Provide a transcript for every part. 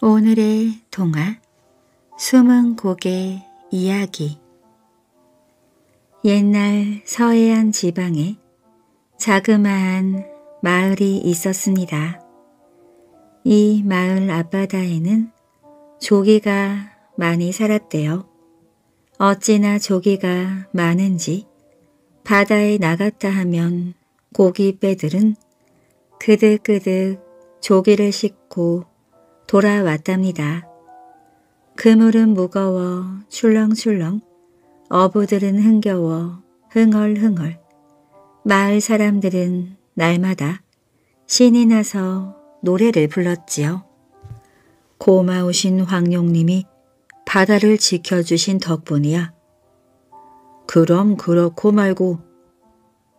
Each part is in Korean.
오늘의 동화 숨은 고개 이야기 옛날 서해안 지방에 자그마한 마을이 있었습니다. 이 마을 앞바다에는 조기가 많이 살았대요. 어찌나 조기가 많은지 바다에 나갔다 하면 고기 빼들은 그득그득 조기를 싣고 돌아왔답니다. 그물은 무거워 출렁출렁 어부들은 흥겨워 흥얼흥얼 마을 사람들은 날마다 신이 나서 노래를 불렀지요. 고마우신 황룡님이 바다를 지켜주신 덕분이야. 그럼 그렇고 말고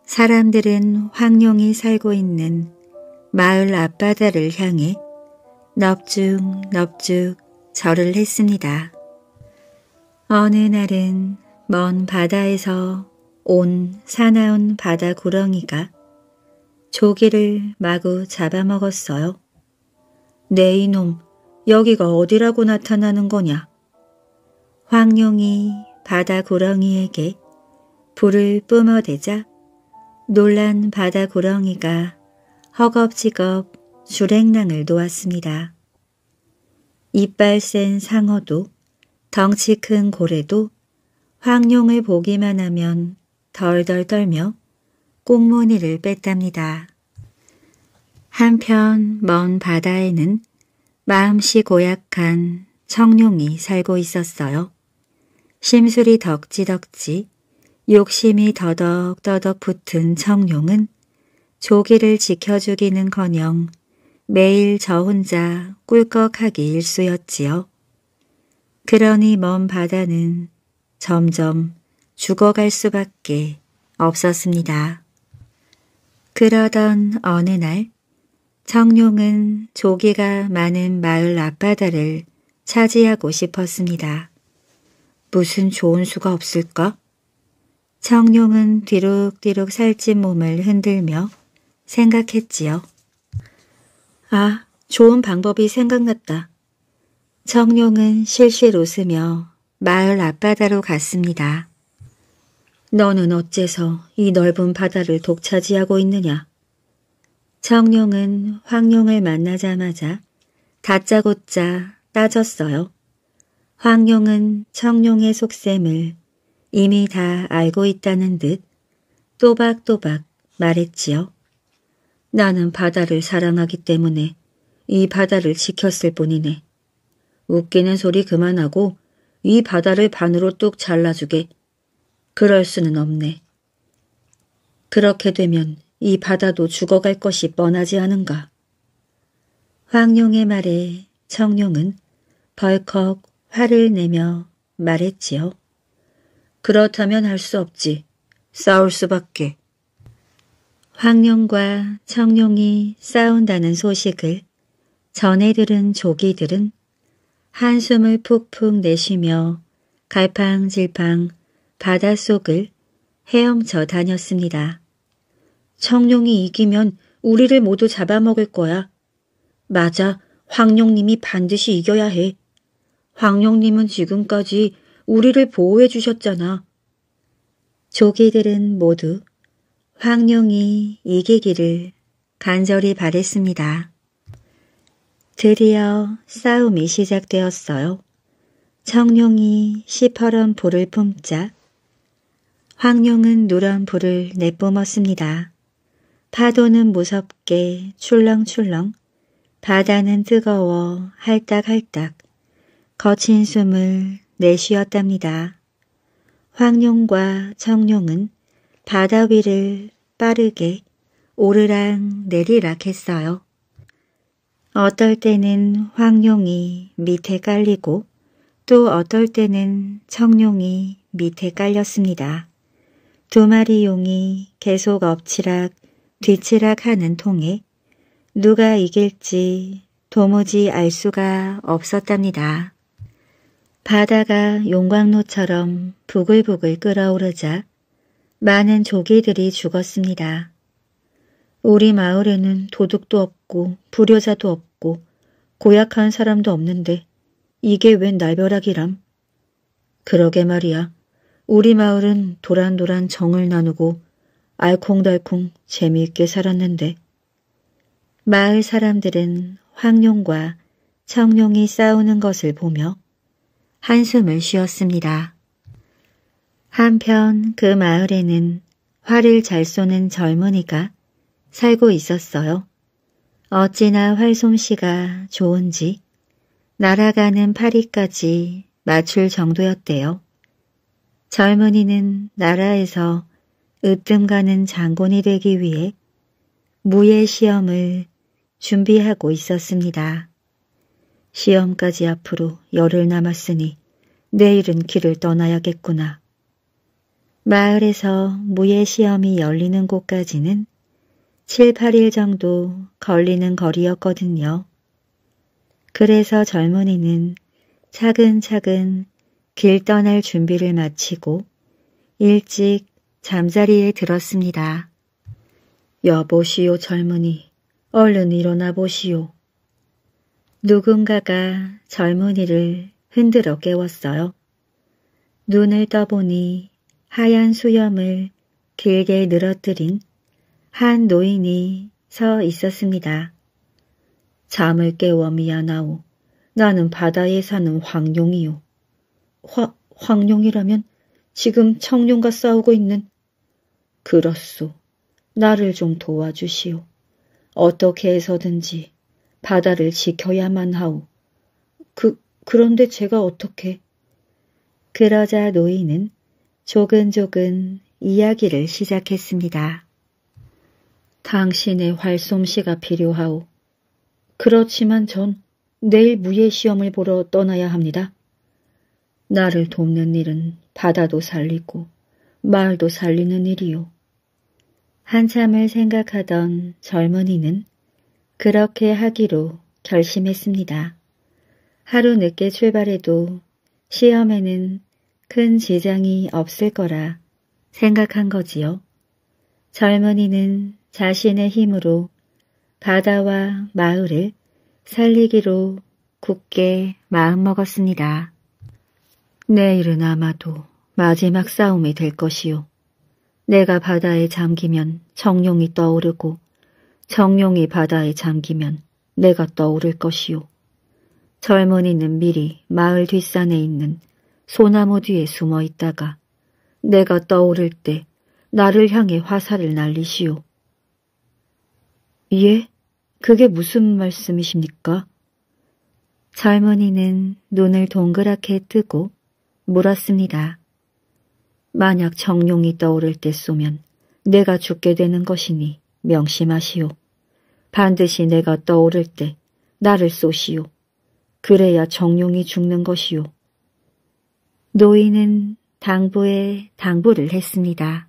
사람들은 황룡이 살고 있는 마을 앞바다를 향해 넙죽넙죽 절을 했습니다. 어느 날은 먼 바다에서 온 사나운 바다 구렁이가 조개를 마구 잡아먹었어요. 네 이놈, 여기가 어디라고 나타나는 거냐? 황룡이 바다 구렁이에게 불을 뿜어대자 놀란 바다 구렁이가 허겁지겁 주랭랑을 놓았습니다. 이빨 센 상어도 덩치 큰 고래도 황룡을 보기만 하면 덜덜 떨며 꽁무니를 뺐답니다. 한편 먼 바다에는 마음씨 고약한 청룡이 살고 있었어요. 심술이 덕지덕지 욕심이 더덕더덕 붙은 청룡은 조기를 지켜주기는커녕 매일 저 혼자 꿀꺽하기 일쑤였지요. 그러니 먼 바다는 점점 죽어갈 수밖에 없었습니다. 그러던 어느 날 청룡은 조개가 많은 마을 앞바다를 차지하고 싶었습니다. 무슨 좋은 수가 없을까? 청룡은 뒤룩뒤룩 살찐 몸을 흔들며 생각했지요. 아, 좋은 방법이 생각났다. 청룡은 실실 웃으며 마을 앞바다로 갔습니다. 너는 어째서 이 넓은 바다를 독차지하고 있느냐? 청룡은 황룡을 만나자마자 다짜고짜 따졌어요. 황룡은 청룡의 속셈을 이미 다 알고 있다는 듯 또박또박 말했지요. 나는 바다를 사랑하기 때문에 이 바다를 지켰을 뿐이네. 웃기는 소리 그만하고 이 바다를 반으로 뚝 잘라주게. 그럴 수는 없네. 그렇게 되면 이 바다도 죽어갈 것이 뻔하지 않은가. 황룡의 말에 청룡은 벌컥 화를 내며 말했지요. 그렇다면 할 수 없지. 싸울 수밖에. 황룡과 청룡이 싸운다는 소식을 전해 들은 조기들은 한숨을 푹푹 내쉬며 갈팡질팡 바닷속을 헤엄쳐 다녔습니다. 청룡이 이기면 우리를 모두 잡아먹을 거야. 맞아, 황룡님이 반드시 이겨야 해. 황룡님은 지금까지 우리를 보호해 주셨잖아. 조기들은 모두 황룡이 이기기를 간절히 바랬습니다. 드디어 싸움이 시작되었어요. 청룡이 시퍼런 불을 품자 황룡은 누런 불을 내뿜었습니다. 파도는 무섭게 출렁출렁 바다는 뜨거워 할딱할딱 거친 숨을 내쉬었답니다. 황룡과 청룡은 바다 위를 빠르게 오르락 내리락 했어요. 어떨 때는 황룡이 밑에 깔리고 또 어떨 때는 청룡이 밑에 깔렸습니다. 두 마리 용이 계속 엎치락 뒤치락 하는 통에 누가 이길지 도무지 알 수가 없었답니다. 바다가 용광로처럼 부글부글 끓어오르자 많은 조개들이 죽었습니다. 우리 마을에는 도둑도 없고 불효자도 없고 고약한 사람도 없는데 이게 웬 날벼락이람? 그러게 말이야. 우리 마을은 도란도란 정을 나누고 알콩달콩 재미있게 살았는데 마을 사람들은 황룡과 청룡이 싸우는 것을 보며 한숨을 쉬었습니다. 한편 그 마을에는 활을 잘 쏘는 젊은이가 살고 있었어요. 어찌나 활솜씨가 좋은지 날아가는 파리까지 맞출 정도였대요. 젊은이는 나라에서 으뜸 가는 장군이 되기 위해 무예 시험을 준비하고 있었습니다. 시험까지 앞으로 열흘 남았으니 내일은 길을 떠나야겠구나. 마을에서 무예 시험이 열리는 곳까지는 7, 8일 정도 걸리는 거리였거든요. 그래서 젊은이는 차근차근 길 떠날 준비를 마치고 일찍 잠자리에 들었습니다. 여보시오 젊은이, 얼른 일어나 보시오. 누군가가 젊은이를 흔들어 깨웠어요. 눈을 떠보니 하얀 수염을 길게 늘어뜨린 한 노인이 서 있었습니다. 잠을 깨워 미안하오. 나는 바다에 사는 황룡이오 화, 황룡이라면 지금 청룡과 싸우고 있는 그렇소. 나를 좀 도와주시오. 어떻게 해서든지 바다를 지켜야만 하오. 그, 그런데 제가 어떻게? 그러자 노인은 조근조근 이야기를 시작했습니다. 당신의 활솜씨가 필요하오. 그렇지만 전 내일 무예시험을 보러 떠나야 합니다. 나를 돕는 일은 바다도 살리고 마을도 살리는 일이오 한참을 생각하던 젊은이는 그렇게 하기로 결심했습니다. 하루 늦게 출발해도 시험에는 큰 지장이 없을 거라 생각한 거지요. 젊은이는 자신의 힘으로 바다와 마을을 살리기로 굳게 마음먹었습니다. 내일은 아마도 마지막 싸움이 될 것이요. 내가 바다에 잠기면 정룡이 떠오르고 정룡이 바다에 잠기면 내가 떠오를 것이요. 젊은이는 미리 마을 뒷산에 있는 소나무 뒤에 숨어 있다가 내가 떠오를 때 나를 향해 화살을 날리시오. 예? 그게 무슨 말씀이십니까? 젊은이는 눈을 동그랗게 뜨고 물었습니다. 만약 정룡이 떠오를 때 쏘면 내가 죽게 되는 것이니 명심하시오. 반드시 내가 떠오를 때 나를 쏘시오. 그래야 정룡이 죽는 것이오. 노인은 당부에 당부를 했습니다.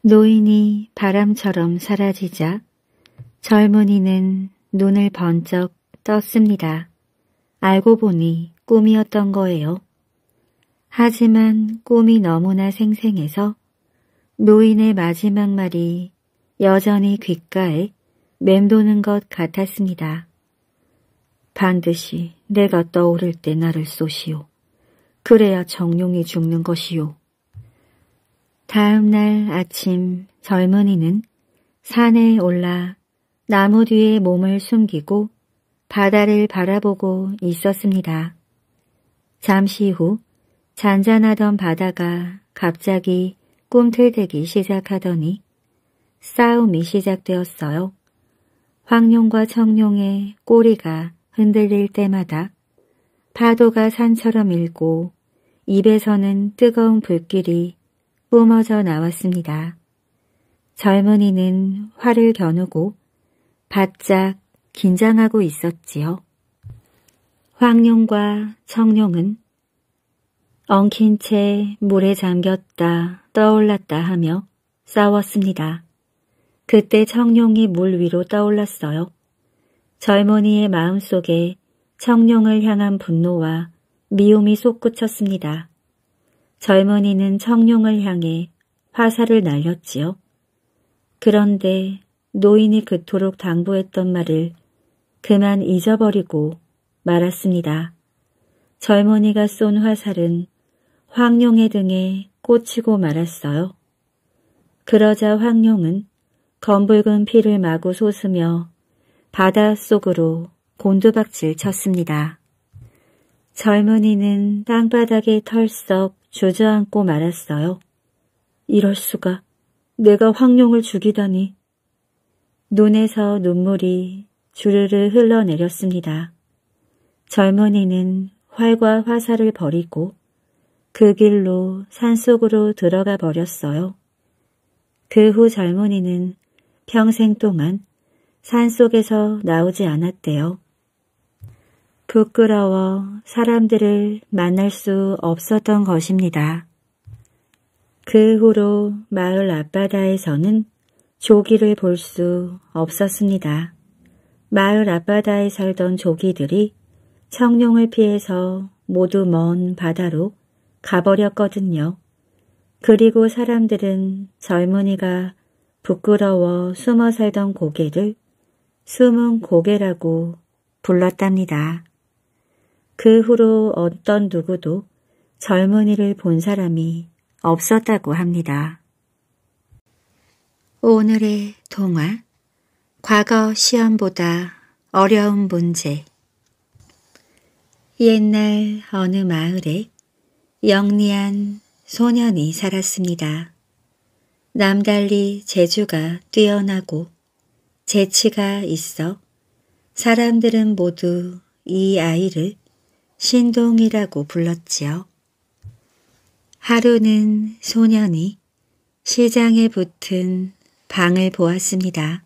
노인이 바람처럼 사라지자 젊은이는 눈을 번쩍 떴습니다. 알고 보니 꿈이었던 거예요. 하지만 꿈이 너무나 생생해서 노인의 마지막 말이 여전히 귓가에 맴도는 것 같았습니다. 반드시 내가 떠오를 때 나를 쏘시오. 그래야 정룡이 죽는 것이요. 다음 날 아침 젊은이는 산에 올라 나무 뒤에 몸을 숨기고 바다를 바라보고 있었습니다. 잠시 후 잔잔하던 바다가 갑자기 꿈틀대기 시작하더니 싸움이 시작되었어요. 황룡과 청룡의 꼬리가 흔들릴 때마다 파도가 산처럼 일고 입에서는 뜨거운 불길이 뿜어져 나왔습니다. 젊은이는 화를 겨누고 바짝 긴장하고 있었지요. 황룡과 청룡은 엉킨 채 물에 잠겼다 떠올랐다 하며 싸웠습니다. 그때 청룡이 물 위로 떠올랐어요. 젊은이의 마음속에 청룡을 향한 분노와 미움이 솟구쳤습니다. 젊은이는 청룡을 향해 화살을 날렸지요. 그런데 노인이 그토록 당부했던 말을 그만 잊어버리고 말았습니다. 젊은이가 쏜 화살은 황룡의 등에 꽂히고 말았어요. 그러자 황룡은 검붉은 피를 마구 솟으며 바닷속으로 곤두박질 쳤습니다. 젊은이는 땅바닥에 털썩 주저앉고 말았어요. 이럴 수가. 내가 황룡을 죽이다니. 눈에서 눈물이 주르르 흘러내렸습니다. 젊은이는 활과 화살을 버리고 그 길로 산속으로 들어가 버렸어요. 그 후 젊은이는 평생 동안 산속에서 나오지 않았대요. 부끄러워 사람들을 만날 수 없었던 것입니다. 그 후로 마을 앞바다에서는 조기를 볼 수 없었습니다. 마을 앞바다에 살던 조기들이 청룡을 피해서 모두 먼 바다로 가버렸거든요. 그리고 사람들은 젊은이가 부끄러워 숨어 살던 고개를 숨은 고개라고 불렀답니다. 그 후로 어떤 누구도 젊은이를 본 사람이 없었다고 합니다. 오늘의 동화 과거 시험보다 어려운 문제 옛날 어느 마을에 영리한 소년이 살았습니다. 남달리 재주가 뛰어나고 재치가 있어 사람들은 모두 이 아이를 신동이라고 불렀지요. 하루는 소년이 시장에 붙은 방을 보았습니다.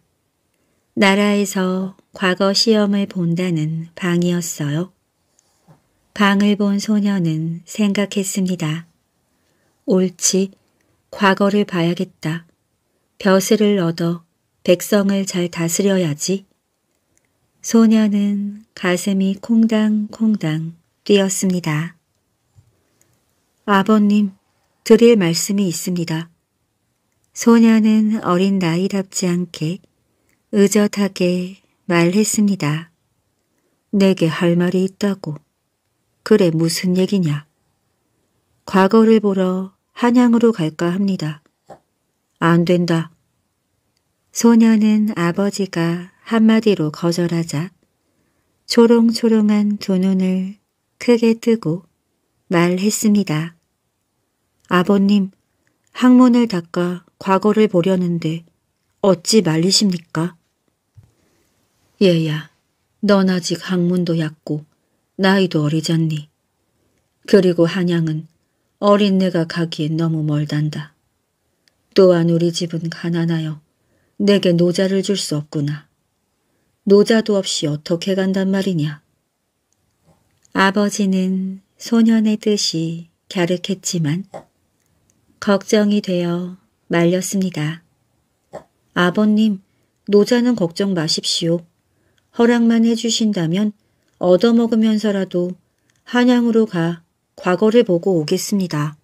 나라에서 과거 시험을 본다는 방이었어요. 방을 본 소년은 생각했습니다. 옳지, 과거를 봐야겠다. 벼슬을 얻어 백성을 잘 다스려야지. 소년은 가슴이 콩당콩당 뛰었습니다. 아버님, 드릴 말씀이 있습니다. 소녀는 어린 나이답지 않게 의젓하게 말했습니다. 내게 할 말이 있다고. 그래 무슨 얘기냐. 과거를 보러 한양으로 갈까 합니다. 안 된다. 소녀는 아버지가 한마디로 거절하자 초롱초롱한 두 눈을 크게 뜨고 말했습니다. 아버님, 학문을 닦아 과거를 보려는데 어찌 말리십니까? 얘야, 넌 아직 학문도 얕고 나이도 어리잖니. 그리고 한양은 어린 내가 가기엔 너무 멀단다. 또한 우리 집은 가난하여 내게 노자를 줄 수 없구나. 노자도 없이 어떻게 간단 말이냐. 아버지는 소년의 뜻이 갸륵했지만 걱정이 되어 말렸습니다. 아버님, 노자는 걱정 마십시오. 허락만 해주신다면 얻어먹으면서라도 한양으로 가 과거를 보고 오겠습니다.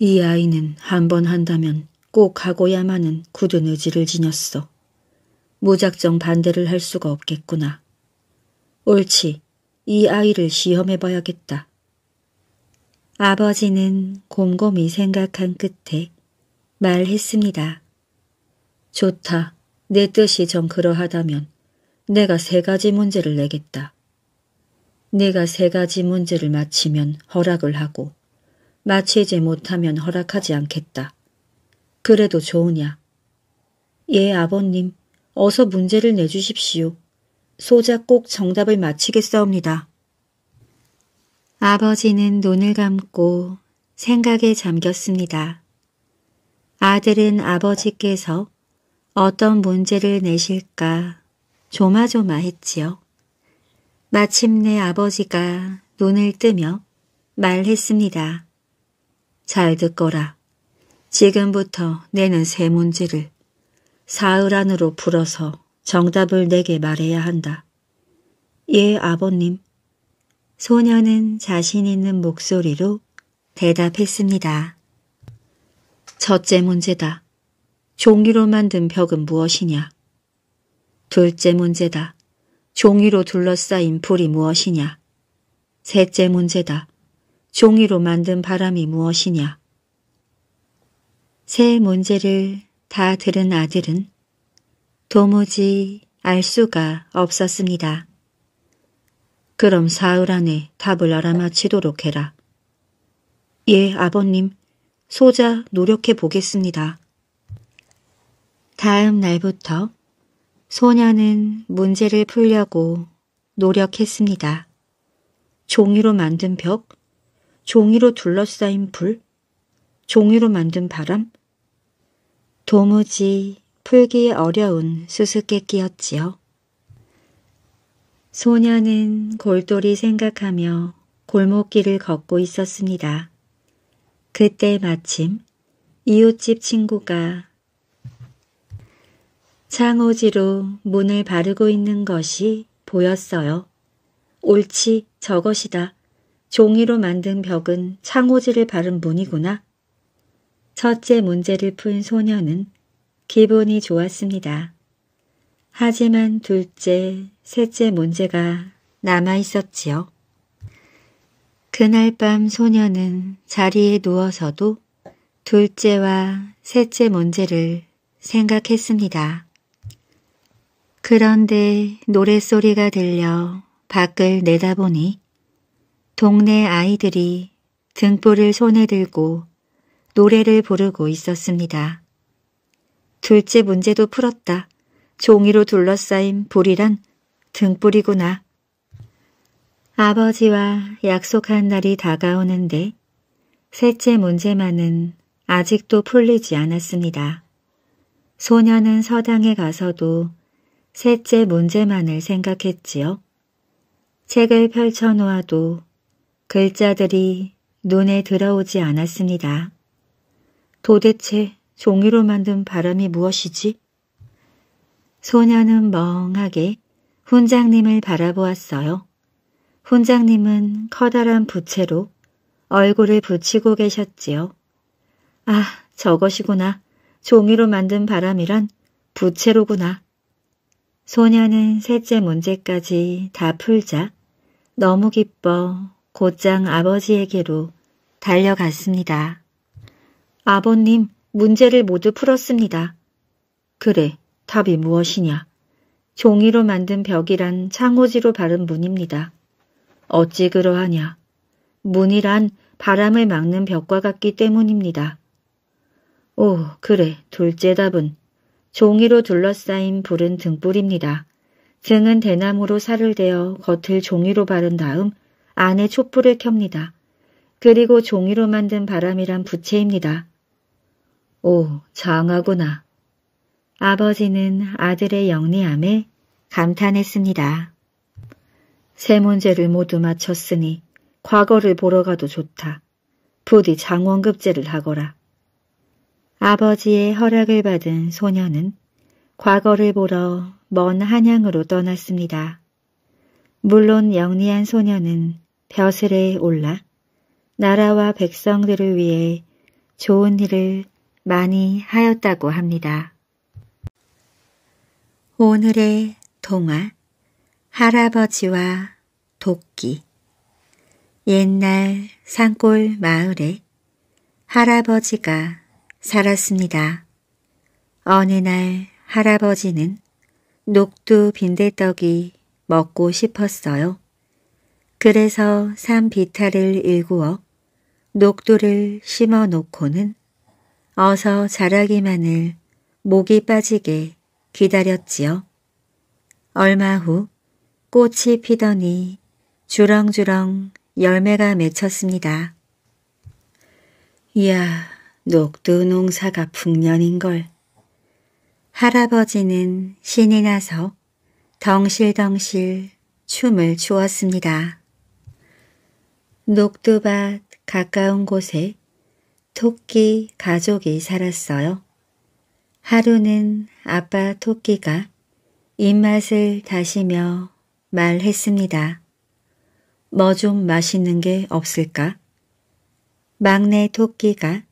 이 아이는 한번 한다면 꼭 하고야만 은 굳은 의지를 지녔어. 무작정 반대를 할 수가 없겠구나. 옳지. 이 아이를 시험해 봐야겠다. 아버지는 곰곰이 생각한 끝에 말했습니다. 좋다. 내 뜻이 정 그러하다면 내가 세 가지 문제를 내겠다. 내가 세 가지 문제를 마치면 허락을 하고 마치지 못하면 허락하지 않겠다. 그래도 좋으냐? 예, 아버님. 어서 문제를 내주십시오. 소작곡 정답을 맞히겠사옵니다. 아버지는 눈을 감고 생각에 잠겼습니다. 아들은 아버지께서 어떤 문제를 내실까 조마조마했지요. 마침내 아버지가 눈을 뜨며 말했습니다. 잘 듣거라. 지금부터 내는 세 문제를 사흘 안으로 풀어서 정답을 내게 말해야 한다. 예, 아버님. 소녀는 자신 있는 목소리로 대답했습니다. 첫째 문제다. 종이로 만든 벽은 무엇이냐? 둘째 문제다. 종이로 둘러싸인 풀이 무엇이냐? 셋째 문제다. 종이로 만든 바람이 무엇이냐? 세 문제를 다 들은 아들은 도무지 알 수가 없었습니다. 그럼 사흘 안에 답을 알아맞히도록 해라. 예, 아버님. 소자 노력해 보겠습니다. 다음 날부터 소녀는 문제를 풀려고 노력했습니다. 종이로 만든 벽, 종이로 둘러싸인 불, 종이로 만든 바람, 도무지 풀기 어려운 수수께끼였지요. 소녀는 골똘히 생각하며 골목길을 걷고 있었습니다. 그때 마침 이웃집 친구가 창호지로 문을 바르고 있는 것이 보였어요. 옳지, 저것이다. 종이로 만든 벽은 창호지를 바른 문이구나. 첫째 문제를 푼 소녀는 기분이 좋았습니다. 하지만 둘째, 셋째 문제가 남아 있었지요. 그날 밤 소녀는 자리에 누워서도 둘째와 셋째 문제를 생각했습니다. 그런데 노랫소리가 들려 밖을 내다보니 동네 아이들이 등불을 손에 들고 노래를 부르고 있었습니다. 둘째 문제도 풀었다. 종이로 둘러싸인 볼이란 등불이구나. 아버지와 약속한 날이 다가오는데 셋째 문제만은 아직도 풀리지 않았습니다. 소녀는 서당에 가서도 셋째 문제만을 생각했지요. 책을 펼쳐놓아도 글자들이 눈에 들어오지 않았습니다. 도대체 종이로 만든 바람이 무엇이지? 소녀는 멍하게 훈장님을 바라보았어요. 훈장님은 커다란 부채로 얼굴을 붙이고 계셨지요. 아, 저것이구나. 종이로 만든 바람이란 부채로구나. 소녀는 셋째 문제까지 다 풀자 너무 기뻐 곧장 아버지에게로 달려갔습니다. 아버님, 문제를 모두 풀었습니다. 그래, 답이 무엇이냐? 종이로 만든 벽이란 창호지로 바른 문입니다. 어찌 그러하냐? 문이란 바람을 막는 벽과 같기 때문입니다. 오, 그래, 둘째 답은 종이로 둘러싸인 불은 등불입니다. 등은 대나무로 살을 대어 겉을 종이로 바른 다음 안에 촛불을 켭니다. 그리고 종이로 만든 바람이란 부채입니다. 오, 정하구나. 아버지는 아들의 영리함에 감탄했습니다. 세 문제를 모두 마쳤으니 과거를 보러 가도 좋다. 부디 장원급제를 하거라. 아버지의 허락을 받은 소녀는 과거를 보러 먼 한양으로 떠났습니다. 물론 영리한 소녀는 벼슬에 올라 나라와 백성들을 위해 좋은 일을 많이 하였다고 합니다. 오늘의 동화 할아버지와 도끼 옛날 산골 마을에 할아버지가 살았습니다. 어느 날 할아버지는 녹두 빈대떡이 먹고 싶었어요. 그래서 산비탈을 일구어 녹두를 심어 놓고는 어서 자라기만을 목이 빠지게 기다렸지요. 얼마 후 꽃이 피더니 주렁주렁 열매가 맺혔습니다. 이야, 녹두 농사가 풍년인걸. 할아버지는 신이 나서 덩실덩실 춤을 추었습니다. 녹두밭 가까운 곳에 토끼 가족이 살았어요. 하루는 아빠 토끼가 입맛을 다시며 말했습니다. 뭐 좀 맛있는 게 없을까? 막내 토끼가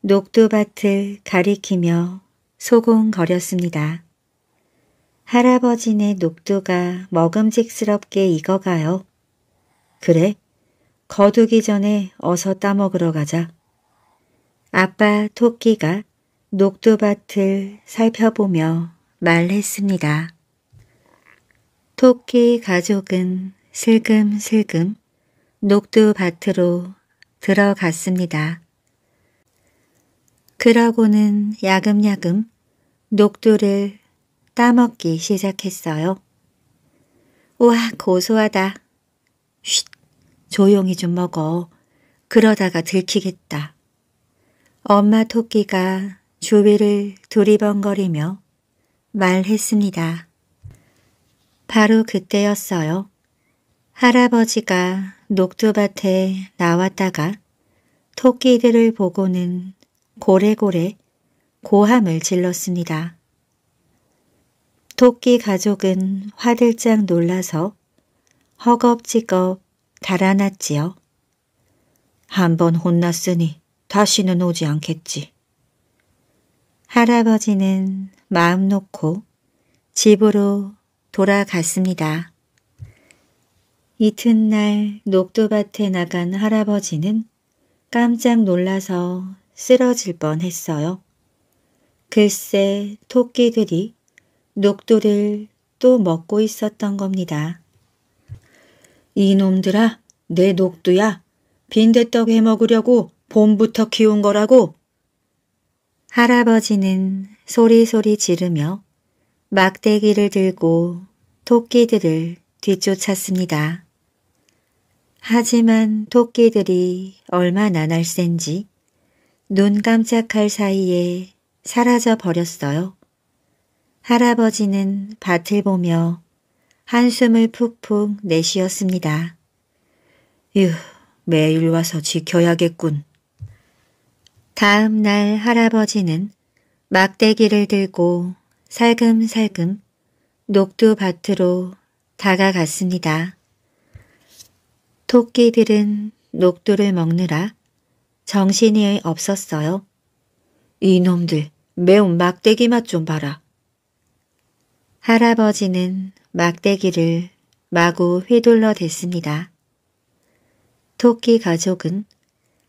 녹두밭을 가리키며 소곤거렸습니다. 할아버지네 녹두가 먹음직스럽게 익어가요. 그래, 거두기 전에 어서 따먹으러 가자. 아빠 토끼가 녹두밭을 살펴보며 말했습니다. 토끼 가족은 슬금슬금 녹두밭으로 들어갔습니다. 그러고는 야금야금 녹두를 따먹기 시작했어요. 우와 고소하다. 쉿 조용히 좀 먹어. 그러다가 들키겠다. 엄마 토끼가 주위를 두리번거리며 말했습니다. 바로 그때였어요. 할아버지가 녹두밭에 나왔다가 토끼들을 보고는 고래고래 고함을 질렀습니다. 토끼 가족은 화들짝 놀라서 허겁지겁 달아났지요. 한 번 혼났으니 다시는 오지 않겠지. 할아버지는 마음 놓고 집으로 돌아갔습니다. 이튿날 녹두밭에 나간 할아버지는 깜짝 놀라서 쓰러질 뻔했어요. 글쎄 토끼들이 녹두를 또 먹고 있었던 겁니다. 이놈들아 내 녹두야 빈대떡 해먹으려고 봄부터 키운 거라고? 할아버지는 소리소리 지르며 막대기를 들고 토끼들을 뒤쫓았습니다. 하지만 토끼들이 얼마나 날쌘지 눈 깜짝할 사이에 사라져 버렸어요. 할아버지는 밭을 보며 한숨을 푹푹 내쉬었습니다. 유 매일 와서 지켜야겠군. 다음 날 할아버지는 막대기를 들고 살금살금 녹두밭으로 다가갔습니다. 토끼들은 녹두를 먹느라 정신이 없었어요. 이놈들 매운 막대기 맛 좀 봐라. 할아버지는 막대기를 마구 휘둘러 댔습니다. 토끼 가족은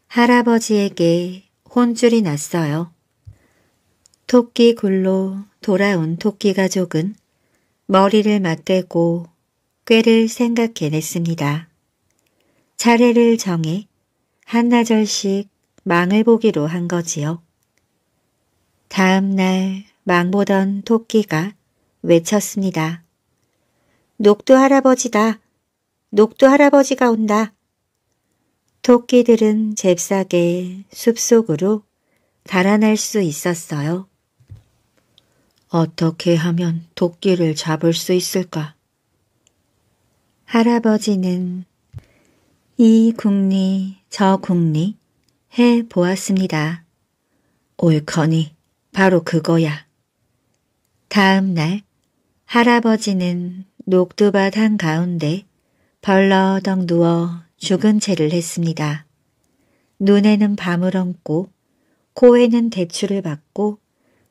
할아버지에게 혼쭐이 났어요. 토끼 굴로 돌아온 토끼 가족은 머리를 맞대고 꾀를 생각해냈습니다. 차례를 정해 한나절씩 망을 보기로 한 거지요. 다음 날 망보던 토끼가 외쳤습니다. 녹두 할아버지다. 녹두 할아버지가 온다. 토끼들은 잽싸게 숲속으로 달아날 수 있었어요. 어떻게 하면 도끼를 잡을 수 있을까? 할아버지는 이 궁리 저 궁리 해 보았습니다. 옳거니 바로 그거야. 다음 날 할아버지는 녹두밭 한가운데 벌러덩 누워 죽은 채를 했습니다. 눈에는 밤을 얹고 코에는 대추를 받고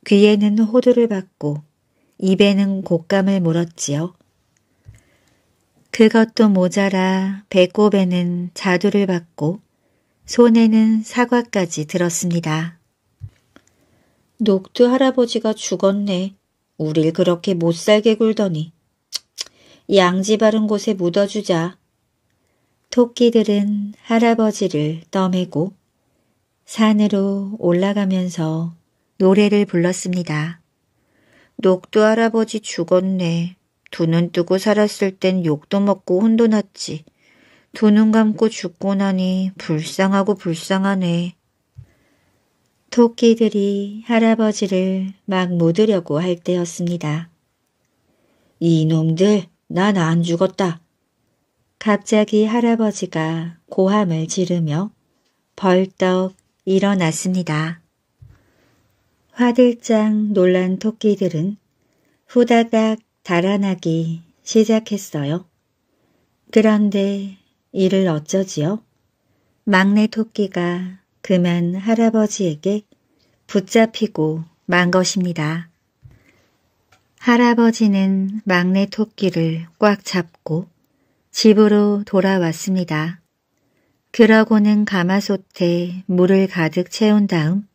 귀에는 호두를 받고 입에는 곶감을 물었지요. 그것도 모자라 배꼽에는 자두를 받고 손에는 사과까지 들었습니다. 녹두 할아버지가 죽었네. 우릴 그렇게 못살게 굴더니. 양지 바른 곳에 묻어주자. 토끼들은 할아버지를 떠매고 산으로 올라가면서 노래를 불렀습니다. 녹두 할아버지 죽었네. 두 눈 뜨고 살았을 땐 욕도 먹고 혼도 났지. 두 눈 감고 죽고 나니 불쌍하고 불쌍하네. 토끼들이 할아버지를 막 묻으려고 할 때였습니다. 이놈들, 난 안 죽었다. 갑자기 할아버지가 고함을 지르며 벌떡 일어났습니다. 화들짝 놀란 토끼들은 후다닥 달아나기 시작했어요. 그런데 이를 어쩌지요? 막내 토끼가 그만 할아버지에게 붙잡히고 만 것입니다. 할아버지는 막내 토끼를 꽉 잡고 집으로 돌아왔습니다. 그러고는 가마솥에 물을 가득 채운 다음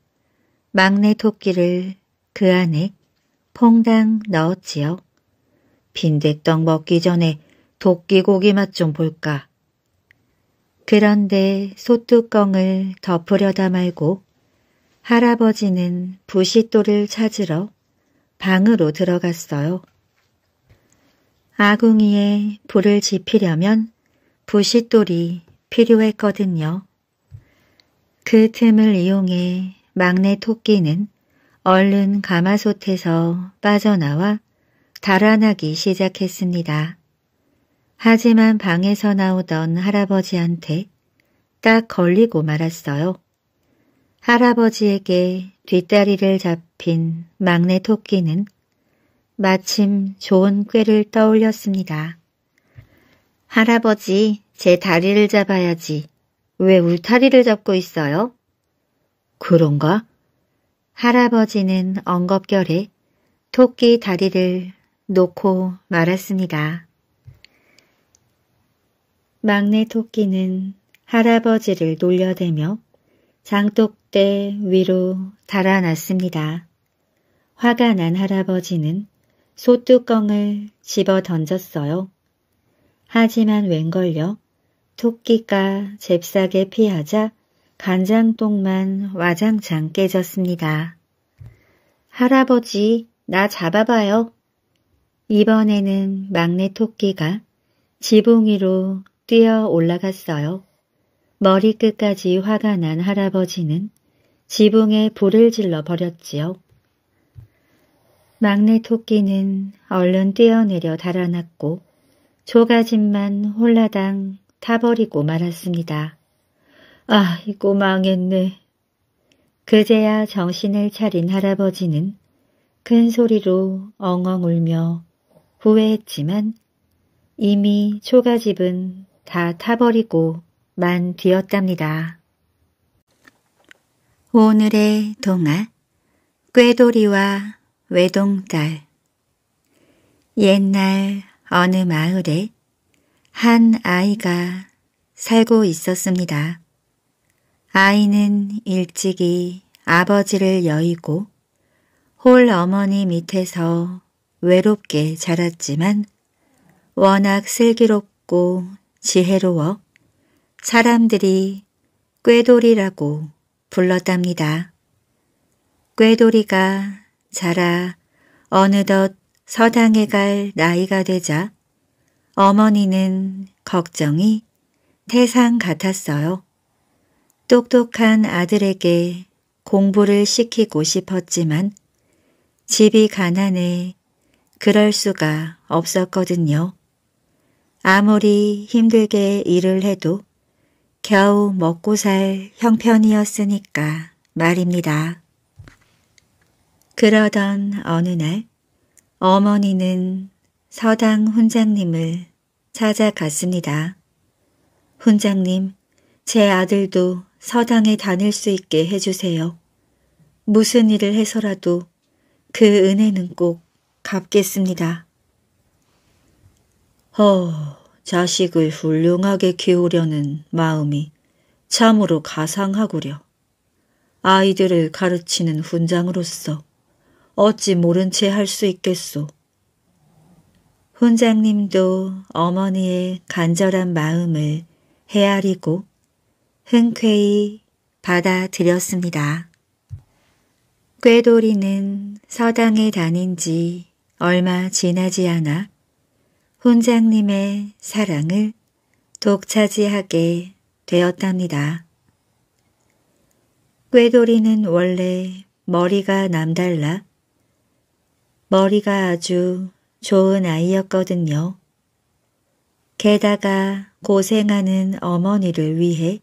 막내 토끼를 그 안에 퐁당 넣었지요. 빈대떡 먹기 전에 도끼 고기 맛 좀 볼까. 그런데 소뚜껑을 덮으려다 말고 할아버지는 부싯돌을 찾으러 방으로 들어갔어요. 아궁이에 불을 지피려면 부싯돌이 필요했거든요. 그 틈을 이용해 막내 토끼는 얼른 가마솥에서 빠져나와 달아나기 시작했습니다. 하지만 방에서 나오던 할아버지한테 딱 걸리고 말았어요. 할아버지에게 뒷다리를 잡힌 막내 토끼는 마침 좋은 꾀를 떠올렸습니다. 할아버지, 제 다리를 잡아야지. 왜 울타리를 잡고 있어요? 그런가? 할아버지는 엉겁결에 토끼 다리를 놓고 말았습니다. 막내 토끼는 할아버지를 놀려대며 장독대 위로 달아났습니다. 화가 난 할아버지는 소뚜껑을 집어 던졌어요. 하지만 웬걸요? 토끼가 잽싸게 피하자 간장똥만 와장장 깨졌습니다. 할아버지, 나 잡아봐요. 이번에는 막내 토끼가 지붕 위로 뛰어 올라갔어요. 머리끝까지 화가 난 할아버지는 지붕에 불을 질러 버렸지요. 막내 토끼는 얼른 뛰어내려 달아났고 조가진만 홀라당 타버리고 말았습니다. 아, 이거 망했네. 그제야 정신을 차린 할아버지는 큰 소리로 엉엉 울며 후회했지만 이미 초가집은 다 타버리고 만 뒤었답니다. 오늘의 동화 꾀돌이와 외동딸 옛날 어느 마을에 한 아이가 살고 있었습니다. 아이는 일찍이 아버지를 여의고 홀 어머니 밑에서 외롭게 자랐지만 워낙 슬기롭고 지혜로워 사람들이 꾀돌이라고 불렀답니다. 꾀돌이가 자라 어느덧 서당에 갈 나이가 되자 어머니는 걱정이 태상 같았어요. 똑똑한 아들에게 공부를 시키고 싶었지만 집이 가난해 그럴 수가 없었거든요. 아무리 힘들게 일을 해도 겨우 먹고 살 형편이었으니까 말입니다. 그러던 어느 날 어머니는 서당 훈장님을 찾아갔습니다. 훈장님, 제 아들도 서당에 다닐 수 있게 해주세요. 무슨 일을 해서라도 그 은혜는 꼭 갚겠습니다. 허, 어, 자식을 훌륭하게 키우려는 마음이 참으로 가상하구려. 아이들을 가르치는 훈장으로서 어찌 모른 채 할 수 있겠소. 훈장님도 어머니의 간절한 마음을 헤아리고 흔쾌히 받아들였습니다. 꾀돌이는 서당에 다닌 지 얼마 지나지 않아 훈장님의 사랑을 독차지하게 되었답니다. 꾀돌이는 원래 머리가 남달라 머리가 아주 좋은 아이였거든요. 게다가 고생하는 어머니를 위해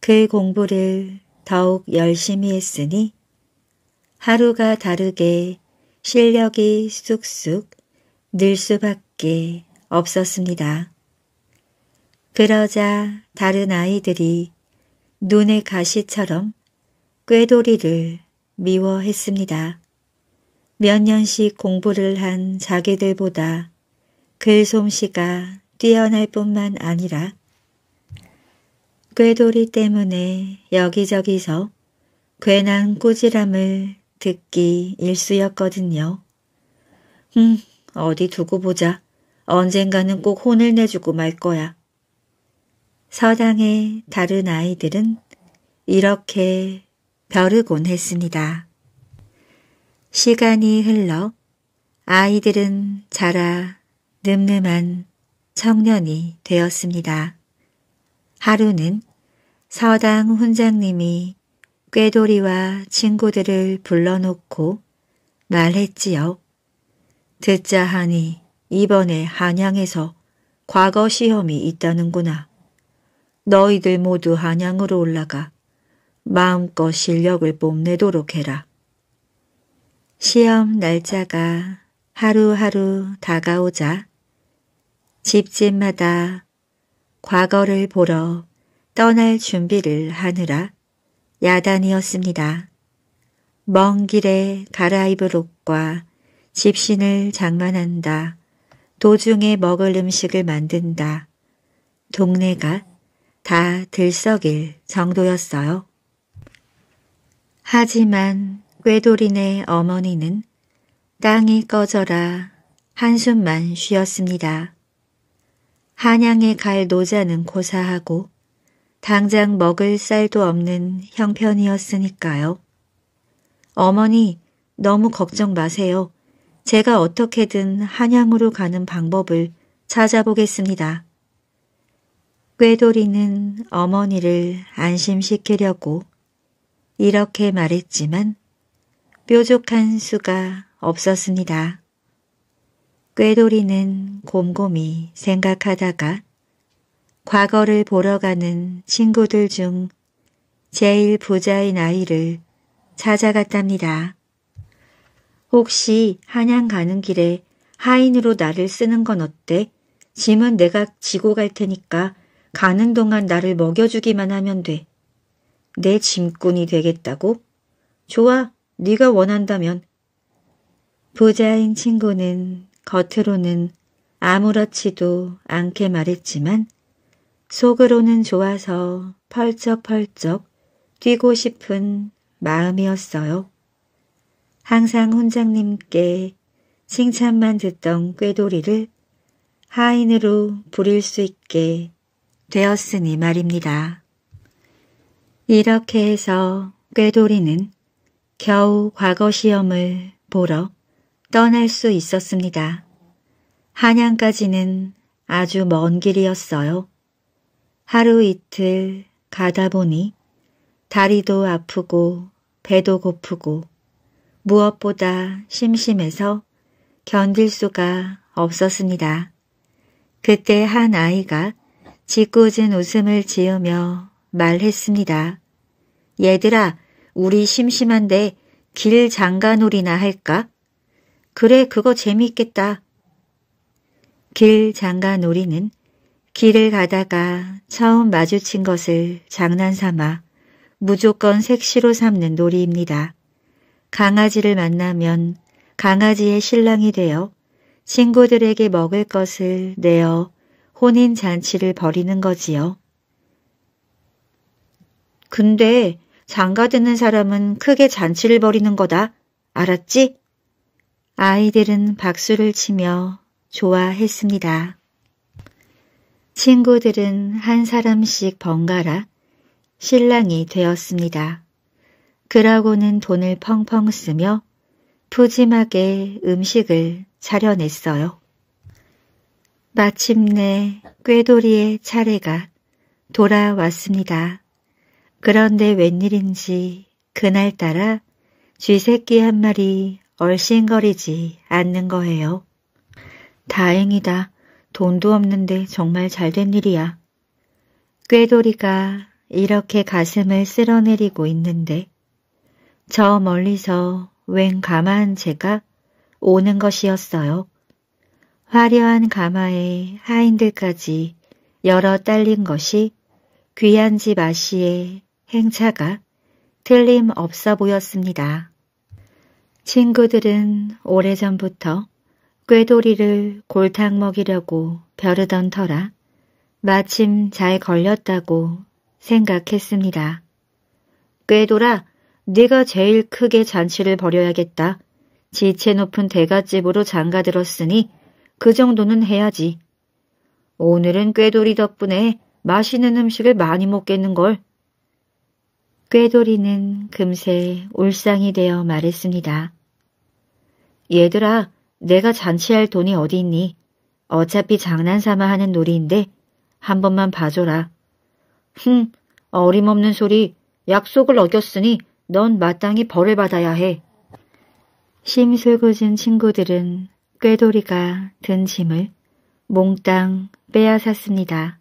그 공부를 더욱 열심히 했으니 하루가 다르게 실력이 쑥쑥 늘 수밖에 없었습니다. 그러자 다른 아이들이 눈의 가시처럼 꾀돌이를 미워했습니다. 몇 년씩 공부를 한 자기들보다 글 그 솜씨가 뛰어날 뿐만 아니라 꾀돌이 때문에 여기저기서 괜한 꾸지람을 듣기 일쑤였거든요. 음, 어디 두고 보자. 언젠가는 꼭 혼을 내주고 말 거야. 서당의 다른 아이들은 이렇게 벼르곤 했습니다. 시간이 흘러 아이들은 자라 늠름한 청년이 되었습니다. 하루는 서당 훈장님이 꾀돌이와 친구들을 불러놓고 말했지요. 듣자 하니 이번에 한양에서 과거 시험이 있다는구나. 너희들 모두 한양으로 올라가 마음껏 실력을 뽐내도록 해라. 시험 날짜가 하루하루 다가오자 집집마다 과거를 보러 떠날 준비를 하느라 야단이었습니다. 먼 길에 갈아입을 옷과 집신을 장만한다. 도중에 먹을 음식을 만든다. 동네가 다 들썩일 정도였어요. 하지만 꾀돌이네 어머니는 땅이 꺼져라 한숨만 쉬었습니다. 한양에 갈 노자는 고사하고 당장 먹을 쌀도 없는 형편이었으니까요. 어머니, 너무 걱정 마세요. 제가 어떻게든 한양으로 가는 방법을 찾아보겠습니다. 꾀돌이는 어머니를 안심시키려고 이렇게 말했지만 뾰족한 수가 없었습니다. 꾀돌이는 곰곰이 생각하다가 과거를 보러 가는 친구들 중 제일 부자인 아이를 찾아갔답니다. 혹시 한양 가는 길에 하인으로 나를 쓰는 건 어때? 짐은 내가 지고 갈 테니까 가는 동안 나를 먹여주기만 하면 돼. 내 짐꾼이 되겠다고? 좋아, 네가 원한다면. 부자인 친구는 겉으로는 아무렇지도 않게 말했지만 속으로는 좋아서 펄쩍펄쩍 뛰고 싶은 마음이었어요. 항상 훈장님께 칭찬만 듣던 꾀돌이를 하인으로 부릴 수 있게 되었으니 말입니다. 이렇게 해서 꾀돌이는 겨우 과거 시험을 보러 떠날 수 있었습니다. 한양까지는 아주 먼 길이었어요. 하루 이틀 가다 보니 다리도 아프고 배도 고프고 무엇보다 심심해서 견딜 수가 없었습니다. 그때 한 아이가 짓궂은 웃음을 지으며 말했습니다. 얘들아, 우리 심심한데 길 장가놀이나 할까? 그래, 그거 재미있겠다. 길 장가놀이는 길을 가다가 처음 마주친 것을 장난삼아 무조건 색시로 삼는 놀이입니다. 강아지를 만나면 강아지의 신랑이 되어 친구들에게 먹을 것을 내어 혼인 잔치를 벌이는 거지요. 근데 장가 드는 사람은 크게 잔치를 벌이는 거다. 알았지? 아이들은 박수를 치며 좋아했습니다. 친구들은 한 사람씩 번갈아 신랑이 되었습니다. 그러고는 돈을 펑펑 쓰며 푸짐하게 음식을 차려냈어요. 마침내 꾀돌이의 차례가 돌아왔습니다. 그런데 웬일인지 그날따라 쥐새끼 한 마리 얼씬거리지 않는 거예요. 다행이다. 돈도 없는데 정말 잘 된 일이야. 꾀돌이가 이렇게 가슴을 쓸어내리고 있는데 저 멀리서 웬 가마한 채가 오는 것이었어요. 화려한 가마에 하인들까지 열어 딸린 것이 귀한 집 아씨의 행차가 틀림없어 보였습니다. 친구들은 오래전부터 꾀돌이를 골탕 먹이려고 벼르던 터라 마침 잘 걸렸다고 생각했습니다. 꾀돌아, 네가 제일 크게 잔치를 벌여야겠다. 지체 높은 대갓집으로 장가들었으니 그 정도는 해야지. 오늘은 꾀돌이 덕분에 맛있는 음식을 많이 먹겠는걸. 꾀돌이는 금세 울상이 되어 말했습니다. 얘들아, 내가 잔치할 돈이 어디 있니? 어차피 장난삼아 하는 놀이인데 한 번만 봐줘라. 흠, 어림없는 소리. 약속을 어겼으니 넌 마땅히 벌을 받아야 해. 심술궂은 친구들은 꾀돌이가 든 짐을 몽땅 빼앗았습니다.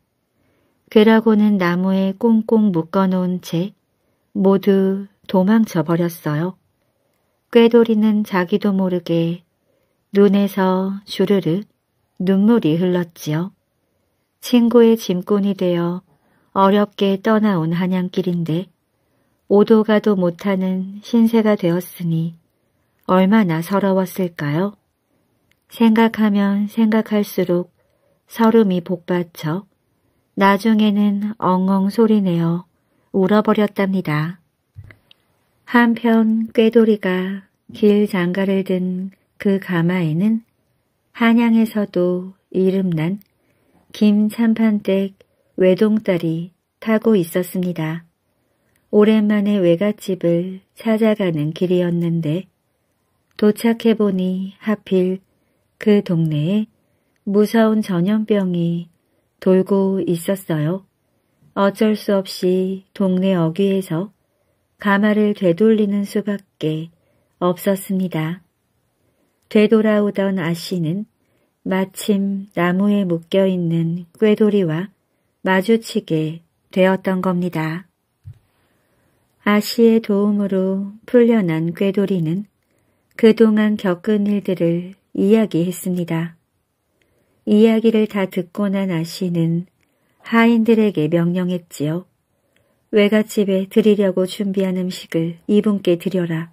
그라고는 나무에 꽁꽁 묶어놓은 채 모두 도망쳐 버렸어요. 꾀돌이는 자기도 모르게 눈에서 주르륵 눈물이 흘렀지요. 친구의 짐꾼이 되어 어렵게 떠나온 한양길인데 오도 가도 못하는 신세가 되었으니 얼마나 서러웠을까요? 생각하면 생각할수록 서름이 복받쳐 나중에는 엉엉 소리내어 울어버렸답니다. 한편 꾀돌이가 길 장가를 든 그 가마에는 한양에서도 이름난 김참판댁 외동딸이 타고 있었습니다. 오랜만에 외갓집을 찾아가는 길이었는데 도착해보니 하필 그 동네에 무서운 전염병이 돌고 있었어요. 어쩔 수 없이 동네 어귀에서 가마를 되돌리는 수밖에 없었습니다. 되돌아오던 아씨는 마침 나무에 묶여있는 꾀돌이와 마주치게 되었던 겁니다. 아씨의 도움으로 풀려난 꾀돌이는 그동안 겪은 일들을 이야기했습니다. 이야기를 다 듣고 난 아씨는 하인들에게 명령했지요. 외갓집에 드리려고 준비한 음식을 이분께 드려라.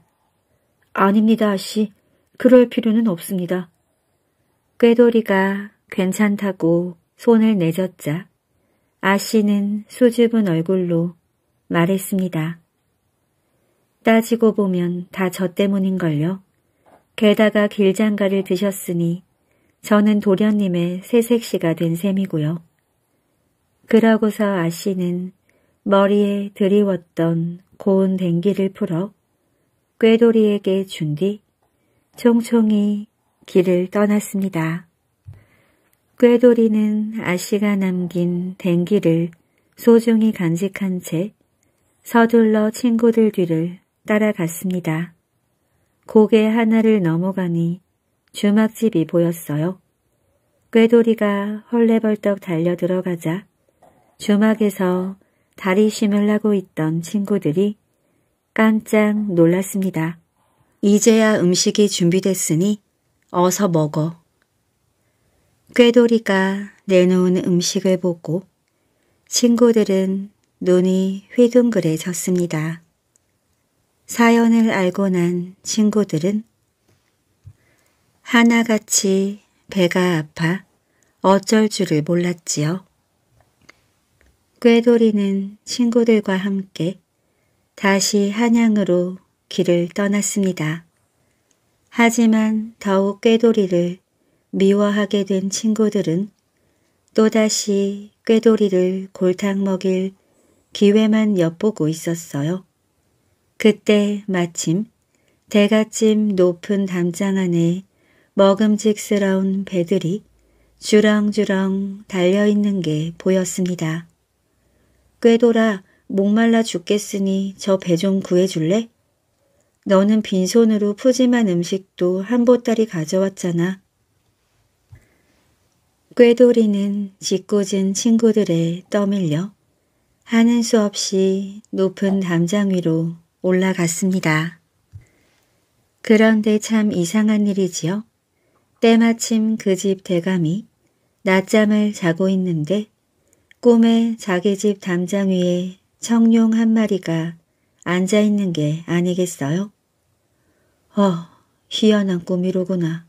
아닙니다, 아씨. 그럴 필요는 없습니다. 꾀돌이가 괜찮다고 손을 내젓자 아씨는 수줍은 얼굴로 말했습니다. 따지고 보면 다 저 때문인걸요. 게다가 길장가를 드셨으니 저는 도련님의 새색시가 된 셈이고요. 그러고서 아씨는 머리에 들이웠던 고운 댕기를 풀어 꾀돌이에게 준 뒤 총총히 길을 떠났습니다. 꾀돌이는 아씨가 남긴 댕기를 소중히 간직한 채 서둘러 친구들 뒤를 따라갔습니다. 고개 하나를 넘어가니 주막집이 보였어요. 꾀돌이가 헐레벌떡 달려 들어가자 주막에서 다리심을 하고 있던 친구들이 깜짝 놀랐습니다. 이제야 음식이 준비됐으니 어서 먹어. 꾀돌이가 내놓은 음식을 보고 친구들은 눈이 휘둥그레졌습니다. 사연을 알고 난 친구들은 하나같이 배가 아파 어쩔 줄을 몰랐지요. 꾀돌이는 친구들과 함께 다시 한양으로 길을 떠났습니다. 하지만 더욱 꾀돌이를 미워하게 된 친구들은 또다시 꾀돌이를 골탕 먹일 기회만 엿보고 있었어요. 그때 마침 대갓집 높은 담장 안에 먹음직스러운 배들이 주렁주렁 달려있는 게 보였습니다. 꾀돌아 목말라 죽겠으니 저 배 좀 구해줄래? 너는 빈손으로 푸짐한 음식도 한 보따리 가져왔잖아. 꾀돌이는 짓궂은 친구들에 떠밀려 하는 수 없이 높은 담장 위로 올라갔습니다. 그런데 참 이상한 일이지요. 때마침 그 집 대감이 낮잠을 자고 있는데 꿈에 자기 집 담장 위에 청룡 한 마리가 앉아있는 게 아니겠어요? 어, 희한한 꿈이로구나.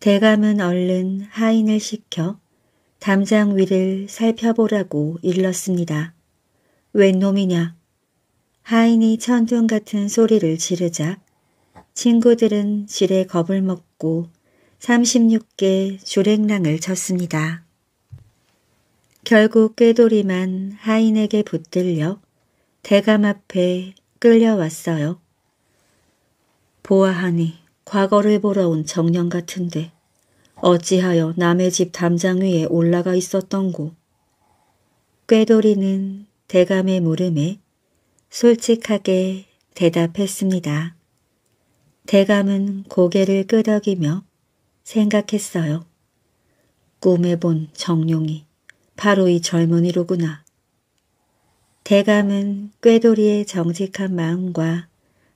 대감은 얼른 하인을 시켜 담장 위를 살펴보라고 일렀습니다. 웬 놈이냐? 하인이 천둥 같은 소리를 지르자 친구들은 지레 겁을 먹고 36개 주랭랑을 쳤습니다. 결국 꾀돌이만 하인에게 붙들려 대감 앞에 끌려왔어요. 보아하니 과거를 보러 온 정령 같은데 어찌하여 남의 집 담장 위에 올라가 있었던고. 꾀돌이는 대감의 물음에 솔직하게 대답했습니다. 대감은 고개를 끄덕이며 생각했어요. 꿈에 본 정룡이 바로 이 젊은이로구나. 대감은 꾀돌이의 정직한 마음과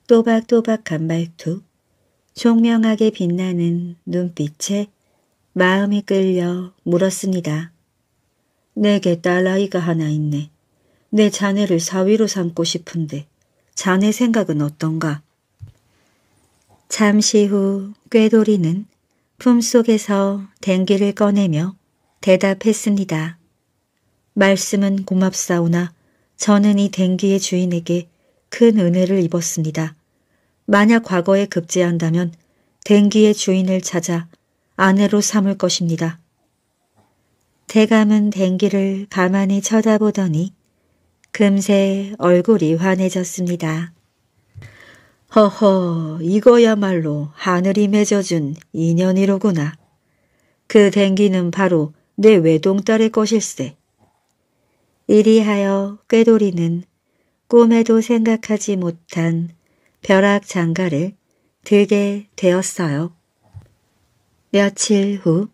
또박또박한 말투, 총명하게 빛나는 눈빛에 마음이 끌려 물었습니다. 내게 딸아이가 하나 있네. 내 자네를 사위로 삼고 싶은데 자네 생각은 어떤가? 잠시 후 꾀돌이는 품속에서 댕기를 꺼내며 대답했습니다. 말씀은 고맙사오나 저는 이 댕기의 주인에게 큰 은혜를 입었습니다. 만약 과거에 급제한다면 댕기의 주인을 찾아 아내로 삼을 것입니다. 대감은 댕기를 가만히 쳐다보더니 금세 얼굴이 환해졌습니다. 허허 이거야말로 하늘이 맺어준 인연이로구나. 그 댕기는 바로 내 외동딸의 것일세. 이리하여 꾀돌이는 꿈에도 생각하지 못한 벼락 장가를 들게 되었어요. 며칠 후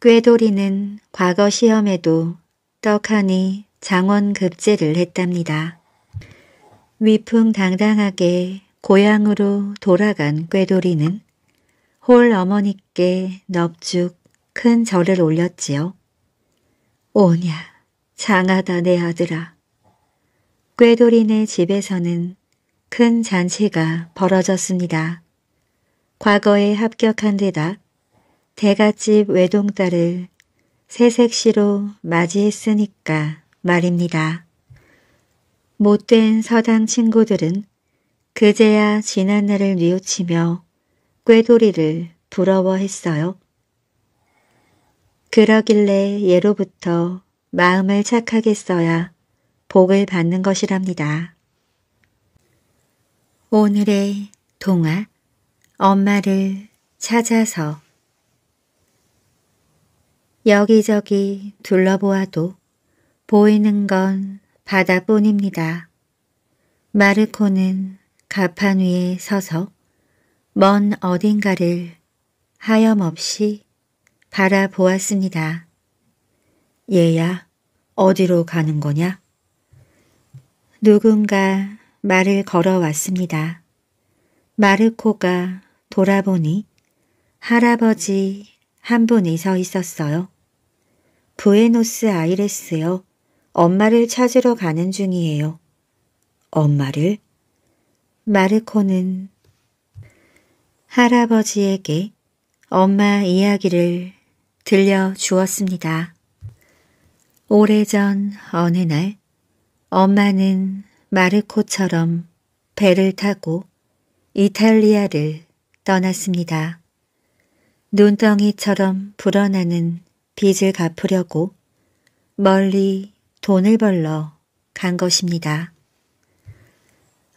꾀돌이는 과거 시험에도 떡하니 장원급제를 했답니다. 위풍당당하게 고향으로 돌아간 꾀돌이는 홀 어머니께 넙죽 큰 절을 올렸지요. 오냐 장하다 내 아들아. 꾀돌이네 집에서는 큰 잔치가 벌어졌습니다. 과거에 합격한 데다 대갓집 외동딸을 새색시로 맞이했으니까 말입니다. 못된 서당 친구들은 그제야 지난 날을 뉘우치며 꾀돌이를 부러워했어요. 그러길래 예로부터 마음을 착하게 써야 복을 받는 것이랍니다. 오늘의 동화 엄마를 찾아서 여기저기 둘러보아도 보이는 건 바다뿐입니다. 마르코는 가판 위에 서서 먼 어딘가를 하염없이 바라보았습니다. 얘야, 어디로 가는 거냐? 누군가 말을 걸어왔습니다. 마르코가 돌아보니 할아버지 한 분이 서 있었어요. 부에노스 아이레스요. 엄마를 찾으러 가는 중이에요. 엄마를? 마르코는 할아버지에게 엄마 이야기를 들려주었습니다. 오래전 어느 날 엄마는 마르코처럼 배를 타고 이탈리아를 떠났습니다. 눈덩이처럼 불어나는 빚을 갚으려고 멀리 돈을 벌러 간 것입니다.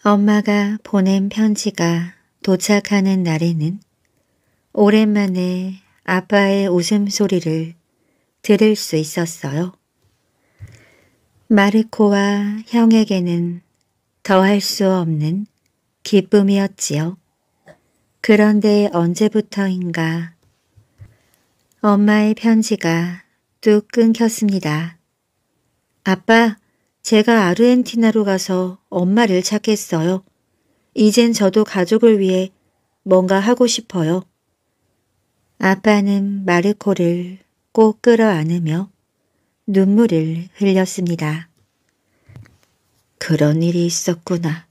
엄마가 보낸 편지가 도착하는 날에는 오랜만에 아빠의 웃음소리를 들을 수 있었어요. 마르코와 형에게는 더할 수 없는 기쁨이었지요. 그런데 언제부터인가 엄마의 편지가 뚝 끊겼습니다. 아빠, 제가 아르헨티나로 가서 엄마를 찾겠어요. 이젠 저도 가족을 위해 뭔가 하고 싶어요. 아빠는 마르코를 꼭 끌어안으며 눈물을 흘렸습니다. 그런 일이 있었구나.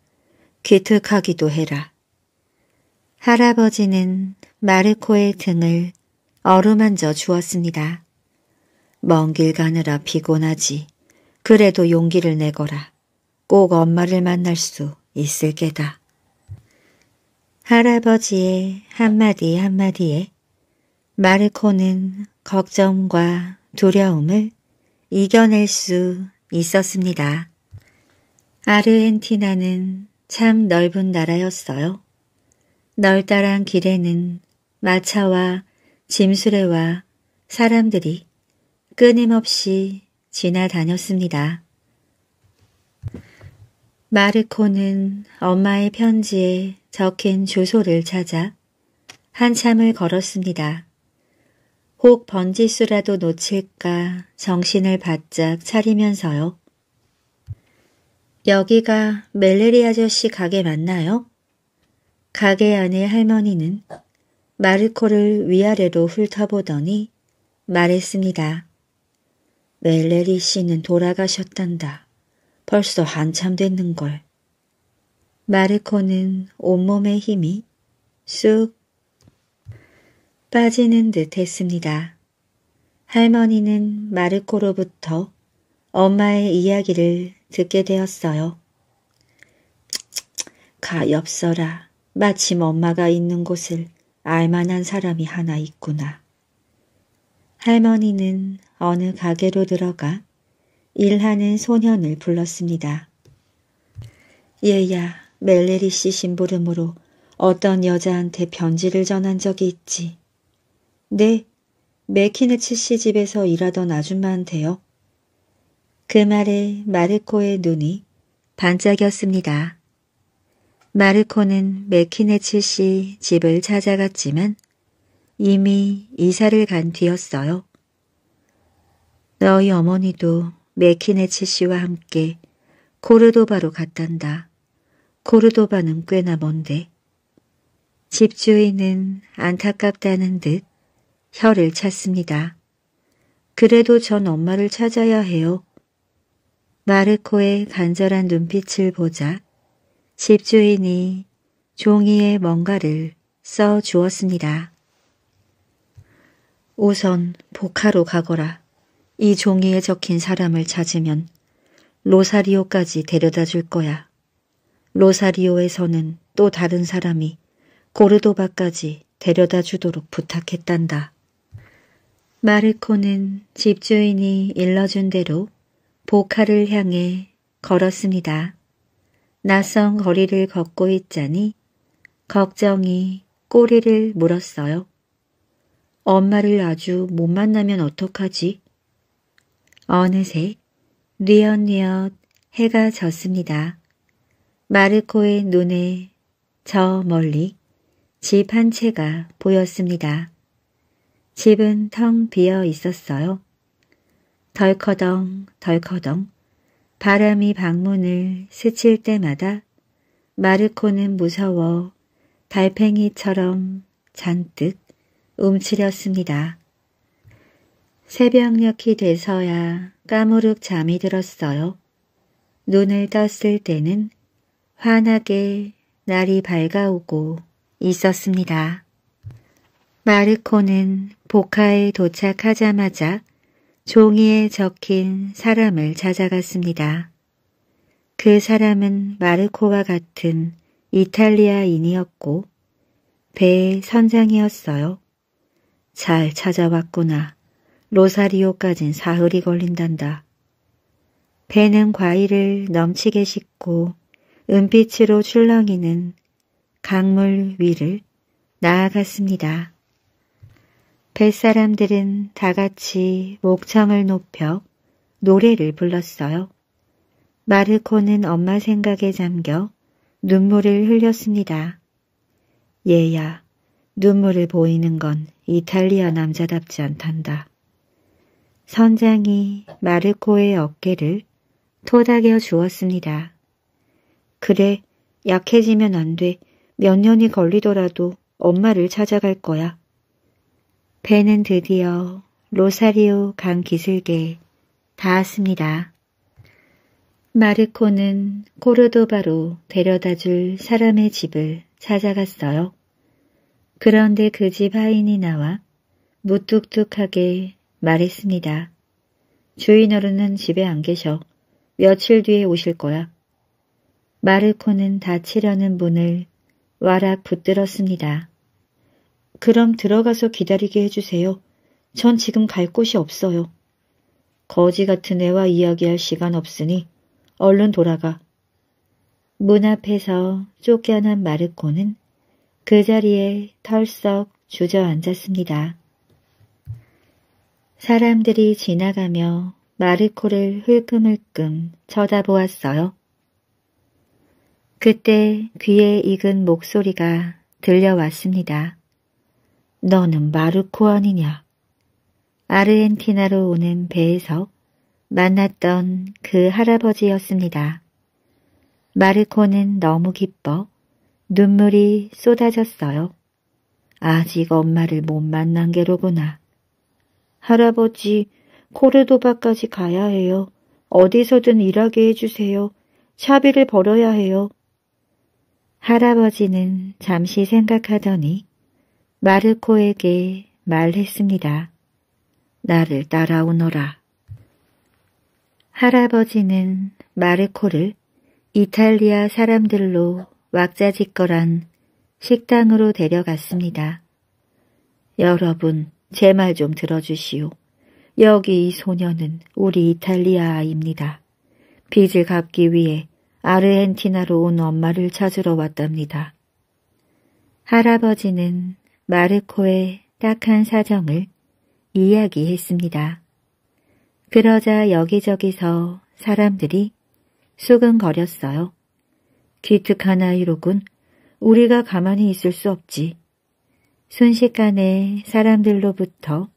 기특하기도 해라. 할아버지는 마르코의 등을 어루만져 주었습니다. 먼 길 가느라 피곤하지. 그래도 용기를 내거라. 꼭 엄마를 만날 수 있을 게다. 할아버지의 한마디 한마디에 마르코는 걱정과 두려움을 이겨낼 수 있었습니다. 아르헨티나는 참 넓은 나라였어요. 널따란 길에는 마차와 짐수레와 사람들이 끊임없이 지나다녔습니다. 마르코는 엄마의 편지에 적힌 주소를 찾아 한참을 걸었습니다. 혹 번지수라도 놓칠까 정신을 바짝 차리면서요. 여기가 멜레리 아저씨 가게 맞나요? 가게 안에 할머니는 마르코를 위아래로 훑어보더니 말했습니다. 멜레리 씨는 돌아가셨단다. 벌써 한참 됐는걸. 마르코는 온몸의 힘이 쑥 빠지는 듯 했습니다. 할머니는 마르코로부터 엄마의 이야기를 듣게 되었어요. 가엾서라 마침 엄마가 있는 곳을 알만한 사람이 하나 있구나. 할머니는 어느 가게로 들어가 일하는 소년을 불렀습니다. 얘야, 멜레리 씨 심부름으로 어떤 여자한테 편지를 전한 적이 있지. 네, 메키네츠씨 집에서 일하던 아줌마한테요. 그 말에 마르코의 눈이 반짝였습니다. 마르코는 메키네츠씨 집을 찾아갔지만 이미 이사를 간 뒤였어요. 너희 어머니도 메키네츠 씨와 함께 코르도바로 갔단다. 코르도바는 꽤나 먼데. 집주인은 안타깝다는 듯 혀를 찾습니다. 그래도 전 엄마를 찾아야 해요. 마르코의 간절한 눈빛을 보자 집주인이 종이에 뭔가를 써 주었습니다. 우선 보카로 가거라. 이 종이에 적힌 사람을 찾으면 로사리오까지 데려다 줄 거야. 로사리오에서는 또 다른 사람이 고르도바까지 데려다 주도록 부탁했단다. 마르코는 집주인이 일러준 대로 보카를 향해 걸었습니다. 낯선 거리를 걷고 있자니 걱정이 꼬리를 물었어요. 엄마를 아주 못 만나면 어떡하지? 어느새 뉘엿뉘엿 해가 졌습니다. 마르코의 눈에 저 멀리 집 한 채가 보였습니다. 집은 텅 비어 있었어요. 덜커덩 덜커덩 바람이 방문을 스칠 때마다 마르코는 무서워 달팽이처럼 잔뜩 움츠렸습니다. 새벽녘이 돼서야 까무룩 잠이 들었어요. 눈을 떴을 때는 환하게 날이 밝아오고 있었습니다. 마르코는 보카에 도착하자마자 종이에 적힌 사람을 찾아갔습니다. 그 사람은 마르코와 같은 이탈리아인이었고 배의 선장이었어요. 잘 찾아왔구나. 로사리오까진 사흘이 걸린단다. 배는 과일을 넘치게 싣고 은빛으로 출렁이는 강물 위를 나아갔습니다. 뱃사람들은 다 같이 목청을 높여 노래를 불렀어요. 마르코는 엄마 생각에 잠겨 눈물을 흘렸습니다. 얘야, 눈물을 보이는 건 이탈리아 남자답지 않단다. 선장이 마르코의 어깨를 토닥여 주었습니다. 그래, 약해지면 안 돼. 몇 년이 걸리더라도 엄마를 찾아갈 거야. 배는 드디어 로사리오 강 기슭에 닿았습니다. 마르코는 코르도바로 데려다줄 사람의 집을 찾아갔어요. 그런데 그 집 하인이 나와 무뚝뚝하게 말했습니다. 주인 어른은 집에 안 계셔. 며칠 뒤에 오실 거야. 마르코는 닫히려는 문을 와락 붙들었습니다. 그럼 들어가서 기다리게 해주세요. 전 지금 갈 곳이 없어요. 거지 같은 애와 이야기할 시간 없으니 얼른 돌아가. 문 앞에서 쫓겨난 마르코는 그 자리에 털썩 주저앉았습니다. 사람들이 지나가며 마르코를 흘끔흘끔 쳐다보았어요. 그때 귀에 익은 목소리가 들려왔습니다. 너는 마르코 아니냐? 아르헨티나로 오는 배에서 만났던 그 할아버지였습니다. 마르코는 너무 기뻐 눈물이 쏟아졌어요. 아직 엄마를 못 만난 게로구나. 할아버지, 코르도바까지 가야 해요. 어디서든 일하게 해주세요. 차비를 벌어야 해요. 할아버지는 잠시 생각하더니 마르코에게 말했습니다. 나를 따라오너라. 할아버지는 마르코를 이탈리아 사람들로 왁자지껄한 식당으로 데려갔습니다. 여러분, 제 말 좀 들어주시오. 여기 이 소녀는 우리 이탈리아 아입니다. 빚을 갚기 위해 아르헨티나로 온 엄마를 찾으러 왔답니다. 할아버지는 마르코의 딱한 사정을 이야기했습니다. 그러자 여기저기서 사람들이 수근거렸어요. 기특한 아이로군 우리가 가만히 있을 수 없지. 순식간에 사람들로부터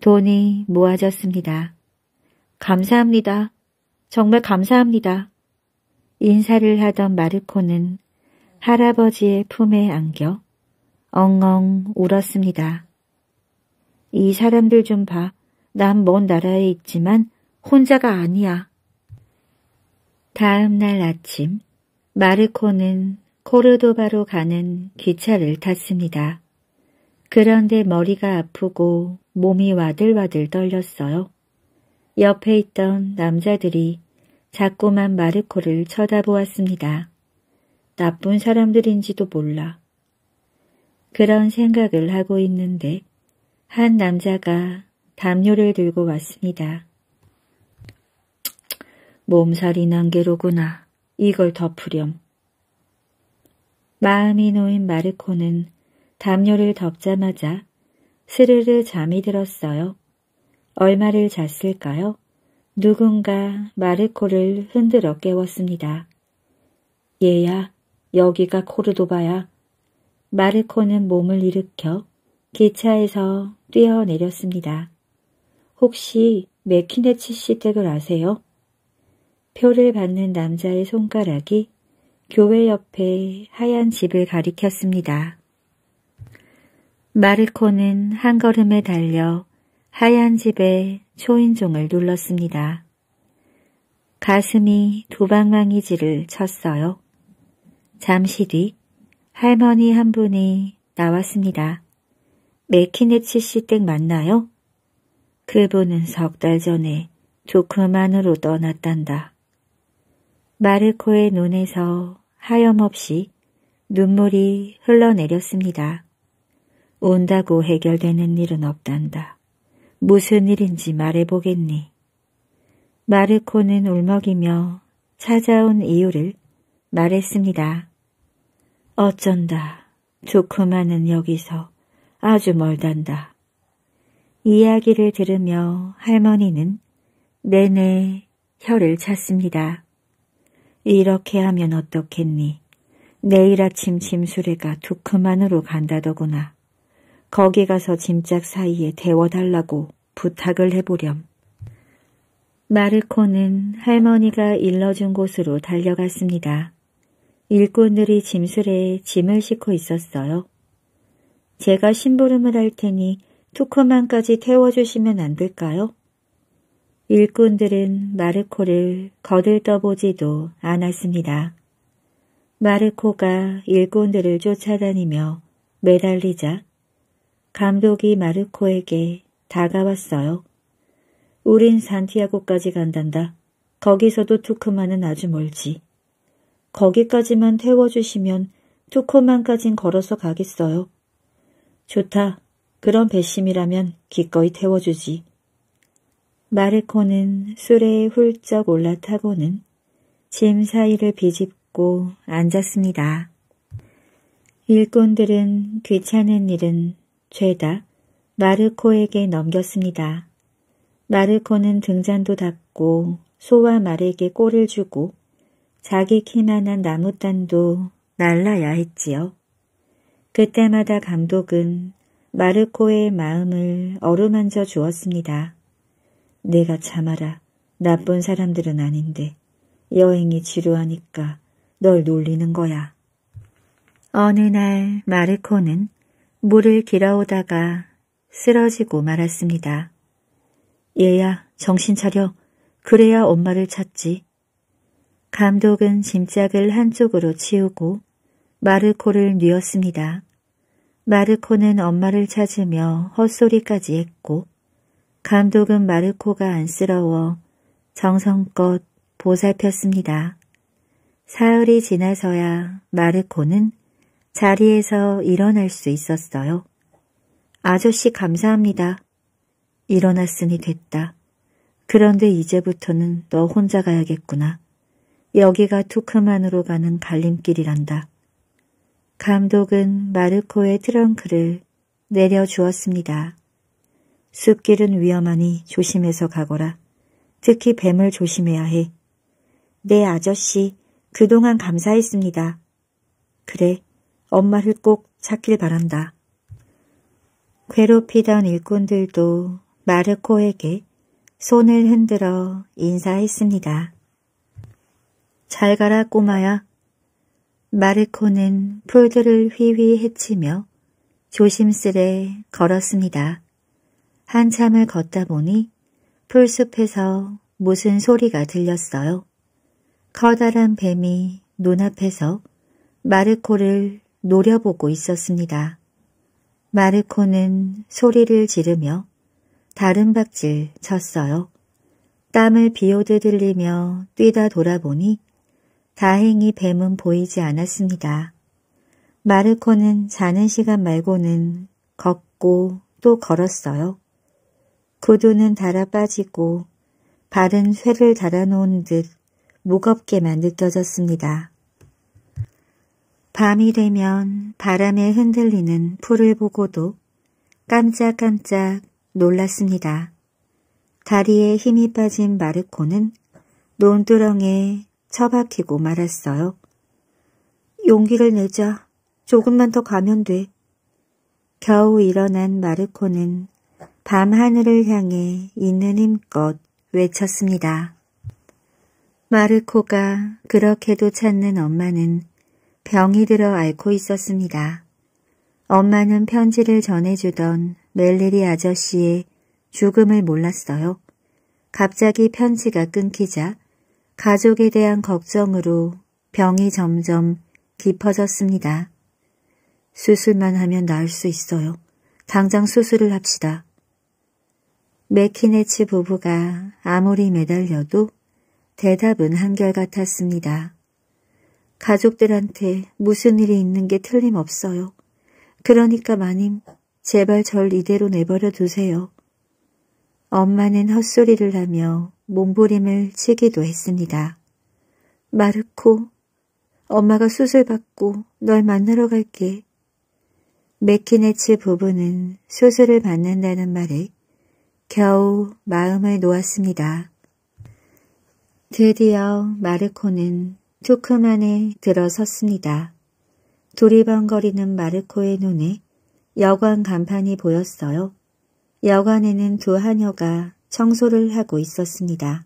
돈이 모아졌습니다. 감사합니다. 정말 감사합니다. 인사를 하던 마르코는 할아버지의 품에 안겨 엉엉 울었습니다. 이 사람들 좀 봐. 난 먼 나라에 있지만 혼자가 아니야. 다음 날 아침 마르코는 코르도바로 가는 기차를 탔습니다. 그런데 머리가 아프고 몸이 와들와들 떨렸어요. 옆에 있던 남자들이 자꾸만 마르코를 쳐다보았습니다. 나쁜 사람들인지도 몰라. 그런 생각을 하고 있는데 한 남자가 담요를 들고 왔습니다. 몸살이 난 게로구나. 이걸 덮으렴. 마음이 놓인 마르코는 담요를 덮자마자 스르르 잠이 들었어요. 얼마를 잤을까요? 누군가 마르코를 흔들어 깨웠습니다. 얘야, 여기가 코르도바야. 마르코는 몸을 일으켜 기차에서 뛰어내렸습니다. 혹시 메키네치 시댁을 아세요? 표를 받는 남자의 손가락이 교회 옆에 하얀 집을 가리켰습니다. 마르코는 한 걸음에 달려 하얀 집의 초인종을 눌렀습니다. 가슴이 두 방망이질을 쳤어요. 잠시 뒤 할머니 한 분이 나왔습니다. 맥키네치 씨 댁 맞나요? 그분은 석 달 전에 조크만으로 떠났단다. 마르코의 눈에서 하염없이 눈물이 흘러내렸습니다. 온다고 해결되는 일은 없단다. 무슨 일인지 말해보겠니? 마르코는 울먹이며 찾아온 이유를 말했습니다. 어쩐다. 조크만은 여기서 아주 멀단다. 이야기를 들으며 할머니는 내내 혀를 찼습니다. 이렇게 하면 어떻겠니? 내일 아침 짐수레가 두크만으로 간다더구나. 거기 가서 짐짝 사이에 데워달라고 부탁을 해보렴. 마르코는 할머니가 일러준 곳으로 달려갔습니다. 일꾼들이 짐술에 짐을 싣고 있었어요. 제가 심부름을 할 테니 투크만까지 태워주시면 안 될까요? 일꾼들은 마르코를 거들떠보지도 않았습니다. 마르코가 일꾼들을 쫓아다니며 매달리자 감독이 마르코에게 다가왔어요. 우린 산티아고까지 간단다. 거기서도 투크만은 아주 멀지. 거기까지만 태워주시면 투코만까진 걸어서 가겠어요. 좋다. 그런 배심이라면 기꺼이 태워주지. 마르코는 수레에 훌쩍 올라타고는 짐 사이를 비집고 앉았습니다. 일꾼들은 귀찮은 일은 죄다 마르코에게 넘겼습니다. 마르코는 등잔도 닦고 소와 말에게 꼴을 주고 자기 키만한 나무단도 날라야 했지요. 그때마다 감독은 마르코의 마음을 어루만져 주었습니다. 내가 참아라. 나쁜 사람들은 아닌데 여행이 지루하니까 널 놀리는 거야. 어느 날 마르코는 물을 길어오다가 쓰러지고 말았습니다. 얘야 정신 차려. 그래야 엄마를 찾지. 감독은 짐짝을 한쪽으로 치우고 마르코를 뉘었습니다. 마르코는 엄마를 찾으며 헛소리까지 했고 감독은 마르코가 안쓰러워 정성껏 보살폈습니다. 사흘이 지나서야 마르코는 자리에서 일어날 수 있었어요. 아저씨 감사합니다. 일어났으니 됐다. 그런데 이제부터는 너 혼자 가야겠구나. 여기가 투크만으로 가는 갈림길이란다. 감독은 마르코의 트렁크를 내려주었습니다. 숲길은 위험하니 조심해서 가거라. 특히 뱀을 조심해야 해. 네 아저씨, 그동안 감사했습니다. 그래, 엄마를 꼭 찾길 바란다. 괴롭히던 일꾼들도 마르코에게 손을 흔들어 인사했습니다. 잘 가라 꼬마야. 마르코는 풀들을 휘휘 헤치며 조심스레 걸었습니다. 한참을 걷다 보니 풀숲에서 무슨 소리가 들렸어요. 커다란 뱀이 눈앞에서 마르코를 노려보고 있었습니다. 마르코는 소리를 지르며 다른 박질 쳤어요. 땀을 비오듯 흘리며 뛰다 돌아보니 다행히 뱀은 보이지 않았습니다. 마르코는 자는 시간 말고는 걷고 또 걸었어요. 구두는 달아 빠지고 발은 쇠를 달아놓은 듯 무겁게만 느껴졌습니다. 밤이 되면 바람에 흔들리는 풀을 보고도 깜짝깜짝 놀랐습니다. 다리에 힘이 빠진 마르코는 논두렁에 처박히고 말았어요. 용기를 내자. 조금만 더 가면 돼. 겨우 일어난 마르코는 밤하늘을 향해 있는 힘껏 외쳤습니다. 마르코가 그렇게도 찾는 엄마는 병이 들어 앓고 있었습니다. 엄마는 편지를 전해주던 멜리리 아저씨의 죽음을 몰랐어요. 갑자기 편지가 끊기자 가족에 대한 걱정으로 병이 점점 깊어졌습니다. 수술만 하면 나을 수 있어요. 당장 수술을 합시다. 맥키네츠 부부가 아무리 매달려도 대답은 한결같았습니다. 가족들한테 무슨 일이 있는 게 틀림없어요. 그러니까 마님, 제발 절 이대로 내버려 두세요. 엄마는 헛소리를 하며 몸부림을 치기도 했습니다. 마르코, 엄마가 수술받고 널 만나러 갈게. 맥키네츠 부부는 수술을 받는다는 말에 겨우 마음을 놓았습니다. 드디어 마르코는 투크만에 들어섰습니다. 두리번거리는 마르코의 눈에 여관 간판이 보였어요. 여관에는 두 하녀가 청소를 하고 있었습니다.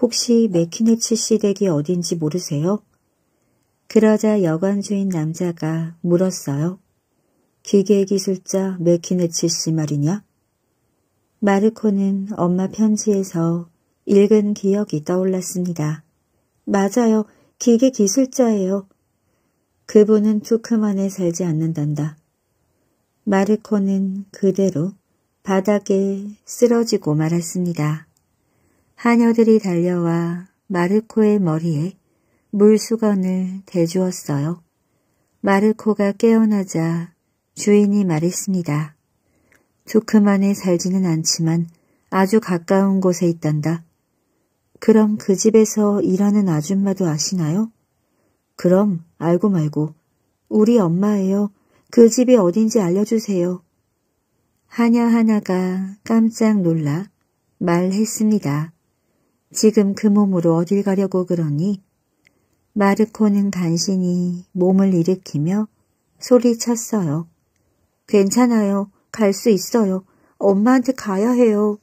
혹시 매키네치 시댁이 어딘지 모르세요? 그러자 여관 주인 남자가 물었어요. 기계기술자 매키네치 씨 말이냐? 마르코는 엄마 편지에서 읽은 기억이 떠올랐습니다. 맞아요. 기계기술자예요. 그분은 투크만에 살지 않는단다. 마르코는 그대로 바닥에 쓰러지고 말았습니다. 하녀들이 달려와 마르코의 머리에 물수건을 대주었어요. 마르코가 깨어나자 주인이 말했습니다. 두크만에 살지는 않지만 아주 가까운 곳에 있단다. 그럼 그 집에서 일하는 아줌마도 아시나요? 그럼 알고 말고 우리 엄마예요. 그 집이 어딘지 알려주세요. 하나하나가 깜짝 놀라 말했습니다. 지금 그 몸으로 어딜 가려고 그러니? 마르코는 간신히 몸을 일으키며 소리쳤어요. 괜찮아요. 갈 수 있어요. 엄마한테 가야 해요.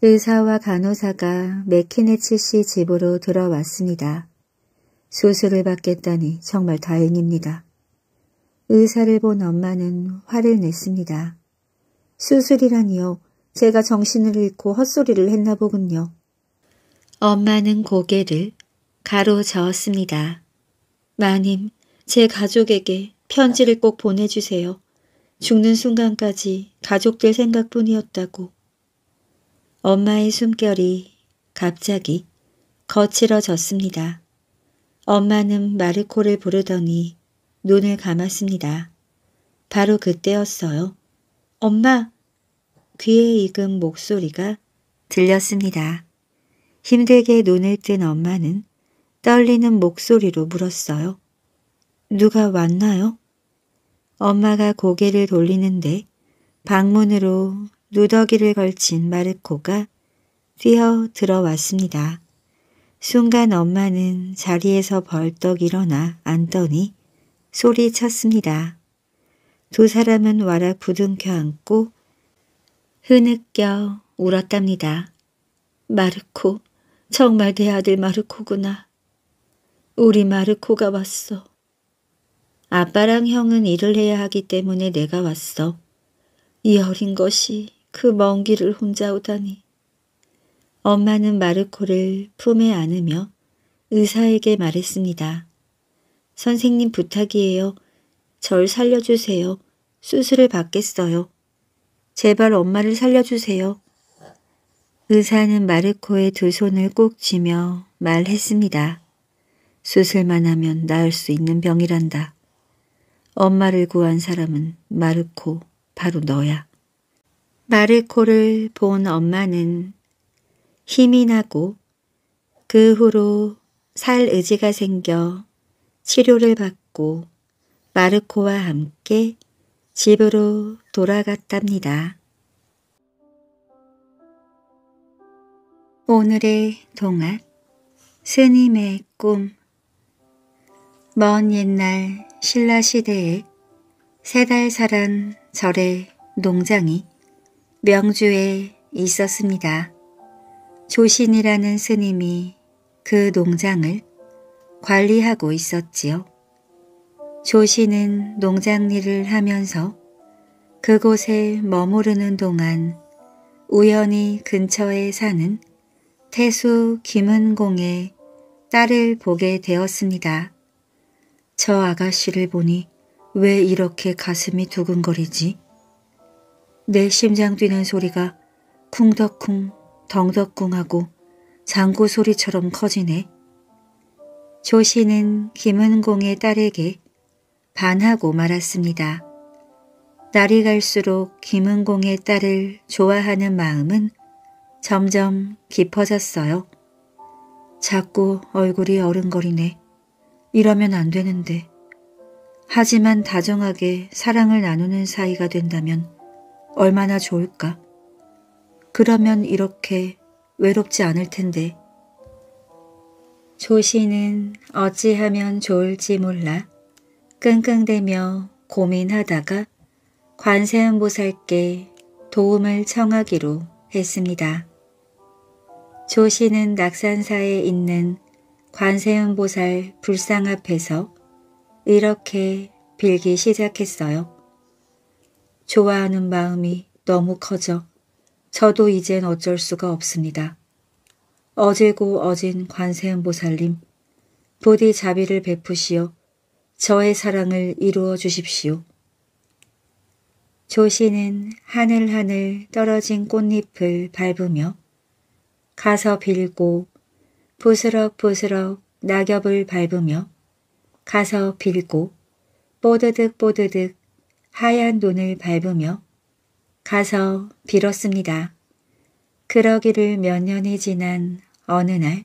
의사와 간호사가 메키네츠 씨 집으로 들어왔습니다. 수술을 받겠다니 정말 다행입니다. 의사를 본 엄마는 화를 냈습니다. 수술이라니요. 제가 정신을 잃고 헛소리를 했나 보군요. 엄마는 고개를 가로저었습니다. 마님, 제 가족에게 편지를 꼭 보내주세요. 죽는 순간까지 가족들 생각뿐이었다고. 엄마의 숨결이 갑자기 거칠어졌습니다. 엄마는 마르코를 부르더니 눈을 감았습니다. 바로 그때였어요. 엄마! 귀에 익은 목소리가 들렸습니다. 힘들게 눈을 뜬 엄마는 떨리는 목소리로 물었어요. 누가 왔나요? 엄마가 고개를 돌리는데 방문으로 누더기를 걸친 마르코가 뛰어 들어왔습니다. 순간 엄마는 자리에서 벌떡 일어나 앉더니 소리쳤습니다. 두 사람은 와라 부둥켜 안고 흐느껴 울었답니다. 마르코, 정말 내 아들 마르코구나. 우리 마르코가 왔어. 아빠랑 형은 일을 해야 하기 때문에 내가 왔어. 이 어린 것이 그 먼 길을 혼자 오다니. 엄마는 마르코를 품에 안으며 의사에게 말했습니다. 선생님 부탁이에요. 절 살려주세요. 수술을 받겠어요. 제발 엄마를 살려주세요. 의사는 마르코의 두 손을 꼭 쥐며 말했습니다. 수술만 하면 나을 수 있는 병이란다. 엄마를 구한 사람은 마르코, 바로 너야. 마르코를 본 엄마는 힘이 나고 그 후로 살 의지가 생겨 치료를 받고 마르코와 함께 집으로 돌아갔답니다. 오늘의 동안 스님의 꿈 먼 옛날 신라시대에 세달 살한 절의 농장이 명주에 있었습니다. 조신이라는 스님이 그 농장을 관리하고 있었지요. 조씨는 농장 일을 하면서 그곳에 머무르는 동안 우연히 근처에 사는 태수 김은공의 딸을 보게 되었습니다. 저 아가씨를 보니 왜 이렇게 가슴이 두근거리지? 내 심장 뛰는 소리가 쿵덕쿵 덩덕쿵하고 장구 소리처럼 커지네. 조씨는 김은공의 딸에게 반하고 말았습니다. 날이 갈수록 김은공의 딸을 좋아하는 마음은 점점 깊어졌어요. 자꾸 얼굴이 어른거리네. 이러면 안 되는데. 하지만 다정하게 사랑을 나누는 사이가 된다면 얼마나 좋을까. 그러면 이렇게 외롭지 않을 텐데 조씨는 어찌하면 좋을지 몰라 끙끙대며 고민하다가 관세음보살께 도움을 청하기로 했습니다. 조씨는 낙산사에 있는 관세음보살 불상 앞에서 이렇게 빌기 시작했어요. 좋아하는 마음이 너무 커져 저도 이젠 어쩔 수가 없습니다. 어제고 어진 관세음보살님 보디 자비를 베푸시어 저의 사랑을 이루어 주십시오. 조씨는 하늘하늘 떨어진 꽃잎을 밟으며 가서 빌고 부스럭부스럭 낙엽을 밟으며 가서 빌고 뽀드득 뽀드득 하얀 눈을 밟으며 가서 빌었습니다. 그러기를 몇 년이 지난 어느 날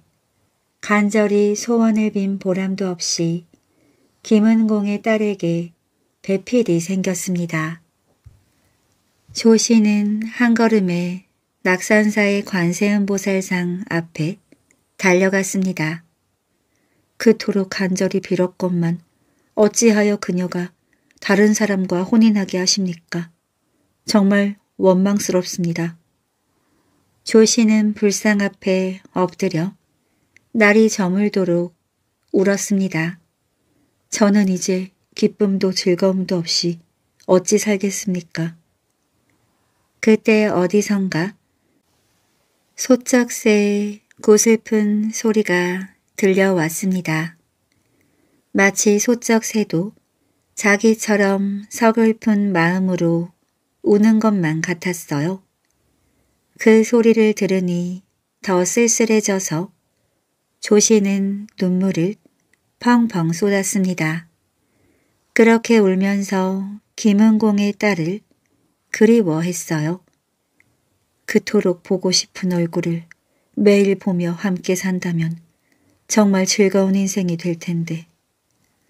간절히 소원을 빈 보람도 없이 김은공의 딸에게 배필이 생겼습니다. 조씨는 한 걸음에 낙산사의 관세음보살상 앞에 달려갔습니다. 그토록 간절히 빌었건만 어찌하여 그녀가 다른 사람과 혼인하게 하십니까? 정말 원망스럽습니다. 조씨는 불상 앞에 엎드려 날이 저물도록 울었습니다. 저는 이제 기쁨도 즐거움도 없이 어찌 살겠습니까? 그때 어디선가 소쩍새의 고슬픈 소리가 들려왔습니다. 마치 소쩍새도 자기처럼 서글픈 마음으로 우는 것만 같았어요. 그 소리를 들으니 더 쓸쓸해져서 조씨는 눈물을 펑펑 쏟았습니다. 그렇게 울면서 김은공의 딸을 그리워했어요. 그토록 보고 싶은 얼굴을 매일 보며 함께 산다면 정말 즐거운 인생이 될 텐데.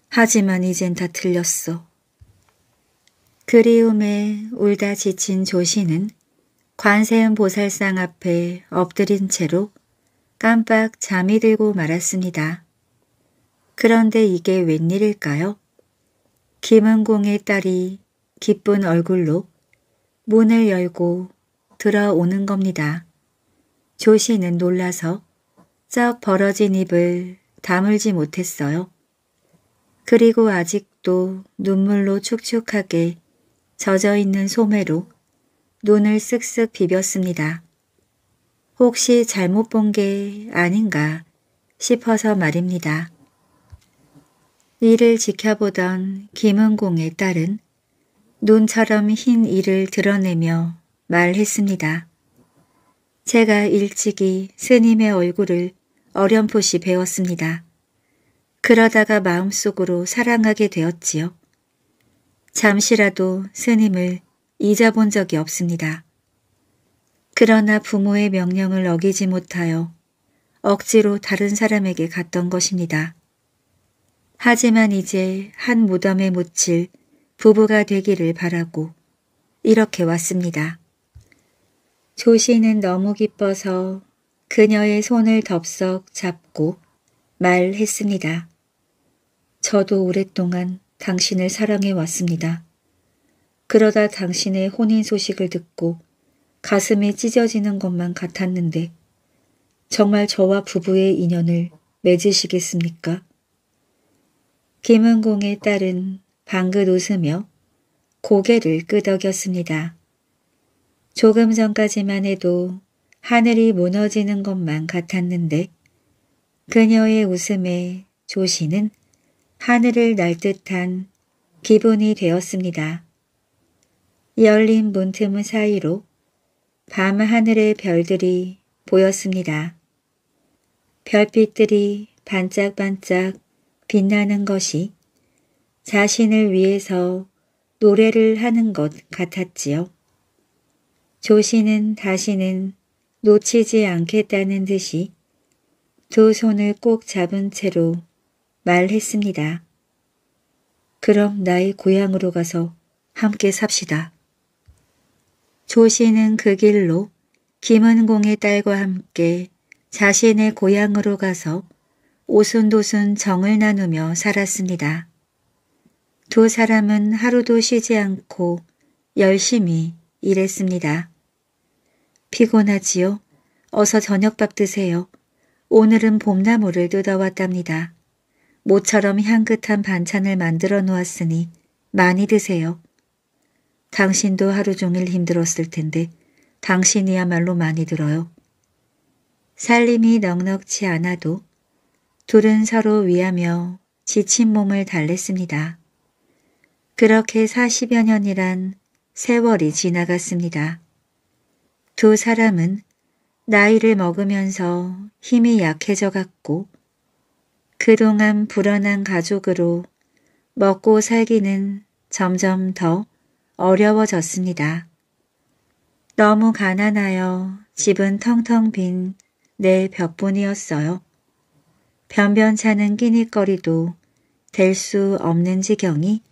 하지만 이젠 다 틀렸어. 그리움에 울다 지친 조씨는 관세음 보살상 앞에 엎드린 채로 깜빡 잠이 들고 말았습니다. 그런데 이게 웬일일까요? 김은공의 딸이 기쁜 얼굴로 문을 열고 들어오는 겁니다. 조씨는 놀라서 쩍 벌어진 입을 다물지 못했어요. 그리고 아직도 눈물로 축축하게 젖어있는 소매로 눈을 쓱쓱 비볐습니다. 혹시 잘못 본 게 아닌가 싶어서 말입니다. 이를 지켜보던 김은공의 딸은 눈처럼 흰 이를 드러내며 말했습니다. 제가 일찍이 스님의 얼굴을 어렴풋이 배웠습니다. 그러다가 마음속으로 사랑하게 되었지요. 잠시라도 스님을 잊어본 적이 없습니다. 그러나 부모의 명령을 어기지 못하여 억지로 다른 사람에게 갔던 것입니다. 하지만 이제 한 무덤에 묻힐 부부가 되기를 바라고 이렇게 왔습니다. 조시는 너무 기뻐서 그녀의 손을 덥석 잡고 말했습니다. 저도 오랫동안 당신을 사랑해 왔습니다. 그러다 당신의 혼인 소식을 듣고 가슴이 찢어지는 것만 같았는데 정말 저와 부부의 인연을 맺으시겠습니까? 김은공의 딸은 방긋 웃으며 고개를 끄덕였습니다. 조금 전까지만 해도 하늘이 무너지는 것만 같았는데 그녀의 웃음에 조시는 하늘을 날 듯한 기분이 되었습니다. 열린 문틈 은 사이로 밤하늘의 별들이 보였습니다. 별빛들이 반짝반짝 빛나는 것이 자신을 위해서 노래를 하는 것 같았지요. 조씨는 다시는 놓치지 않겠다는 듯이 두 손을 꼭 잡은 채로 말했습니다. 그럼 나의 고향으로 가서 함께 삽시다. 조씨는 그 길로 김은공의 딸과 함께 자신의 고향으로 가서 오순도순 정을 나누며 살았습니다. 두 사람은 하루도 쉬지 않고 열심히 일했습니다. 피곤하지요? 어서 저녁밥 드세요. 오늘은 봄나무를 뜯어왔답니다. 모처럼 향긋한 반찬을 만들어 놓았으니 많이 드세요. 당신도 하루 종일 힘들었을 텐데 당신이야말로 많이 들어요. 살림이 넉넉치 않아도 둘은 서로 위하며 지친 몸을 달랬습니다. 그렇게 40여 년이란 세월이 지나갔습니다. 두 사람은 나이를 먹으면서 힘이 약해져 갔고 그동안 불안한 가족으로 먹고 살기는 점점 더 어려워졌습니다. 너무 가난하여 집은 텅텅 빈 내 벽뿐이었어요. 변변찮은 끼니거리도 될 수 없는 지경이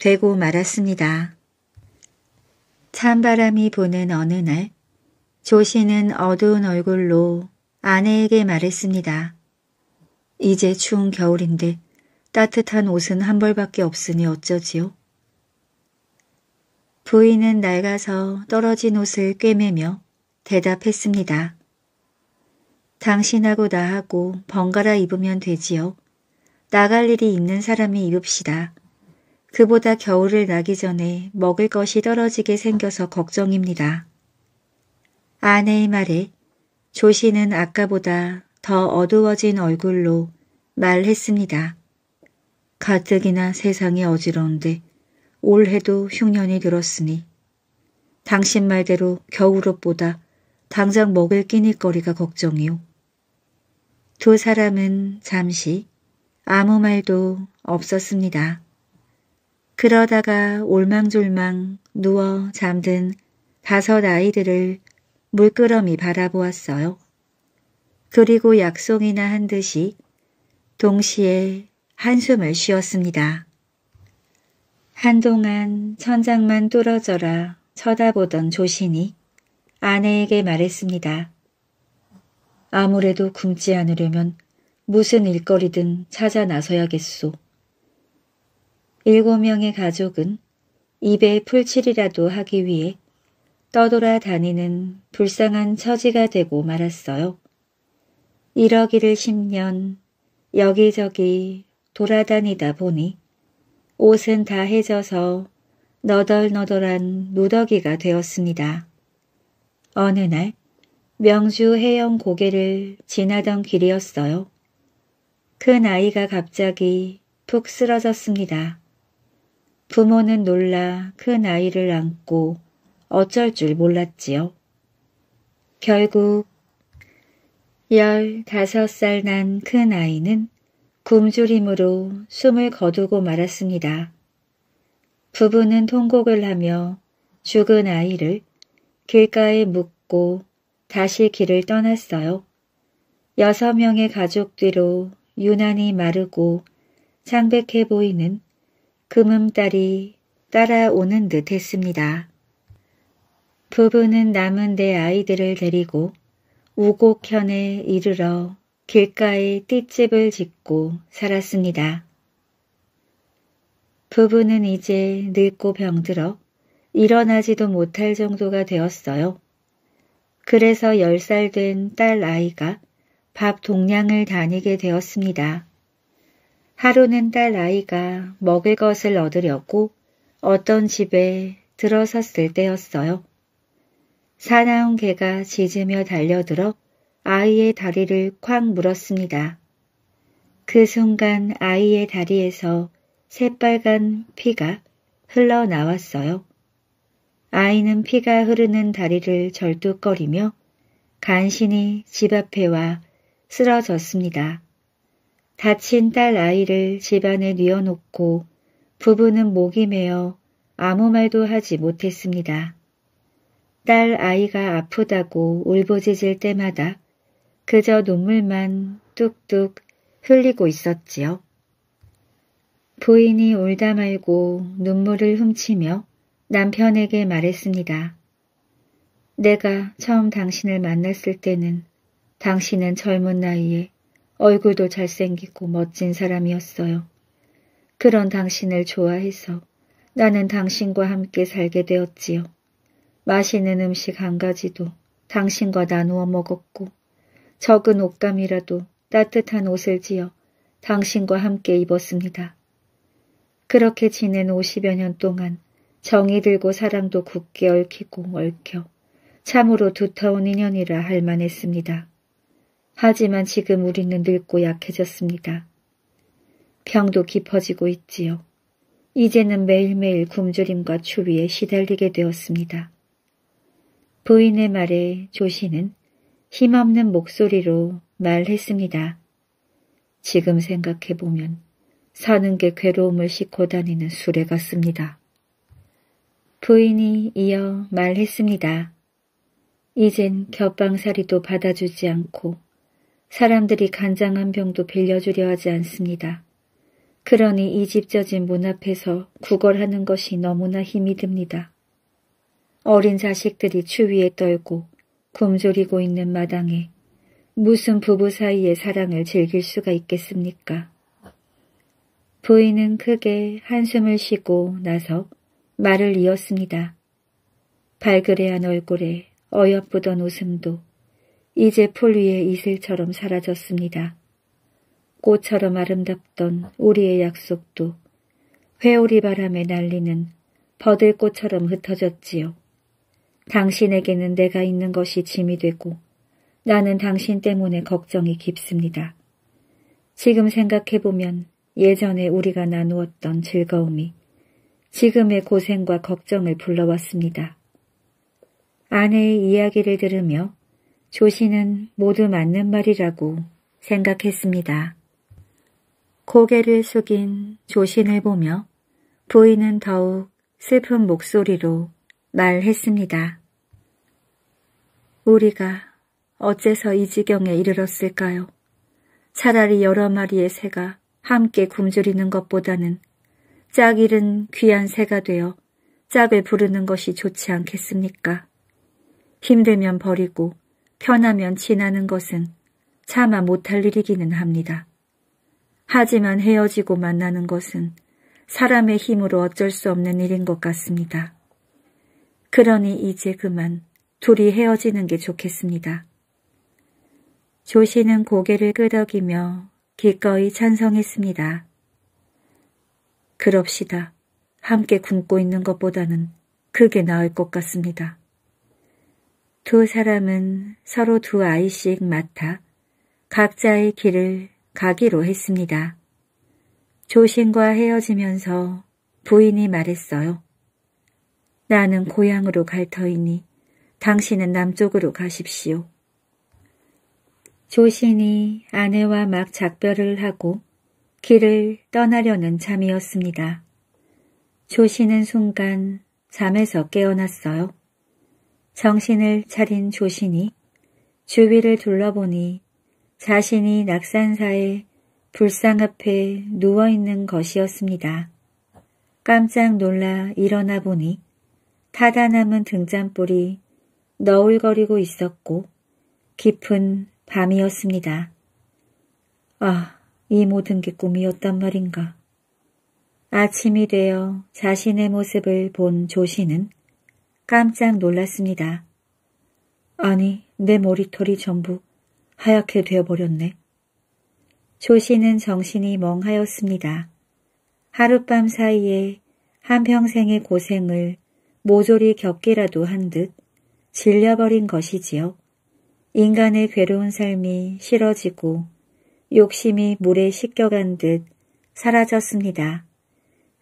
되고 말았습니다. 찬바람이 부는 어느 날 조씨는 어두운 얼굴로 아내에게 말했습니다. 이제 추운 겨울인데 따뜻한 옷은 한 벌밖에 없으니 어쩌지요? 부인은 낡아서 떨어진 옷을 꿰매며 대답했습니다. 당신하고 나하고 번갈아 입으면 되지요. 나갈 일이 있는 사람이 입읍시다. 그보다 겨울을 나기 전에 먹을 것이 떨어지게 생겨서 걱정입니다. 아내의 말에 조씨는 아까보다 더 어두워진 얼굴로 말했습니다. 가뜩이나 세상이 어지러운데 올해도 흉년이 들었으니 당신 말대로 겨울옷보다 당장 먹을 끼니거리가 걱정이오. 두 사람은 잠시 아무 말도 없었습니다. 그러다가 올망졸망 누워 잠든 다섯 아이들을 물끄러미 바라보았어요. 그리고 약속이나 한 듯이 동시에 한숨을 쉬었습니다. 한동안 천장만 뚫어져라 쳐다보던 조신이 아내에게 말했습니다. 아무래도 굶지 않으려면 무슨 일거리든 찾아 나서야겠소. 일곱 명의 가족은 입에 풀칠이라도 하기 위해 떠돌아 다니는 불쌍한 처지가 되고 말았어요. 이러기를 십 년 여기저기 돌아다니다 보니 옷은 다 해져서 너덜너덜한 누더기가 되었습니다. 어느 날 명주 해영 고개를 지나던 길이었어요. 큰 그 아이가 갑자기 푹 쓰러졌습니다. 부모는 놀라 큰 그 아이를 안고 어쩔 줄 몰랐지요. 결국 1 5살난 큰 아이는 그 굶주림으로 숨을 거두고 말았습니다. 부부는 통곡을 하며 죽은 아이를 길가에 묻고 다시 길을 떠났어요. 여섯 명의 가족 뒤로 유난히 마르고 창백해 보이는 금음달이 따라오는 듯 했습니다. 부부는 남은 내 아이들을 데리고 우곡현에 이르러 길가에 띠집을 짓고 살았습니다. 부부는 이제 늙고 병들어 일어나지도 못할 정도가 되었어요. 그래서 10살 된 딸 아이가 밥 동량을 다니게 되었습니다. 하루는 딸 아이가 먹을 것을 얻으려고 어떤 집에 들어섰을 때였어요. 사나운 개가 짖으며 달려들어 아이의 다리를 쾅 물었습니다. 그 순간 아이의 다리에서 새빨간 피가 흘러나왔어요. 아이는 피가 흐르는 다리를 절뚝거리며 간신히 집 앞에 와 쓰러졌습니다. 다친 딸 아이를 집안에 뉘어놓고 부부는 목이 메어 아무 말도 하지 못했습니다. 딸 아이가 아프다고 울부짖을 때마다 그저 눈물만 뚝뚝 흘리고 있었지요. 부인이 울다 말고 눈물을 훔치며 남편에게 말했습니다. 내가 처음 당신을 만났을 때는 당신은 젊은 나이에 얼굴도 잘생기고 멋진 사람이었어요. 그런 당신을 좋아해서 나는 당신과 함께 살게 되었지요. 맛있는 음식 한 가지도 당신과 나누어 먹었고 적은 옷감이라도 따뜻한 옷을 지어 당신과 함께 입었습니다. 그렇게 지낸 50여 년 동안 정이 들고 사랑도 굳게 얽히고 얽혀 참으로 두터운 인연이라 할 만했습니다. 하지만 지금 우리는 늙고 약해졌습니다. 병도 깊어지고 있지요. 이제는 매일매일 굶주림과 추위에 시달리게 되었습니다. 부인의 말에 조시는 힘없는 목소리로 말했습니다. 지금 생각해보면 사는 게 괴로움을 싣고 다니는 수레 같습니다. 부인이 이어 말했습니다. 이젠 겹방살이도 받아주지 않고 사람들이 간장 한 병도 빌려주려 하지 않습니다. 그러니 이 집젖은 문 앞에서 구걸하는 것이 너무나 힘이 듭니다. 어린 자식들이 추위에 떨고 곰졸이고 있는 마당에 무슨 부부 사이의 사랑을 즐길 수가 있겠습니까? 부인은 크게 한숨을 쉬고 나서 말을 이었습니다. 발그레한 얼굴에 어여쁘던 웃음도 이제 풀 위에 이슬처럼 사라졌습니다. 꽃처럼 아름답던 우리의 약속도 회오리 바람에 날리는 버들꽃처럼 흩어졌지요. 당신에게는 내가 있는 것이 짐이 되고 나는 당신 때문에 걱정이 깊습니다. 지금 생각해보면 예전에 우리가 나누었던 즐거움이 지금의 고생과 걱정을 불러왔습니다. 아내의 이야기를 들으며 조씨는 모두 맞는 말이라고 생각했습니다. 고개를 숙인 조신을 보며 부인은 더욱 슬픈 목소리로 말했습니다. 우리가 어째서 이 지경에 이르렀을까요? 차라리 여러 마리의 새가 함께 굶주리는 것보다는 짝 잃은 귀한 새가 되어 짝을 부르는 것이 좋지 않겠습니까? 힘들면 버리고 편하면 지나는 것은 차마 못할 일이기는 합니다. 하지만 헤어지고 만나는 것은 사람의 힘으로 어쩔 수 없는 일인 것 같습니다. 그러니 이제 그만 둘이 헤어지는 게 좋겠습니다. 조 씨는 고개를 끄덕이며 기꺼이 찬성했습니다. 그럽시다. 함께 굶고 있는 것보다는 그게 나을 것 같습니다. 두 사람은 서로 두 아이씩 맡아 각자의 길을 가기로 했습니다. 조신과 헤어지면서 부인이 말했어요. 나는 고향으로 갈 터이니 당신은 남쪽으로 가십시오. 조신이 아내와 막 작별을 하고 길을 떠나려는 참이었습니다. 조신은 순간 잠에서 깨어났어요. 정신을 차린 조신이 주위를 둘러보니 자신이 낙산사의 불상 앞에 누워있는 것이었습니다. 깜짝 놀라 일어나 보니 타다 남은 등잔볼이 너울거리고 있었고 깊은 밤이었습니다. 아, 이 모든 게 꿈이었단 말인가. 아침이 되어 자신의 모습을 본조시는 깜짝 놀랐습니다. 아니, 내 머리털이 전부 하얗게 되어버렸네. 조시는 정신이 멍하였습니다. 하룻밤 사이에 한평생의 고생을 모조리 겪기라도 한 듯 질려버린 것이지요. 인간의 괴로운 삶이 싫어지고 욕심이 물에 씻겨간 듯 사라졌습니다.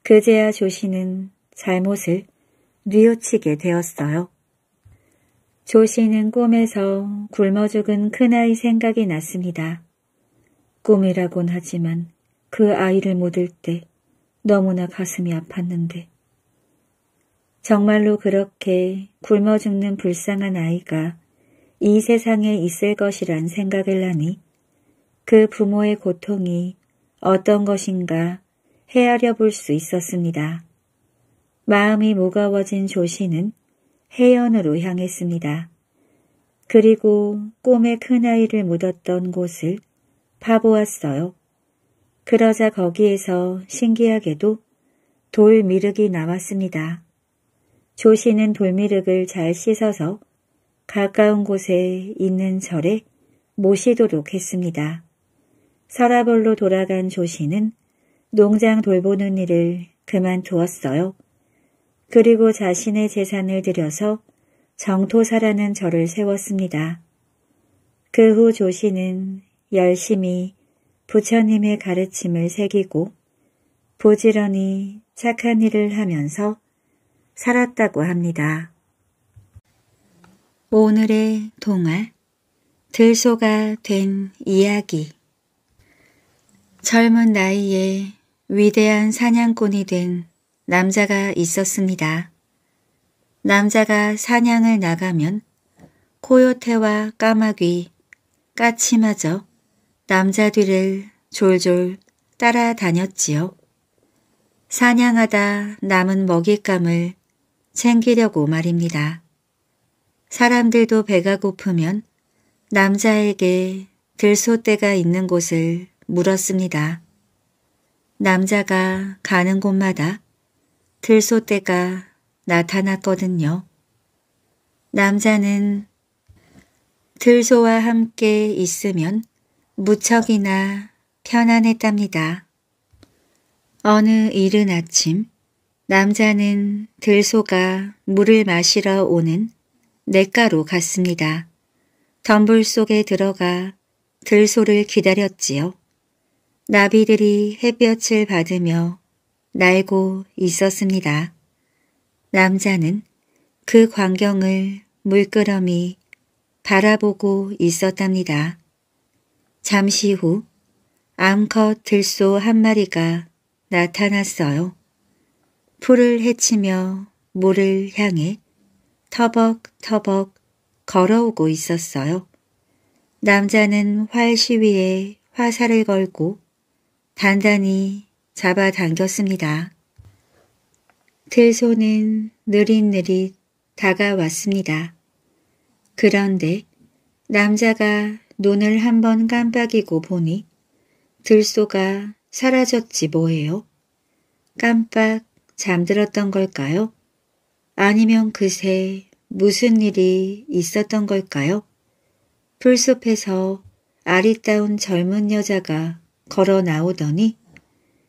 그제야 조씨는 잘못을 뉘우치게 되었어요. 조씨는 꿈에서 굶어 죽은 큰아이 생각이 났습니다. 꿈이라곤 하지만 그 아이를 묻을때 너무나 가슴이 아팠는데 정말로 그렇게 굶어 죽는 불쌍한 아이가 이 세상에 있을 것이란 생각을 하니 그 부모의 고통이 어떤 것인가 헤아려 볼 수 있었습니다. 마음이 무거워진 조씨는 해연으로 향했습니다. 그리고 꿈의 큰아이를 묻었던 곳을 파보았어요. 그러자 거기에서 신기하게도 돌 미륵이 나왔습니다. 조 씨는 돌미륵을 잘 씻어서 가까운 곳에 있는 절에 모시도록 했습니다. 서라벌로 돌아간 조 씨는 농장 돌보는 일을 그만두었어요. 그리고 자신의 재산을 들여서 정토사라는 절을 세웠습니다. 그 후조 씨는 열심히 부처님의 가르침을 새기고 부지런히 착한 일을 하면서 살았다고 합니다. 오늘의 동화 들소가 된 이야기 젊은 나이에 위대한 사냥꾼이 된 남자가 있었습니다. 남자가 사냥을 나가면 코요태와 까마귀, 까치마저 남자 뒤를 졸졸 따라다녔지요. 사냥하다 남은 먹잇감을 챙기려고 말입니다. 사람들도 배가 고프면 남자에게 들소대가 있는 곳을 물었습니다. 남자가 가는 곳마다 들소대가 나타났거든요. 남자는 들소와 함께 있으면 무척이나 편안했답니다. 어느 이른 아침 남자는 들소가 물을 마시러 오는 냇가로 갔습니다. 덤불 속에 들어가 들소를 기다렸지요. 나비들이 햇볕을 받으며 날고 있었습니다. 남자는 그 광경을 물끄러미 바라보고 있었답니다. 잠시 후 암컷 들소 한 마리가 나타났어요. 풀을 헤치며 물을 향해 터벅터벅 걸어오고 있었어요. 남자는 활 시위에 화살을 걸고 단단히 잡아당겼습니다. 들소는 느릿느릿 다가왔습니다. 그런데 남자가 눈을 한번 깜빡이고 보니 들소가 사라졌지 뭐예요. 깜빡 잠들었던 걸까요? 아니면 그새 무슨 일이 있었던 걸까요? 풀숲에서 아리따운 젊은 여자가 걸어 나오더니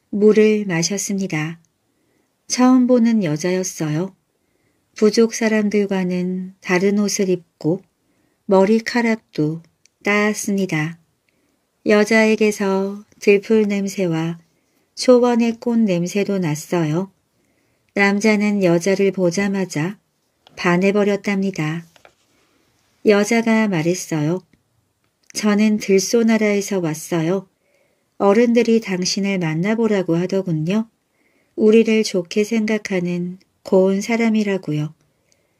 물을 마셨습니다. 처음 보는 여자였어요. 부족 사람들과는 다른 옷을 입고 머리카락도 따았습니다. 여자에게서 들풀 냄새와 초원의 꽃 냄새도 났어요. 남자는 여자를 보자마자 반해버렸답니다. 여자가 말했어요. 저는 들소나라에서 왔어요. 어른들이 당신을 만나보라고 하더군요. 우리를 좋게 생각하는 고운 사람이라고요.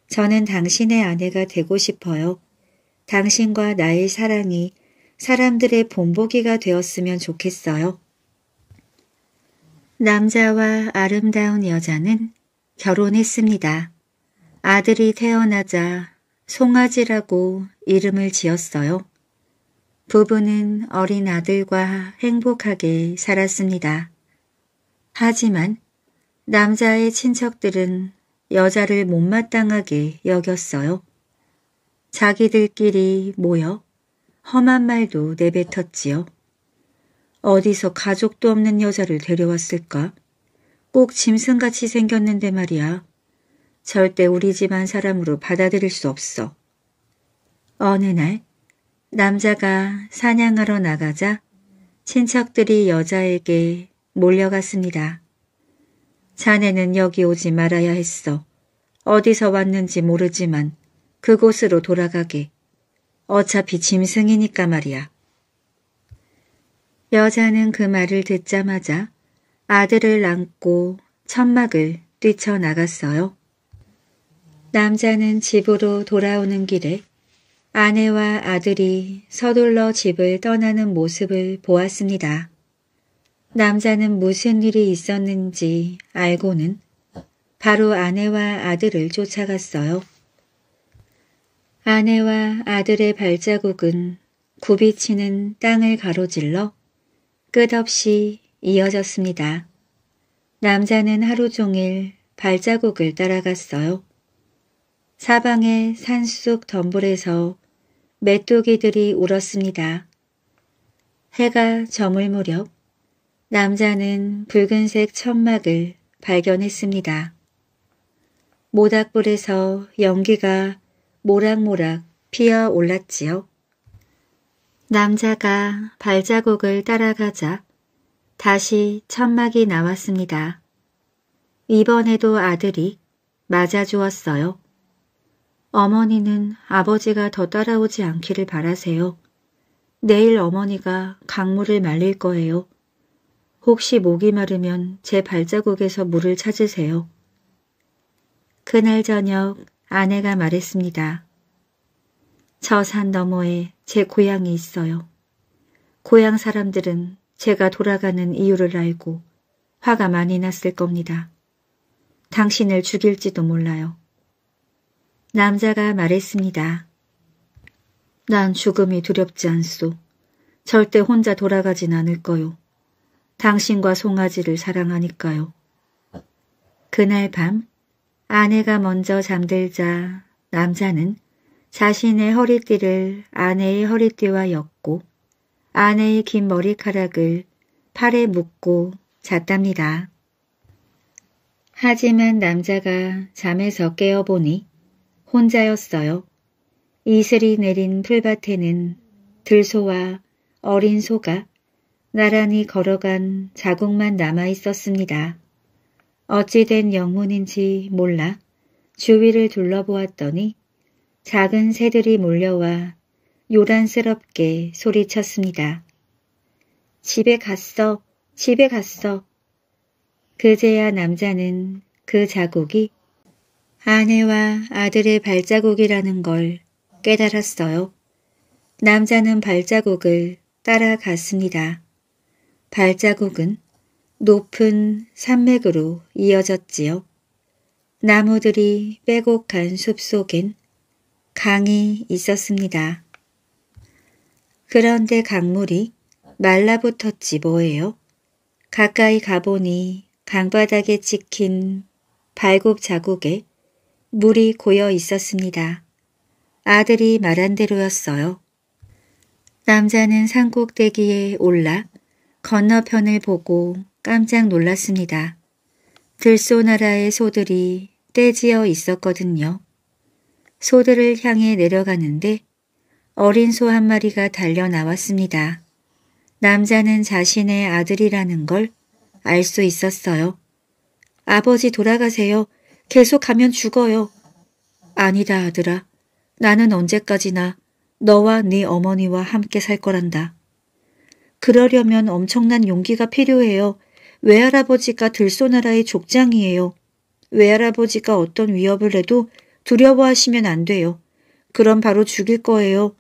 저는 당신의 아내가 되고 싶어요. 당신과 나의 사랑이 사람들의 본보기가 되었으면 좋겠어요. 남자와 아름다운 여자는 결혼했습니다. 아들이 태어나자 송아지라고 이름을 지었어요. 부부는 어린 아들과 행복하게 살았습니다. 하지만 남자의 친척들은 여자를 못마땅하게 여겼어요. 자기들끼리 모여 험한 말도 내뱉었지요. 어디서 가족도 없는 여자를 데려왔을까? 꼭 짐승같이 생겼는데 말이야. 절대 우리 집안 사람으로 받아들일 수 없어. 어느 날 남자가 사냥하러 나가자 친척들이 여자에게 몰려갔습니다. 자네는 여기 오지 말아야 했어. 어디서 왔는지 모르지만 그곳으로 돌아가게. 어차피 짐승이니까 말이야. 여자는 그 말을 듣자마자 아들을 안고 천막을 뛰쳐나갔어요. 남자는 집으로 돌아오는 길에 아내와 아들이 서둘러 집을 떠나는 모습을 보았습니다. 남자는 무슨 일이 있었는지 알고는 바로 아내와 아들을 쫓아갔어요. 아내와 아들의 발자국은 굽이치는 땅을 가로질러 끝없이 이어졌습니다. 남자는 하루 종일 발자국을 따라갔어요. 사방의 산속 덤불에서 메뚜기들이 울었습니다. 해가 저물 무렵 남자는 붉은색 천막을 발견했습니다. 모닥불에서 연기가 모락모락 피어올랐지요. 남자가 발자국을 따라가자 다시 천막이 나왔습니다. 이번에도 아들이 맞아 주었어요. 어머니는 아버지가 더 따라오지 않기를 바라세요. 내일 어머니가 강물을 말릴 거예요. 혹시 목이 마르면 제 발자국에서 물을 찾으세요. 그날 저녁 아내가 말했습니다. 저산 너머에 제 고향이 있어요. 고향 사람들은 제가 돌아가는 이유를 알고 화가 많이 났을 겁니다. 당신을 죽일지도 몰라요. 남자가 말했습니다. 난 죽음이 두렵지 않소. 절대 혼자 돌아가진 않을 거요. 당신과 송아지를 사랑하니까요. 그날 밤 아내가 먼저 잠들자 남자는 자신의 허리띠를 아내의 허리띠와 엮고 아내의 긴 머리카락을 팔에 묶고 잤답니다. 하지만 남자가 잠에서 깨어보니 혼자였어요. 이슬이 내린 풀밭에는 들소와 어린 소가 나란히 걸어간 자국만 남아 있었습니다. 어찌된 영문인지 몰라 주위를 둘러보았더니 작은 새들이 몰려와 요란스럽게 소리쳤습니다. 집에 갔어, 집에 갔어. 그제야 남자는 그 자국이 아내와 아들의 발자국이라는 걸 깨달았어요. 남자는 발자국을 따라갔습니다. 발자국은 높은 산맥으로 이어졌지요. 나무들이 빼곡한 숲속엔 강이 있었습니다. 그런데 강물이 말라붙었지 뭐예요. 가까이 가보니 강바닥에 찍힌 발굽 자국에 물이 고여 있었습니다. 아들이 말한 대로였어요. 남자는 산꼭대기에 올라 건너편을 보고 깜짝 놀랐습니다. 들소나라의 소들이 떼지어 있었거든요. 소들을 향해 내려가는데 어린 소 한 마리가 달려 나왔습니다. 남자는 자신의 아들이라는 걸 알 수 있었어요. 아버지 돌아가세요. 계속 가면 죽어요. 아니다 아들아. 나는 언제까지나 너와 네 어머니와 함께 살 거란다. 그러려면 엄청난 용기가 필요해요. 외할아버지가 들소나라의 족장이에요. 외할아버지가 어떤 위협을 해도 두려워하시면 안 돼요. 그럼 바로 죽일 거예요.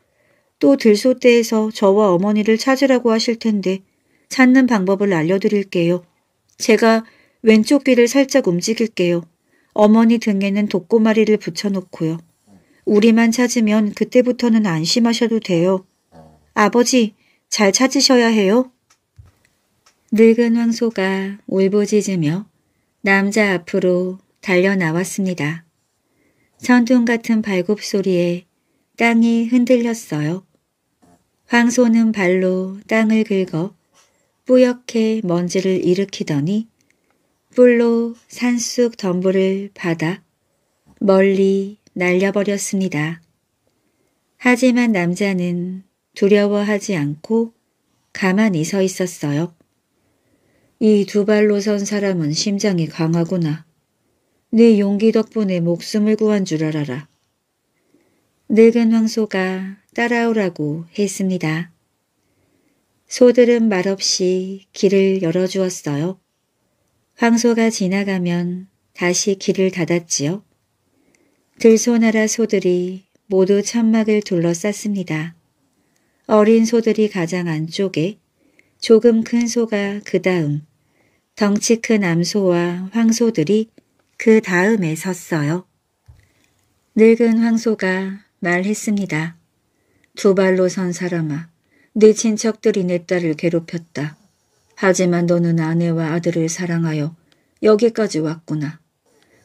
또들소대에서 저와 어머니를 찾으라고 하실 텐데 찾는 방법을 알려드릴게요. 제가 왼쪽 귀를 살짝 움직일게요. 어머니 등에는 독고마리를 붙여놓고요. 우리만 찾으면 그때부터는 안심하셔도 돼요. 아버지, 잘 찾으셔야 해요. 늙은 황소가 울부짖으며 남자 앞으로 달려나왔습니다. 선둥 같은 발굽 소리에 땅이 흔들렸어요. 황소는 발로 땅을 긁어 뿌옇게 먼지를 일으키더니 뿔로 산쑥 덤불을 받아 멀리 날려버렸습니다. 하지만 남자는 두려워하지 않고 가만히 서 있었어요. 이 두 발로 선 사람은 심장이 강하구나. 네 용기 덕분에 목숨을 구한 줄 알아라. 늙은 황소가 따라오라고 했습니다. 소들은 말없이 길을 열어주었어요. 황소가 지나가면 다시 길을 닫았지요. 들소나라 소들이 모두 천막을 둘러쌌습니다. 어린 소들이 가장 안쪽에 조금 큰 소가 그 다음 덩치 큰 암소와 황소들이 그 다음에 섰어요. 늙은 황소가 말했습니다. 두 발로 선 사람아, 네 친척들이 내 딸을 괴롭혔다. 하지만 너는 아내와 아들을 사랑하여 여기까지 왔구나.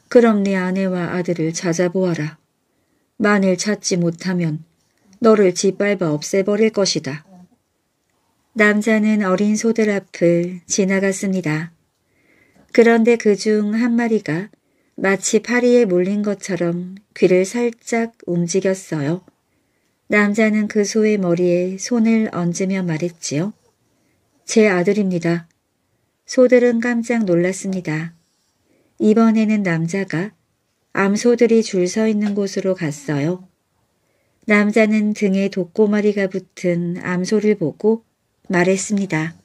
그럼 네 아내와 아들을 찾아보아라. 만일 찾지 못하면 너를 짓밟아 없애버릴 것이다. 남자는 어린 소들 앞을 지나갔습니다. 그런데 그 중 한 마리가 마치 파리에 몰린 것처럼 귀를 살짝 움직였어요. 남자는 그 소의 머리에 손을 얹으며 말했지요. 제 아들입니다. 소들은 깜짝 놀랐습니다. 이번에는 남자가 암소들이 줄 서 있는 곳으로 갔어요. 남자는 등에 독고마리가 붙은 암소를 보고 말했습니다.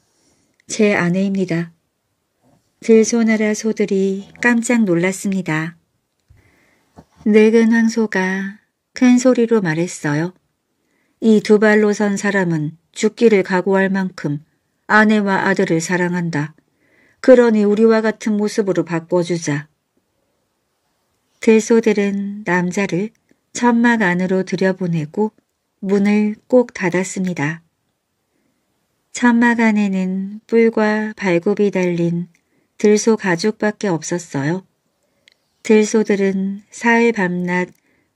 제 아내입니다. 들소나라 그 소들이 깜짝 놀랐습니다. 늙은 황소가 큰 소리로 말했어요. 이 두 발로 선 사람은 죽기를 각오할 만큼 아내와 아들을 사랑한다. 그러니 우리와 같은 모습으로 바꿔주자. 들소들은 그 남자를 천막 안으로 들여보내고 문을 꼭 닫았습니다. 천막 안에는 뿔과 발굽이 달린 들소 가족밖에 없었어요. 들소들은 사흘 밤낮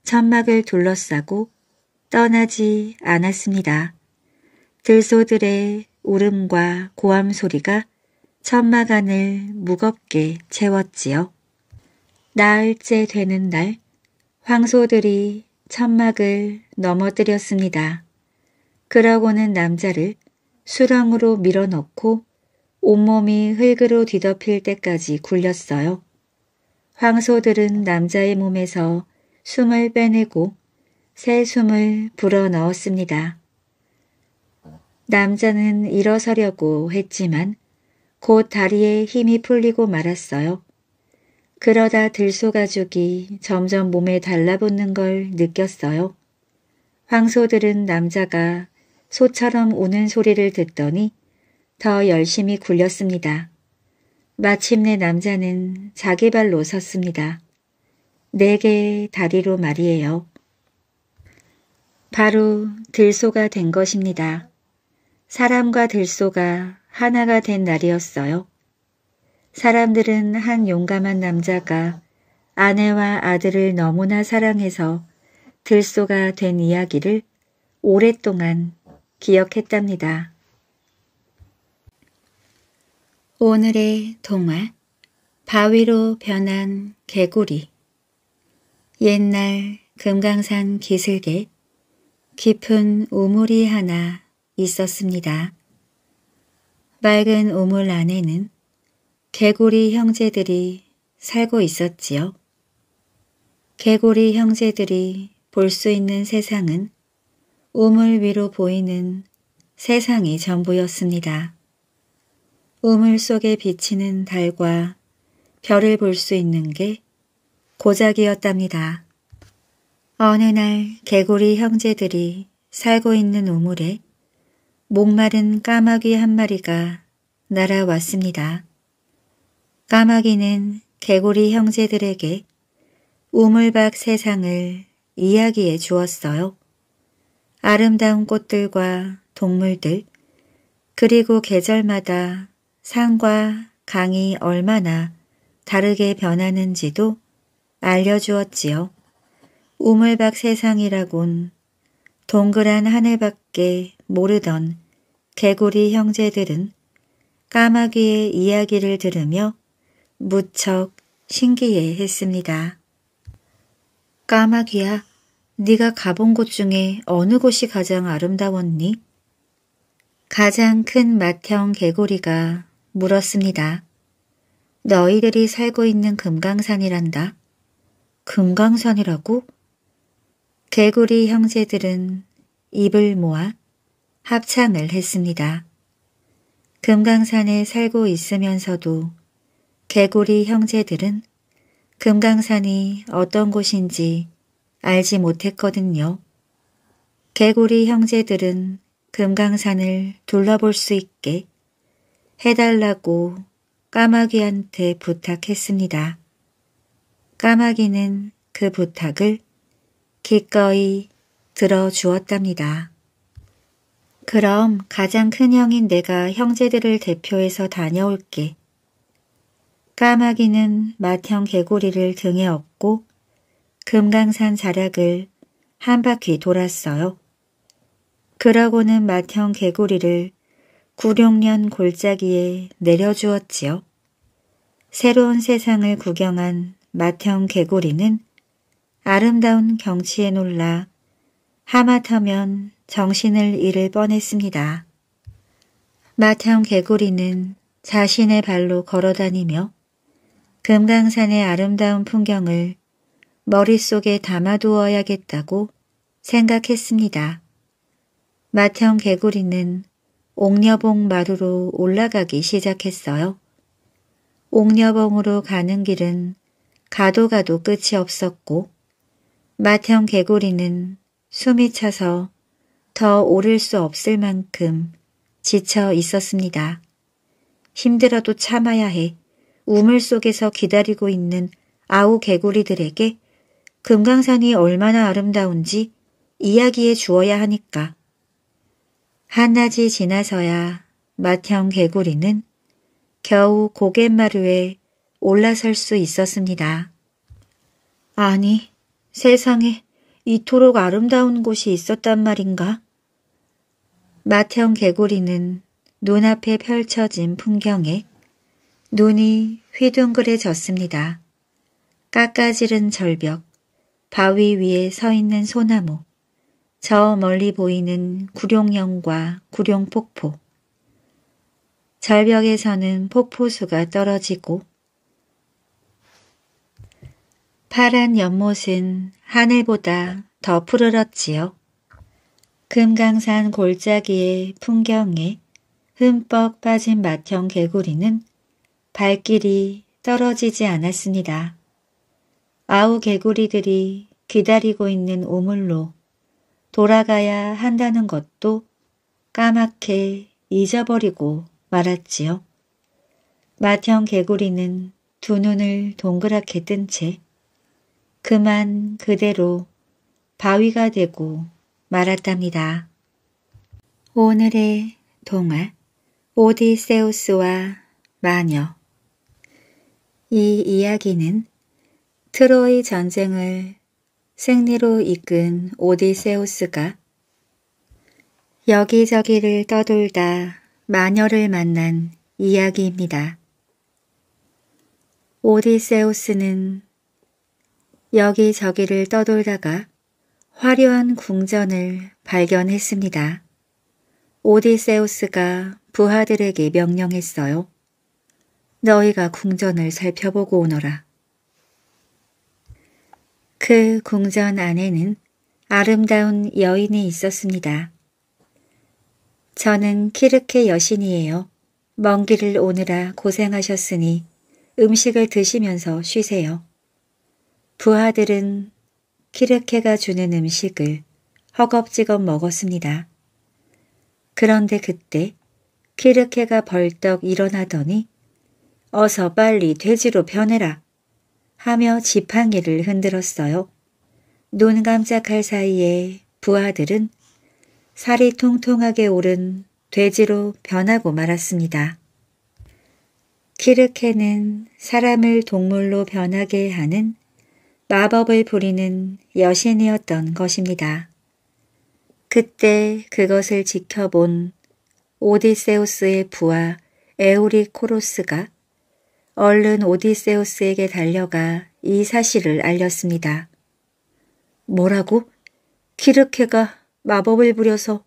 천막을 둘러싸고 떠나지 않았습니다. 들소들의 울음과 고함 소리가 천막 안을 무겁게 채웠지요. 나흘째 되는 날 황소들이 천막을 넘어뜨렸습니다. 그러고는 남자를 수렁으로 밀어넣고 온몸이 흙으로 뒤덮일 때까지 굴렸어요. 황소들은 남자의 몸에서 숨을 빼내고 새 숨을 불어넣었습니다. 남자는 일어서려고 했지만 곧 다리에 힘이 풀리고 말았어요. 그러다 들소가죽이 점점 몸에 달라붙는 걸 느꼈어요. 황소들은 남자가 소처럼 우는 소리를 듣더니 더 열심히 굴렸습니다. 마침내 남자는 자기 발로 섰습니다. 네 개의 다리로 말이에요. 바로 들소가 된 것입니다. 사람과 들소가 하나가 된 날이었어요. 사람들은 한 용감한 남자가 아내와 아들을 너무나 사랑해서 들소가 된 이야기를 오랫동안 기억했답니다. 오늘의 동화 바위로 변한 개구리 옛날 금강산 기슭에 깊은 우물이 하나 있었습니다. 맑은 우물 안에는 개구리 형제들이 살고 있었지요. 개구리 형제들이 볼 수 있는 세상은 우물 위로 보이는 세상이 전부였습니다. 우물 속에 비치는 달과 별을 볼 수 있는 게 고작이었답니다. 어느 날 개구리 형제들이 살고 있는 우물에 목마른 까마귀 한 마리가 날아왔습니다. 까마귀는 개구리 형제들에게 우물 밖 세상을 이야기해 주었어요. 아름다운 꽃들과 동물들, 그리고 계절마다 산과 강이 얼마나 다르게 변하는지도 알려주었지요. 우물밖 세상이라곤 동그란 하늘밖에 모르던 개구리 형제들은 까마귀의 이야기를 들으며 무척 신기해 했습니다. 까마귀야, 네가 가본 곳 중에 어느 곳이 가장 아름다웠니? 가장 큰 맏형 개구리가 물었습니다. 너희들이 살고 있는 금강산이란다. 금강산이라고? 개구리 형제들은 입을 모아 합창을 했습니다. 금강산에 살고 있으면서도 개구리 형제들은 금강산이 어떤 곳인지 알지 못했거든요. 개구리 형제들은 금강산을 둘러볼 수 있게 해달라고 까마귀한테 부탁했습니다. 까마귀는 그 부탁을 기꺼이 들어주었답니다. 그럼 가장 큰 형인 내가 형제들을 대표해서 다녀올게. 까마귀는 맏형 개구리를 등에 업고 금강산 자락을 한 바퀴 돌았어요. 그러고는 맏형 개구리를 구룡년 골짜기에 내려주었지요. 새로운 세상을 구경한 마형 개구리는 아름다운 경치에 놀라 하마터면 정신을 잃을 뻔했습니다. 마형 개구리는 자신의 발로 걸어다니며 금강산의 아름다운 풍경을 머릿속에 담아두어야겠다고 생각했습니다. 마형 개구리는 옥녀봉 마루로 올라가기 시작했어요. 옥녀봉으로 가는 길은 가도 가도 끝이 없었고 마형 태 개구리는 숨이 차서 더 오를 수 없을 만큼 지쳐 있었습니다. 힘들어도 참아야 해 우물 속에서 기다리고 있는 아우 개구리들에게 금강산이 얼마나 아름다운지 이야기해 주어야 하니까. 한낮이 지나서야 맏형 개구리는 겨우 고갯마루에 올라설 수 있었습니다. 아니, 세상에 이토록 아름다운 곳이 있었단 말인가? 맏형 개구리는 눈앞에 펼쳐진 풍경에 눈이 휘둥그레졌습니다. 깎아지른 절벽, 바위 위에 서 있는 소나무, 저 멀리 보이는 구룡령과 구룡폭포. 절벽에서는 폭포수가 떨어지고 파란 연못은 하늘보다 더 푸르렀지요. 금강산 골짜기의 풍경에 흠뻑 빠진 맏형 개구리는 발길이 떨어지지 않았습니다. 아우 개구리들이 기다리고 있는 오물로 돌아가야 한다는 것도 까맣게 잊어버리고 말았지요. 마티형 개구리는 두 눈을 동그랗게 뜬 채 그만 그대로 바위가 되고 말았답니다. 오늘의 동화 오디세우스와 마녀 이 이야기는 트로이 전쟁을 승리로 이끈 오디세우스가 여기저기를 떠돌다 마녀를 만난 이야기입니다. 오디세우스는 여기저기를 떠돌다가 화려한 궁전을 발견했습니다. 오디세우스가 부하들에게 명령했어요. 너희가 궁전을 살펴보고 오너라. 그 궁전 안에는 아름다운 여인이 있었습니다. 저는 키르케 여신이에요. 먼 길을 오느라 고생하셨으니 음식을 드시면서 쉬세요. 부하들은 키르케가 주는 음식을 허겁지겁 먹었습니다. 그런데 그때 키르케가 벌떡 일어나더니 어서 빨리 돼지로 변해라 하며 지팡이를 흔들었어요. 눈감짝할 사이에 부하들은 살이 통통하게 오른 돼지로 변하고 말았습니다. 키르케는 사람을 동물로 변하게 하는 마법을 부리는 여신이었던 것입니다. 그때 그것을 지켜본 오디세우스의 부하 에오리코로스가 얼른 오디세우스에게 달려가 이 사실을 알렸습니다. 뭐라고? 키르케가 마법을 부려서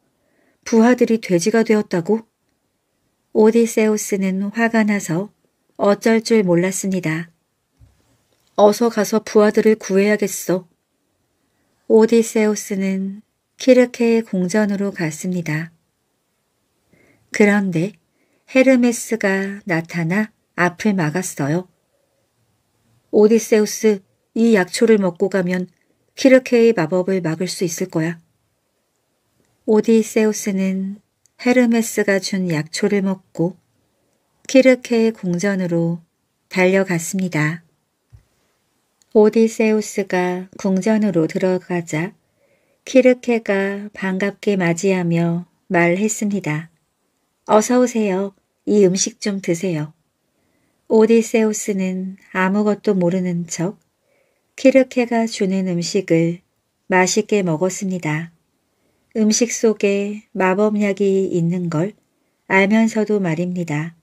부하들이 돼지가 되었다고? 오디세우스는 화가 나서 어쩔 줄 몰랐습니다. 어서 가서 부하들을 구해야겠어. 오디세우스는 키르케의 공전으로 갔습니다. 그런데 헤르메스가 나타나 앞을 막았어요. 오디세우스, 이 약초를 먹고 가면 키르케의 마법을 막을 수 있을 거야. 오디세우스는 헤르메스가 준 약초를 먹고 키르케의 궁전으로 달려갔습니다. 오디세우스가 궁전으로 들어가자 키르케가 반갑게 맞이하며 말했습니다. 어서 오세요. 이 음식 좀 드세요. 오디세우스는 아무것도 모르는 척 키르케가 주는 음식을 맛있게 먹었습니다. 음식 속에 마법약이 있는 걸 알면서도 말입니다.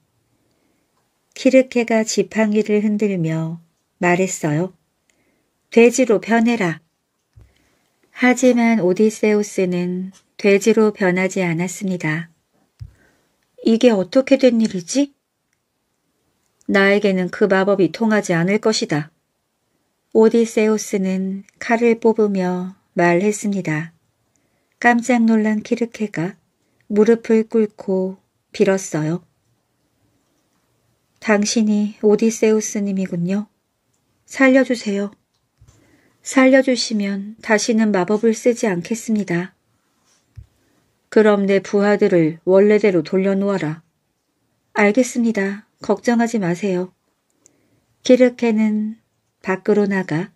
키르케가 지팡이를 흔들며 말했어요. 돼지로 변해라. 하지만 오디세우스는 돼지로 변하지 않았습니다. 이게 어떻게 된 일이지? 나에게는 그 마법이 통하지 않을 것이다. 오디세우스는 칼을 뽑으며 말했습니다. 깜짝 놀란 키르케가 무릎을 꿇고 빌었어요. 당신이 오디세우스님이군요. 살려주세요. 살려주시면 다시는 마법을 쓰지 않겠습니다. 그럼 내 부하들을 원래대로 돌려놓아라. 알겠습니다. 걱정하지 마세요. 키르케는 밖으로 나가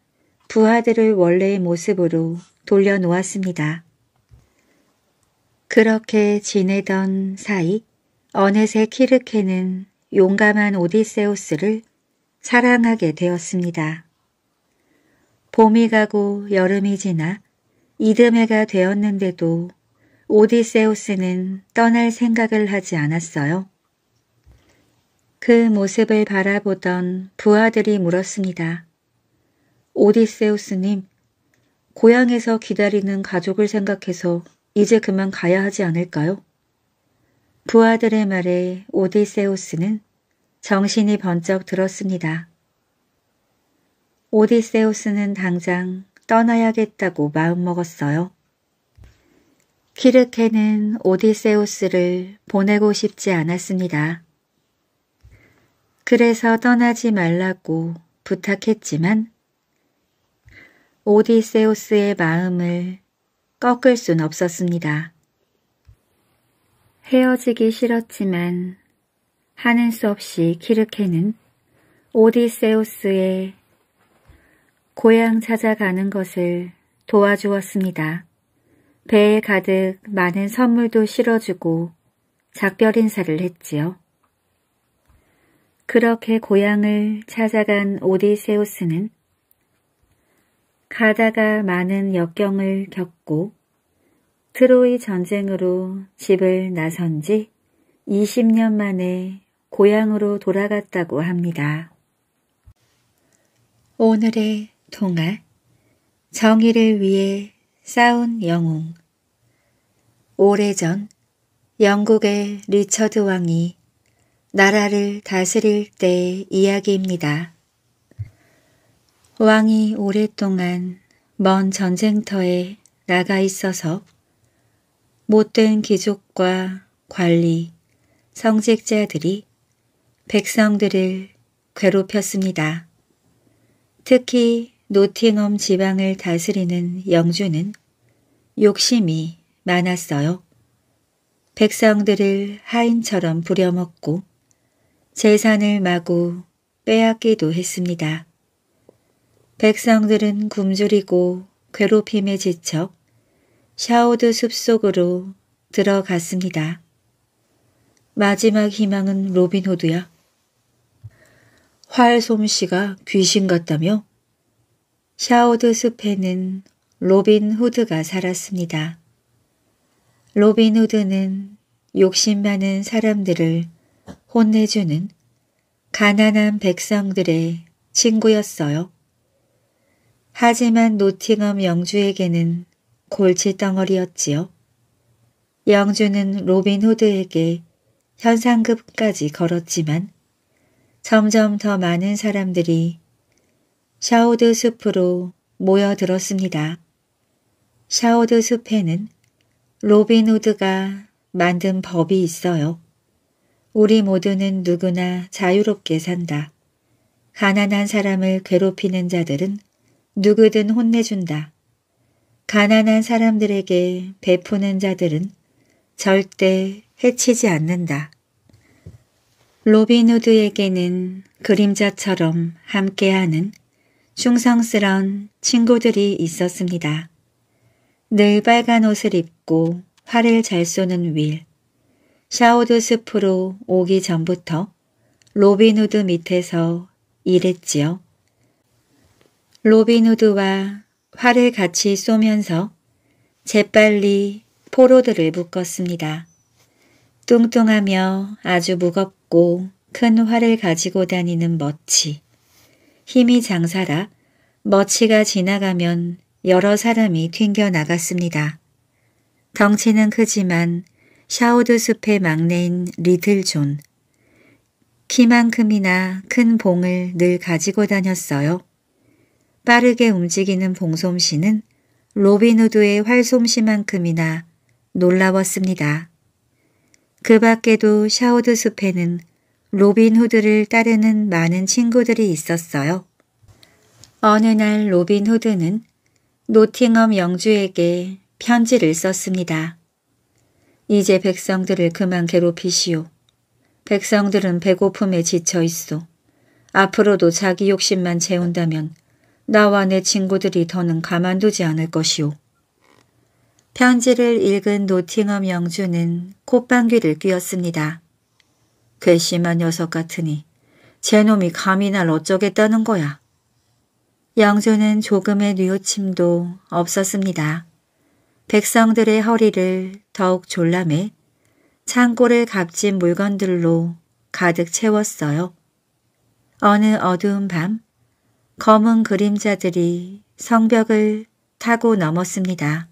부하들을 원래의 모습으로 돌려놓았습니다. 그렇게 지내던 사이 어느새 키르케는 용감한 오디세우스를 사랑하게 되었습니다. 봄이 가고 여름이 지나 이듬해가 되었는데도 오디세우스는 떠날 생각을 하지 않았어요. 그 모습을 바라보던 부하들이 물었습니다. 오디세우스님, 고향에서 기다리는 가족을 생각해서 이제 그만 가야 하지 않을까요? 부하들의 말에 오디세우스는 정신이 번쩍 들었습니다. 오디세우스는 당장 떠나야겠다고 마음먹었어요. 키르케는 오디세우스를 보내고 싶지 않았습니다. 그래서 떠나지 말라고 부탁했지만 오디세우스의 마음을 꺾을 순 없었습니다. 헤어지기 싫었지만 하는 수 없이 키르케는 오디세우스의 고향 찾아가는 것을 도와주었습니다. 배에 가득 많은 선물도 실어주고 작별 인사를 했지요. 그렇게 고향을 찾아간 오디세우스는 가다가 많은 역경을 겪고 트로이 전쟁으로 집을 나선 지 20년 만에 고향으로 돌아갔다고 합니다. 오늘의 동화 정의를 위해 싸운 영웅 오래전 영국의 리처드 왕이 나라를 다스릴 때의 이야기입니다. 왕이 오랫동안 먼 전쟁터에 나가 있어서 못된 귀족과 관리, 성직자들이 백성들을 괴롭혔습니다. 특히 노팅엄 지방을 다스리는 영주는 욕심이 많았어요. 백성들을 하인처럼 부려먹고 재산을 마구 빼앗기도 했습니다. 백성들은 굶주리고 괴롭힘에 지쳐 샤오드 숲속으로 들어갔습니다. 마지막 희망은 로빈호드야. 활 솜씨가 귀신 같다며? 샤오드 숲에는 로빈후드가 살았습니다. 로빈후드는 욕심 많은 사람들을 혼내주는 가난한 백성들의 친구였어요. 하지만 노팅엄 영주에게는 골칫덩어리였지요. 영주는 로빈 후드에게 현상급까지 걸었지만 점점 더 많은 사람들이 샤오드 숲으로 모여들었습니다. 샤오드 숲에는 로빈 후드가 만든 법이 있어요. 우리 모두는 누구나 자유롭게 산다. 가난한 사람을 괴롭히는 자들은 누구든 혼내준다. 가난한 사람들에게 베푸는 자들은 절대 해치지 않는다. 로빈 후드에게는 그림자처럼 함께하는 충성스런 친구들이 있었습니다. 늘 빨간 옷을 입고 활을 잘 쏘는 윌, 샤오드 스프로 오기 전부터 로빈후드 밑에서 일했지요. 로빈후드와 활을 같이 쏘면서 재빨리 포로들을 묶었습니다. 뚱뚱하며 아주 무겁고 큰 활을 가지고 다니는 머치. 힘이 장사라 머치가 지나가면 여러 사람이 튕겨나갔습니다. 덩치는 크지만 샤오드 숲의 막내인 리틀 존. 키만큼이나 큰 봉을 늘 가지고 다녔어요. 빠르게 움직이는 봉솜씨는 로빈후드의 활솜씨만큼이나 놀라웠습니다. 그 밖에도 샤오드 숲에는 로빈후드를 따르는 많은 친구들이 있었어요. 어느 날 로빈후드는 노팅엄 영주에게 편지를 썼습니다. 이제 백성들을 그만 괴롭히시오. 백성들은 배고픔에 지쳐 있소 앞으로도 자기 욕심만 채운다면 나와 내 친구들이 더는 가만두지 않을 것이오. 편지를 읽은 노팅엄 영주는 콧방귀를 뀌었습니다. 괘씸한 녀석 같으니 제놈이 감히 날 어쩌겠다는 거야. 영주는 조금의 뉘우침도 없었습니다. 백성들의 허리를 더욱 졸라매 창고를 값진 물건들로 가득 채웠어요. 어느 어두운 밤 검은 그림자들이 성벽을 타고 넘었습니다.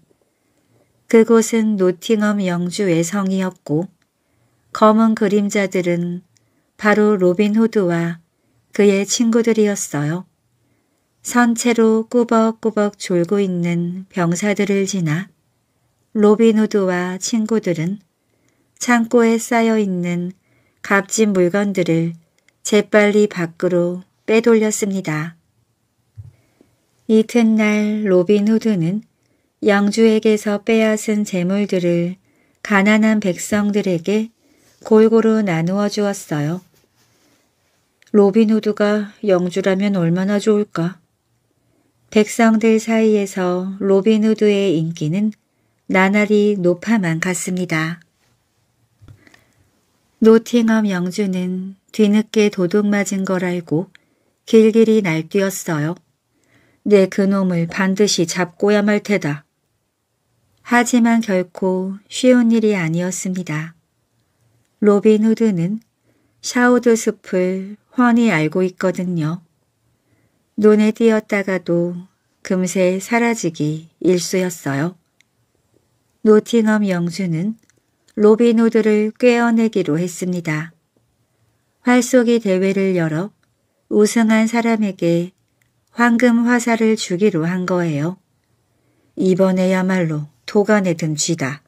그곳은 노팅엄 영주 의성이었고 검은 그림자들은 바로 로빈 후드와 그의 친구들이었어요. 선체로 꾸벅꾸벅 졸고 있는 병사들을 지나 로빈 후드와 친구들은 창고에 쌓여있는 값진 물건들을 재빨리 밖으로 빼돌렸습니다. 이튿날 로빈 후드는 영주에게서 빼앗은 재물들을 가난한 백성들에게 골고루 나누어 주었어요. 로빈 후드가 영주라면 얼마나 좋을까? 백성들 사이에서 로빈 후드의 인기는 나날이 높아만 갔습니다. 노팅엄 영주는 뒤늦게 도둑 맞은 걸 알고 길길이 날뛰었어요. 내 그놈을 반드시 잡고야 말 테다. 하지만 결코 쉬운 일이 아니었습니다. 로빈 후드는 샤우드 숲을 훤히 알고 있거든요. 눈에 띄었다가도 금세 사라지기 일쑤였어요. 노팅엄 영주는 로빈 후드를 꿰어내기로 했습니다. 활쏘기 대회를 열어 우승한 사람에게 황금 화살을 주기로 한 거예요. 이번에야말로 도간에 든 쥐다.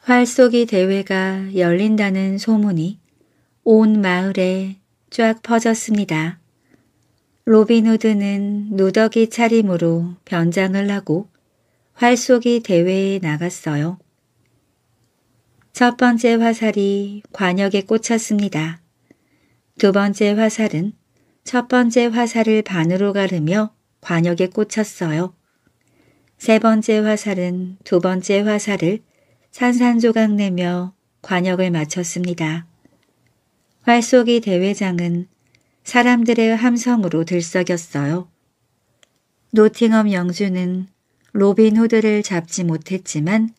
활쏘기 대회가 열린다는 소문이 온 마을에 쫙 퍼졌습니다. 로빈 후드는 누더기 차림으로 변장을 하고 활쏘기 대회에 나갔어요. 첫 번째 화살이 관역에 꽂혔습니다. 두 번째 화살은 첫 번째 화살을 반으로 가르며 관역에 꽂혔어요. 세 번째 화살은 두 번째 화살을 산산조각 내며 관역을 마쳤습니다. 활쏘기 대회장은 사람들의 함성으로 들썩였어요. 노팅엄 영주는 로빈 후드를 잡지 못했지만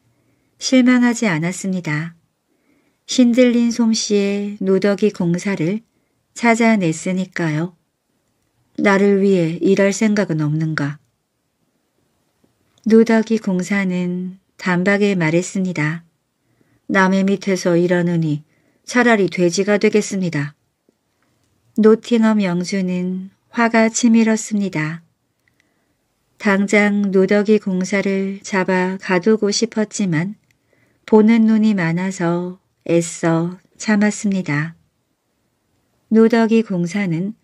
실망하지 않았습니다. 신들린 솜씨의 누더기 공사를 찾아냈으니까요. 나를 위해 일할 생각은 없는가. 누더기 공사는 단박에 말했습니다. 남의 밑에서 일하느니 차라리 돼지가 되겠습니다. 노팅엄 영주는 화가 치밀었습니다. 당장 누더기 공사를 잡아 가두고 싶었지만 보는 눈이 많아서 애써 참았습니다. 누더기 공사는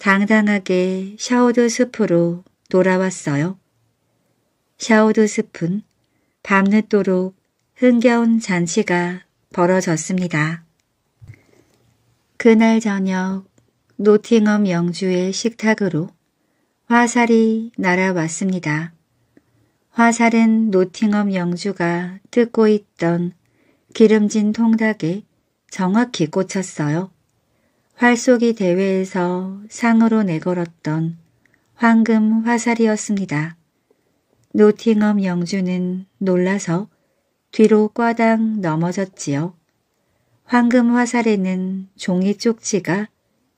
당당하게 샤오드 숲으로 돌아왔어요. 샤오드 숲은 밤늦도록 흥겨운 잔치가 벌어졌습니다. 그날 저녁 노팅엄 영주의 식탁으로 화살이 날아왔습니다. 화살은 노팅엄 영주가 뜯고 있던 기름진 통닭에 정확히 꽂혔어요. 활쏘기 대회에서 상으로 내걸었던 황금 화살이었습니다. 노팅엄 영주는 놀라서 뒤로 꽈당 넘어졌지요. 황금 화살에는 종이 쪽지가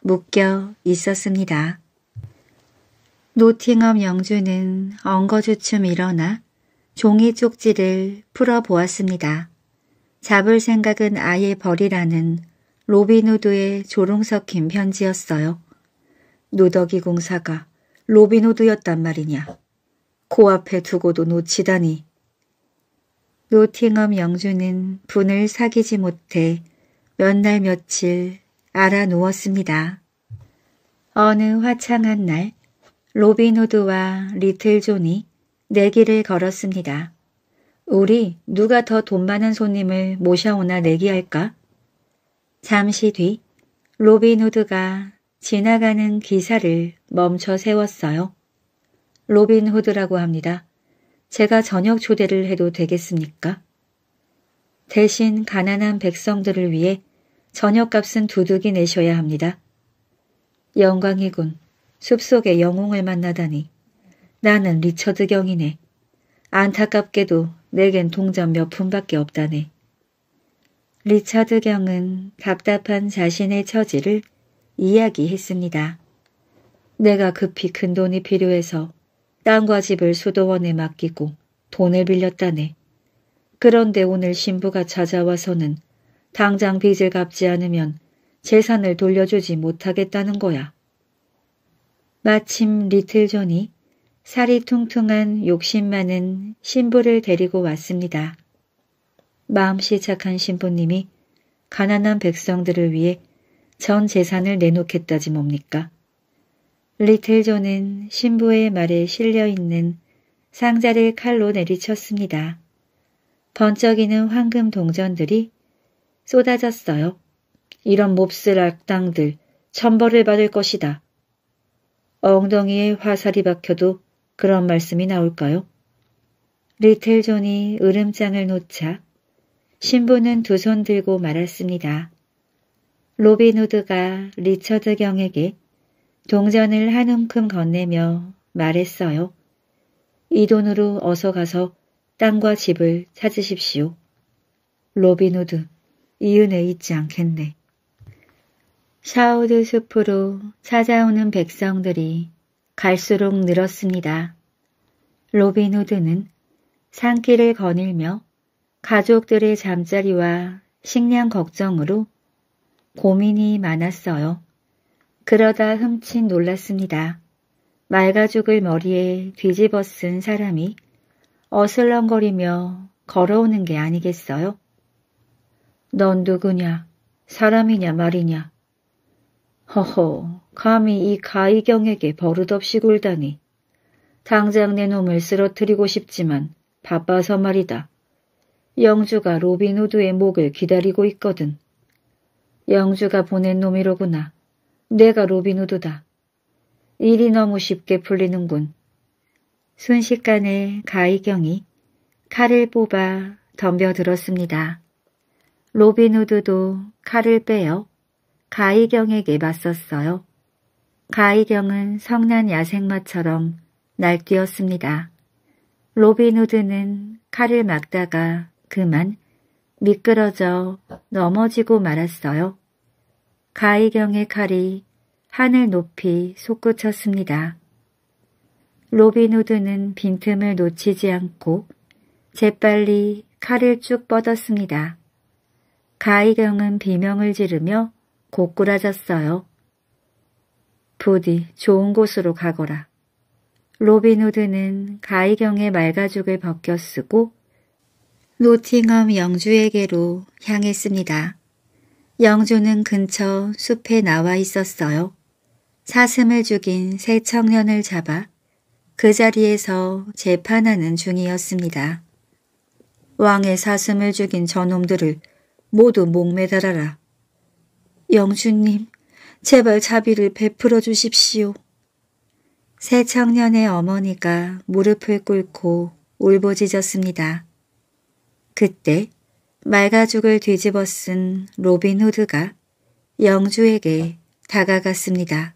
묶여 있었습니다. 노팅엄 영주는 엉거주춤 일어나 종이 쪽지를 풀어보았습니다. 잡을 생각은 아예 버리라는 로비노드의 조롱섞인 편지였어요. 노더기 공사가 로비노드였단 말이냐. 코앞에 두고도 놓치다니. 노팅엄 영주는 분을 사귀지 못해 몇 날 며칠 알아 누웠습니다. 어느 화창한 날 로빈 후드와 리틀 존이 내기를 걸었습니다. 우리 누가 더 돈 많은 손님을 모셔오나 내기할까? 잠시 뒤 로빈 후드가 지나가는 기사를 멈춰 세웠어요. 로빈 후드라고 합니다. 제가 저녁 초대를 해도 되겠습니까? 대신 가난한 백성들을 위해 저녁값은 두둑이 내셔야 합니다. 영광이군. 숲속의 영웅을 만나다니. 나는 리처드 경이네. 안타깝게도 내겐 동전 몇 푼밖에 없다네. 리처드 경은 답답한 자신의 처지를 이야기했습니다. 내가 급히 큰 돈이 필요해서 땅과 집을 수도원에 맡기고 돈을 빌렸다네. 그런데 오늘 신부가 찾아와서는 당장 빚을 갚지 않으면 재산을 돌려주지 못하겠다는 거야. 마침 리틀 존이 살이 퉁퉁한 욕심 많은 신부를 데리고 왔습니다. 마음씨 착한 신부님이 가난한 백성들을 위해 전 재산을 내놓겠다지 뭡니까? 리틀 존은 신부의 말에 실려있는 상자를 칼로 내리쳤습니다. 번쩍이는 황금 동전들이 쏟아졌어요. 이런 몹쓸 악당들 천벌을 받을 것이다. 엉덩이에 화살이 박혀도 그런 말씀이 나올까요? 리틀 존이 으름장을 놓자 신부는 두 손 들고 말았습니다. 로빈 후드가 리처드 경에게 동전을 한 움큼 건네며 말했어요. 이 돈으로 어서 가서 땅과 집을 찾으십시오. 로빈 후드, 이 은혜 잊지 않겠네. 샤우드 숲으로 찾아오는 백성들이 갈수록 늘었습니다. 로빈 후드는 산길을 거닐며 가족들의 잠자리와 식량 걱정으로 고민이 많았어요. 그러다 흠칫 놀랐습니다. 말가죽을 머리에 뒤집어 쓴 사람이 어슬렁거리며 걸어오는 게 아니겠어요? 넌 누구냐? 사람이냐 말이냐? 허허, 감히 이 가이경에게 버릇없이 굴다니. 당장 내 놈을 쓰러뜨리고 싶지만 바빠서 말이다. 영주가 로빈후드의 목을 기다리고 있거든. 영주가 보낸 놈이로구나. 내가 로빈후드다. 일이 너무 쉽게 풀리는군. 순식간에 가이경이 칼을 뽑아 덤벼들었습니다. 로빈후드도 칼을 빼어 가이경에게 맞섰어요. 가이경은 성난 야생마처럼 날뛰었습니다. 로빈후드는 칼을 막다가 그만 미끄러져 넘어지고 말았어요. 가이경의 칼이 하늘 높이 솟구쳤습니다. 로빈후드는 빈틈을 놓치지 않고 재빨리 칼을 쭉 뻗었습니다. 가이경은 비명을 지르며 고꾸라졌어요. 부디 좋은 곳으로 가거라. 로빈후드는 가이경의 말가죽을 벗겨 쓰고 노팅엄 영주에게로 향했습니다. 영주는 근처 숲에 나와 있었어요. 사슴을 죽인 세 청년을 잡아 그 자리에서 재판하는 중이었습니다. 왕의 사슴을 죽인 저놈들을 모두 목매달아라. 영주님, 제발 자비를 베풀어 주십시오. 새 청년의 어머니가 무릎을 꿇고 울부짖었습니다. 그때 말가죽을 뒤집어 쓴 로빈 후드가 영주에게 다가갔습니다.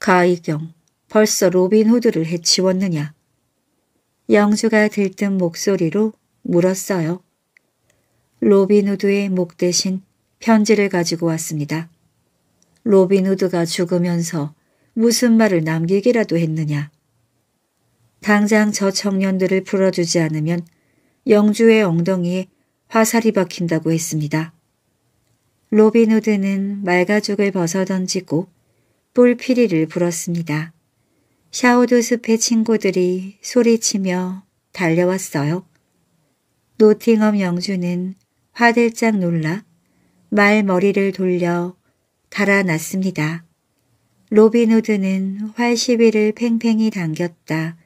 가이경, 벌써 로빈 후드를 해치웠느냐? 영주가 들뜬 목소리로 물었어요. 로빈 후드의 목 대신 편지를 가지고 왔습니다. 로빈 후드가 죽으면서 무슨 말을 남기기라도 했느냐. 당장 저 청년들을 풀어주지 않으면 영주의 엉덩이에 화살이 박힌다고 했습니다. 로빈 후드는 말가죽을 벗어던지고 뿔피리를 불었습니다. 샤오드 숲의 친구들이 소리치며 달려왔어요. 노팅엄 영주는 화들짝 놀라 말 머리를 돌려 달아났습니다. 로빈 후드는 활시비를 팽팽히 당겼다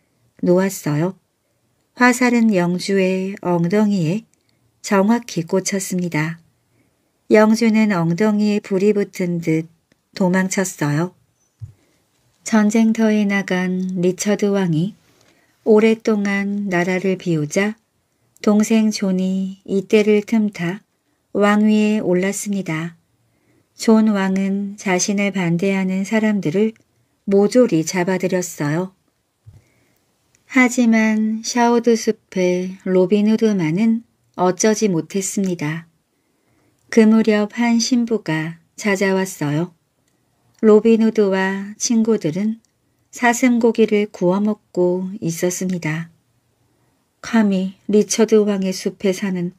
놓았어요. 화살은 영주의 엉덩이에 정확히 꽂혔습니다. 영주는 엉덩이에 불이 붙은 듯 도망쳤어요. 전쟁터에 나간 리처드 왕이 오랫동안 나라를 비우자 동생 존이 이때를 틈타 왕위에 올랐습니다. 존 왕은 자신을 반대하는 사람들을 모조리 잡아들였어요. 하지만 샤오드 숲의 로빈후드만은 어쩌지 못했습니다. 그 무렵 한 신부가 찾아왔어요. 로빈후드와 친구들은 사슴고기를 구워먹고 있었습니다. 감히 리처드 왕의 숲에 사는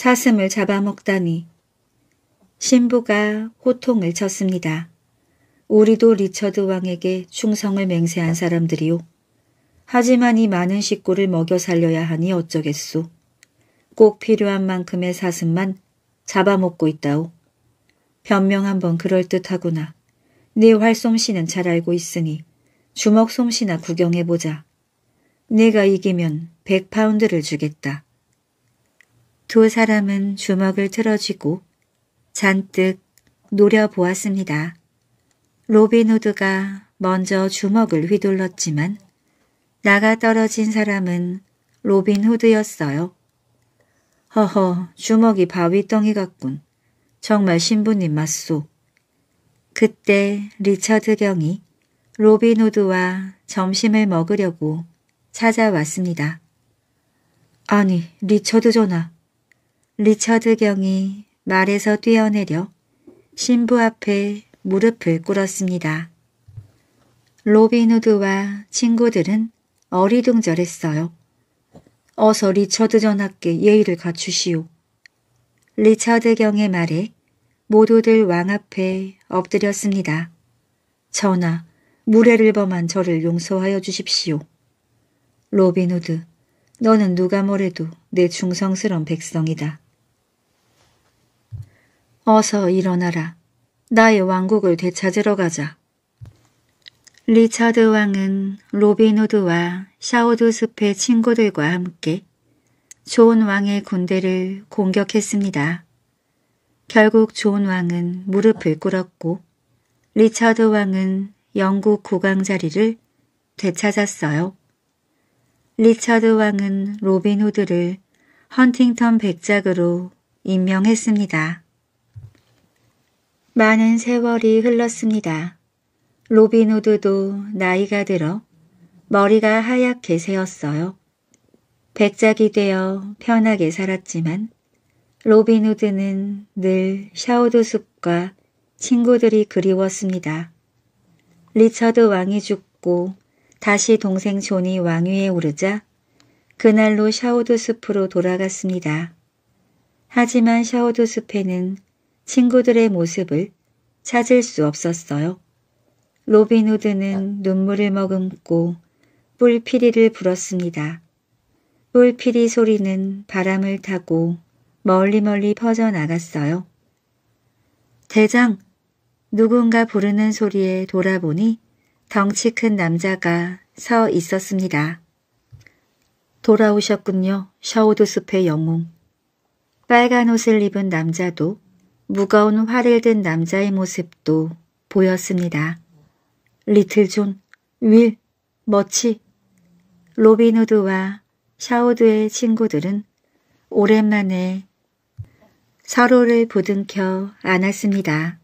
사슴을 잡아먹다니. 신부가 호통을 쳤습니다. 우리도 리처드 왕에게 충성을 맹세한 사람들이요. 하지만 이 많은 식구를 먹여 살려야 하니 어쩌겠소. 꼭 필요한 만큼의 사슴만 잡아먹고 있다오. 변명 한번 그럴듯하구나. 네 활솜씨는 잘 알고 있으니 주먹 솜씨나 구경해보자. 내가 이기면 100파운드를 주겠다. 두 사람은 주먹을 틀어쥐고 잔뜩 노려보았습니다. 로빈 후드가 먼저 주먹을 휘둘렀지만 나가 떨어진 사람은 로빈 후드였어요. 허허 주먹이 바위덩이 같군. 정말 신부님 맞소. 그때 리처드 경이 로빈 후드와 점심을 먹으려고 찾아왔습니다. 아니 리처드 전하 리처드 경이 말에서 뛰어내려 신부 앞에 무릎을 꿇었습니다. 로빈 후드와 친구들은 어리둥절했어요. 어서 리처드 전학께 예의를 갖추시오. 리처드 경의 말에 모두들 왕 앞에 엎드렸습니다. 전하, 무례를 범한 저를 용서하여 주십시오. 로빈 후드, 너는 누가 뭐래도 내 충성스런 백성이다. 어서 일어나라. 나의 왕국을 되찾으러 가자. 리차드 왕은 로빈 후드와 샤오드 숲의 친구들과 함께 존 왕의 군대를 공격했습니다. 결국 존 왕은 무릎을 꿇었고 리차드 왕은 영국 국왕 자리를 되찾았어요. 리차드 왕은 로빈 후드를 헌팅턴 백작으로 임명했습니다. 많은 세월이 흘렀습니다. 로빈 후드도 나이가 들어 머리가 하얗게 새었어요. 백작이 되어 편하게 살았지만 로빈 후드는 늘샤우드 숲과 친구들이 그리웠습니다. 리처드 왕이 죽고 다시 동생 존이 왕위에 오르자 그날로 샤우드 숲으로 돌아갔습니다. 하지만 샤우드 숲에는 친구들의 모습을 찾을 수 없었어요. 로빈 후드는 눈물을 머금고 뿔피리를 불었습니다. 뿔피리 소리는 바람을 타고 멀리 멀리 퍼져나갔어요. 대장! 누군가 부르는 소리에 돌아보니 덩치 큰 남자가 서 있었습니다. 돌아오셨군요. 샤오드 숲의 영웅. 빨간 옷을 입은 남자도 무거운 활을 든 남자의 모습도 보였습니다. 리틀 존, 윌, 머치, 로빈 후드와 샤우드의 친구들은 오랜만에 서로를 부둥켜 안았습니다.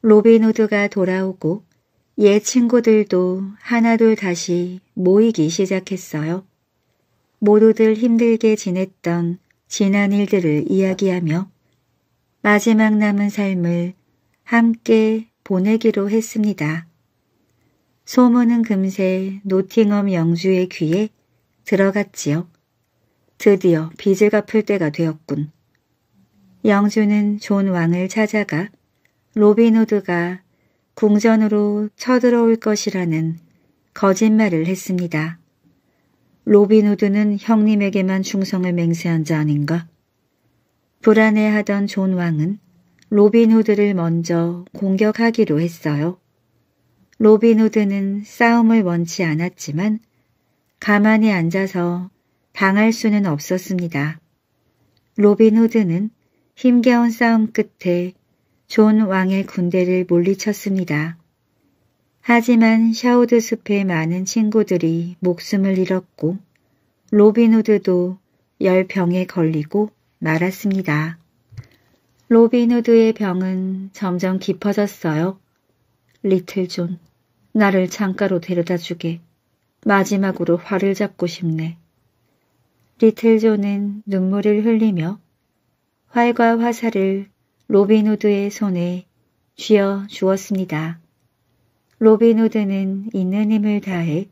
로빈 후드가 돌아오고 옛 친구들도 하나둘 다시 모이기 시작했어요. 모두들 힘들게 지냈던 지난 일들을 이야기하며 마지막 남은 삶을 함께 보내기로 했습니다. 소문은 금세 노팅엄 영주의 귀에 들어갔지요. 드디어 빚을 갚을 때가 되었군. 영주는 존 왕을 찾아가 로비노드가 궁전으로 쳐들어올 것이라는 거짓말을 했습니다. 로비노드는 형님에게만 충성을 맹세한 자 아닌가? 불안해하던 존 왕은 로빈 후드를 먼저 공격하기로 했어요. 로빈 후드는 싸움을 원치 않았지만 가만히 앉아서 당할 수는 없었습니다. 로빈 후드는 힘겨운 싸움 끝에 존 왕의 군대를 물리쳤습니다. 하지만 샤우드 숲의 많은 친구들이 목숨을 잃었고 로빈 후드도 열병에 걸리고 말았습니다. 로빈 후드의 병은 점점 깊어졌어요. 리틀 존, 나를 창가로 데려다 주게. 마지막으로 화를 잡고 싶네. 리틀 존은 눈물을 흘리며 활과 화살을 로빈 후드의 손에 쥐어 주었습니다. 로빈 후드는 있는 힘을 다해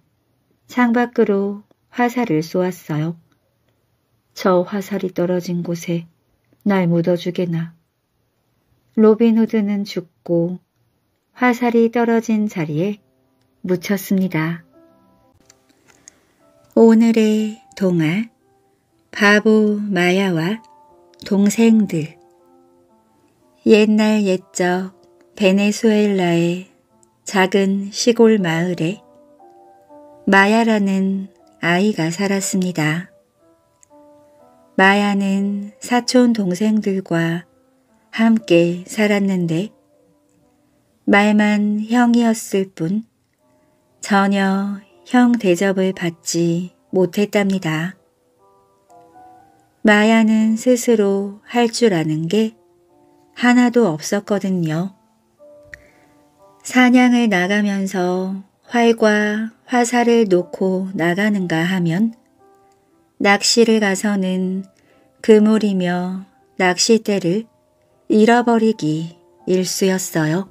창밖으로 화살을 쏘았어요. 저 화살이 떨어진 곳에 날 묻어주게나. 로빈 후드는 죽고 화살이 떨어진 자리에 묻혔습니다. 오늘의 동화 바보 마야와 동생들 옛날 옛적 베네수엘라의 작은 시골 마을에 마야라는 아이가 살았습니다. 마야는 사촌 동생들과 함께 살았는데 말만 형이었을 뿐 전혀 형 대접을 받지 못했답니다. 마야는 스스로 할 줄 아는 게 하나도 없었거든요. 사냥을 나가면서 활과 화살을 놓고 나가는가 하면 낚시를 가서는 그물이며 낚싯대를 잃어버리기 일쑤였어요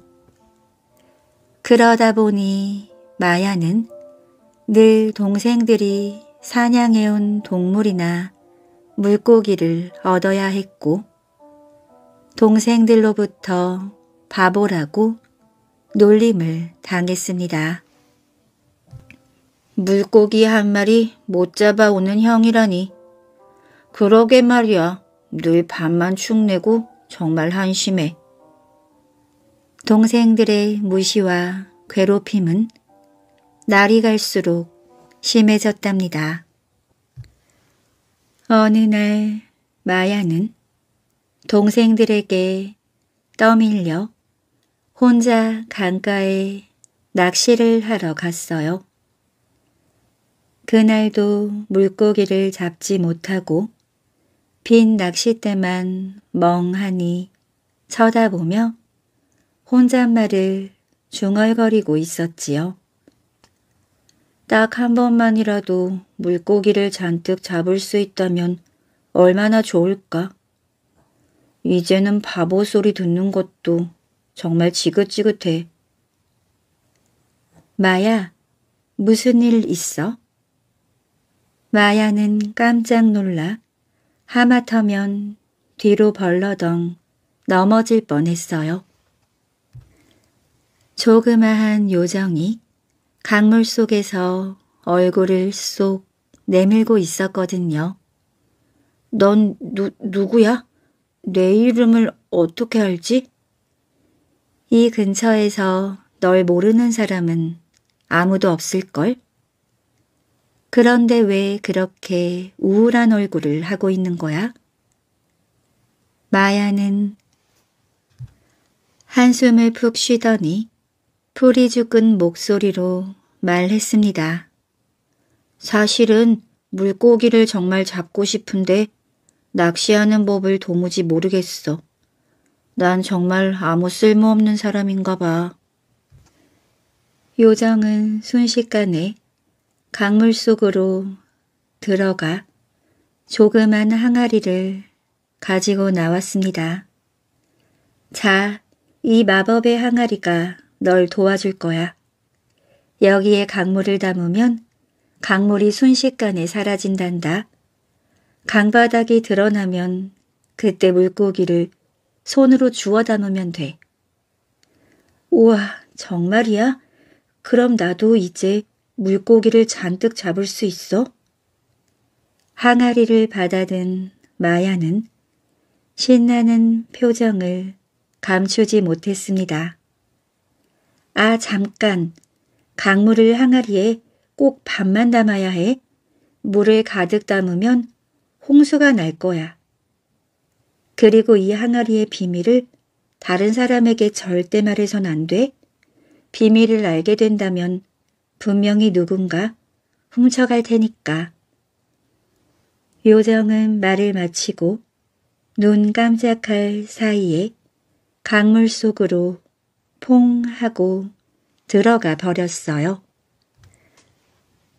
그러다 보니 마야는 늘 동생들이 사냥해온 동물이나 물고기를 얻어야 했고 동생들로부터 바보라고 놀림을 당했습니다. 물고기 한 마리 못 잡아오는 형이라니. 그러게 말이야. 늘 밥만 축내고 정말 한심해. 동생들의 무시와 괴롭힘은 날이 갈수록 심해졌답니다. 어느 날 마야는 동생들에게 떠밀려 혼자 강가에 낚시를 하러 갔어요. 그날도 물고기를 잡지 못하고 빈 낚싯대만 멍하니 쳐다보며 혼잣말을 중얼거리고 있었지요. 딱 한 번만이라도 물고기를 잔뜩 잡을 수 있다면 얼마나 좋을까. 이제는 바보 소리 듣는 것도 정말 지긋지긋해. 마야, 무슨 일 있어? 마야는 깜짝 놀라 하마터면 뒤로 벌러덩 넘어질 뻔했어요. 조그마한 요정이 강물 속에서 얼굴을 쏙 내밀고 있었거든요. 넌 누, 누구야? 내 이름을 어떻게 알지? 이 근처에서 널 모르는 사람은 아무도 없을걸? 그런데 왜 그렇게 우울한 얼굴을 하고 있는 거야? 마야는 한숨을 푹 쉬더니 풀이 죽은 목소리로 말했습니다. 사실은 물고기를 정말 잡고 싶은데 낚시하는 법을 도무지 모르겠어. 난 정말 아무 쓸모없는 사람인가 봐. 요정은 순식간에 강물 속으로 들어가 조그만 항아리를 가지고 나왔습니다. 자, 이 마법의 항아리가 널 도와줄 거야. 여기에 강물을 담으면 강물이 순식간에 사라진단다. 강바닥이 드러나면 그때 물고기를 손으로 주워 담으면 돼. 우와, 정말이야? 그럼 나도 이제 물고기를 잔뜩 잡을 수 있어? 항아리를 받아든 마야는 신나는 표정을 감추지 못했습니다. 아 잠깐 강물을 항아리에 꼭 반만 담아야 해. 물을 가득 담으면 홍수가 날 거야. 그리고 이 항아리의 비밀을 다른 사람에게 절대 말해선 안 돼. 비밀을 알게 된다면 분명히 누군가 훔쳐갈 테니까. 요정은 말을 마치고 눈 깜짝할 사이에 강물 속으로 퐁 하고 들어가 버렸어요.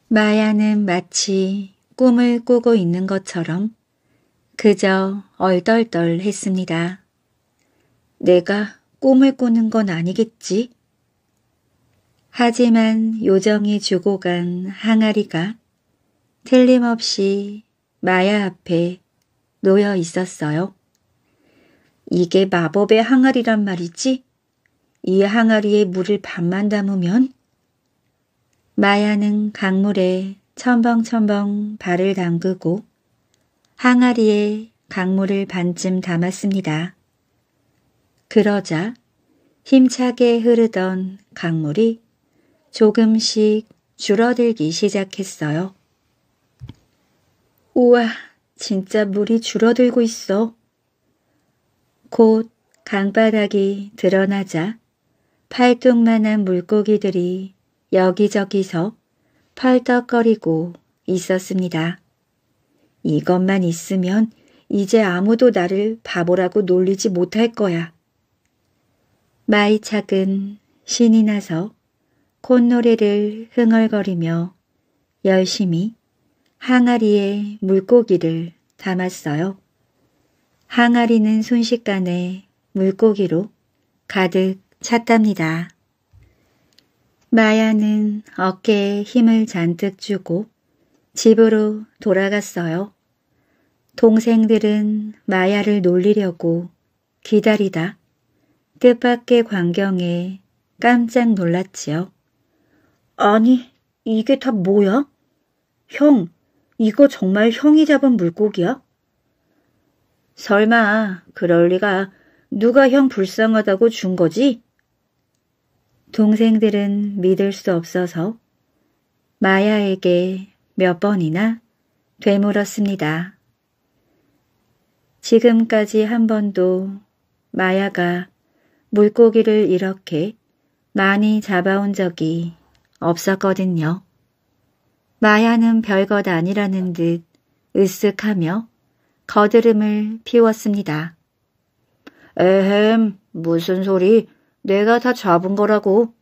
마야는 마치 꿈을 꾸고 있는 것처럼 그저 얼떨떨했습니다. 내가 꿈을 꾸는 건 아니겠지? 하지만 요정이 주고 간 항아리가 틀림없이 마야 앞에 놓여 있었어요. 이게 마법의 항아리란 말이지? 이 항아리에 물을 반만 담으면? 마야는 강물에 첨벙첨벙 발을 담그고 항아리에 강물을 반쯤 담았습니다. 그러자 힘차게 흐르던 강물이 조금씩 줄어들기 시작했어요. 우와, 진짜 물이 줄어들고 있어. 곧 강바닥이 드러나자 팔뚝만한 물고기들이 여기저기서 펄떡거리고 있었습니다. 이것만 있으면 이제 아무도 나를 바보라고 놀리지 못할 거야. 마이착은 신이 나서 콧노래를 흥얼거리며 열심히 항아리에 물고기를 담았어요. 항아리는 순식간에 물고기로 가득 찼답니다. 마야는 어깨에 힘을 잔뜩 주고 집으로 돌아갔어요. 동생들은 마야를 놀리려고 기다리다 뜻밖의 광경에 깜짝 놀랐지요. 아니, 이게 다 뭐야? 형, 이거 정말 형이 잡은 물고기야? 설마, 그럴 리가. 누가 형 불쌍하다고 준 거지? 동생들은 믿을 수 없어서 마야에게 몇 번이나 되물었습니다. 지금까지 한 번도 마야가 물고기를 이렇게 많이 잡아온 적이 없었거든요. 마야는 별것 아니라는 듯 으쓱하며 거드름을 피웠습니다. 에헴, 무슨 소리? 내가 다 잡은 거라고.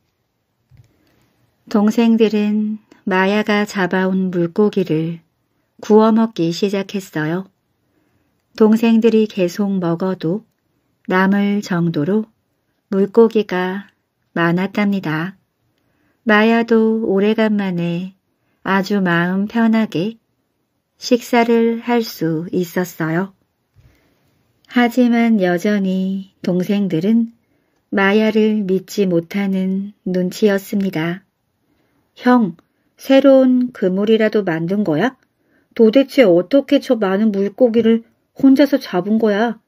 동생들은 마야가 잡아온 물고기를 구워 먹기 시작했어요. 동생들이 계속 먹어도 남을 정도로 물고기가 많았답니다. 마야도 오래간만에 아주 마음 편하게 식사를 할 수 있었어요. 하지만 여전히 동생들은 마야를 믿지 못하는 눈치였습니다. 형, 새로운 그물이라도 만든 거야? 도대체 어떻게 저 많은 물고기를 혼자서 잡은 거야?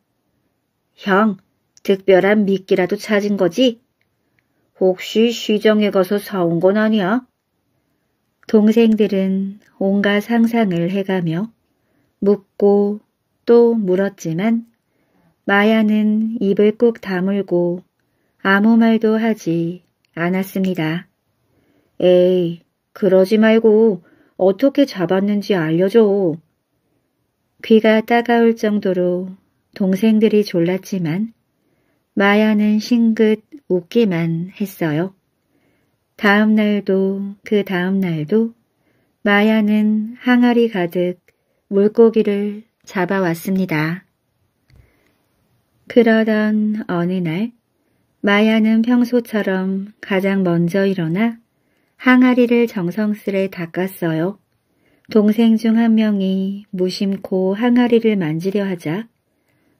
형, 특별한 미끼라도 찾은 거지? 혹시 시장에 가서 사온 건 아니야? 동생들은 온갖 상상을 해가며 묻고 또 물었지만 마야는 입을 꾹 다물고 아무 말도 하지 않았습니다. 에이, 그러지 말고 어떻게 잡았는지 알려줘. 귀가 따가울 정도로 동생들이 졸랐지만 마야는 싱긋 웃기만 했어요. 다음 날도 그 다음 날도 마야는 항아리 가득 물고기를 잡아왔습니다. 그러던 어느 날 마야는 평소처럼 가장 먼저 일어나 항아리를 정성스레 닦았어요. 동생 중 한 명이 무심코 항아리를 만지려 하자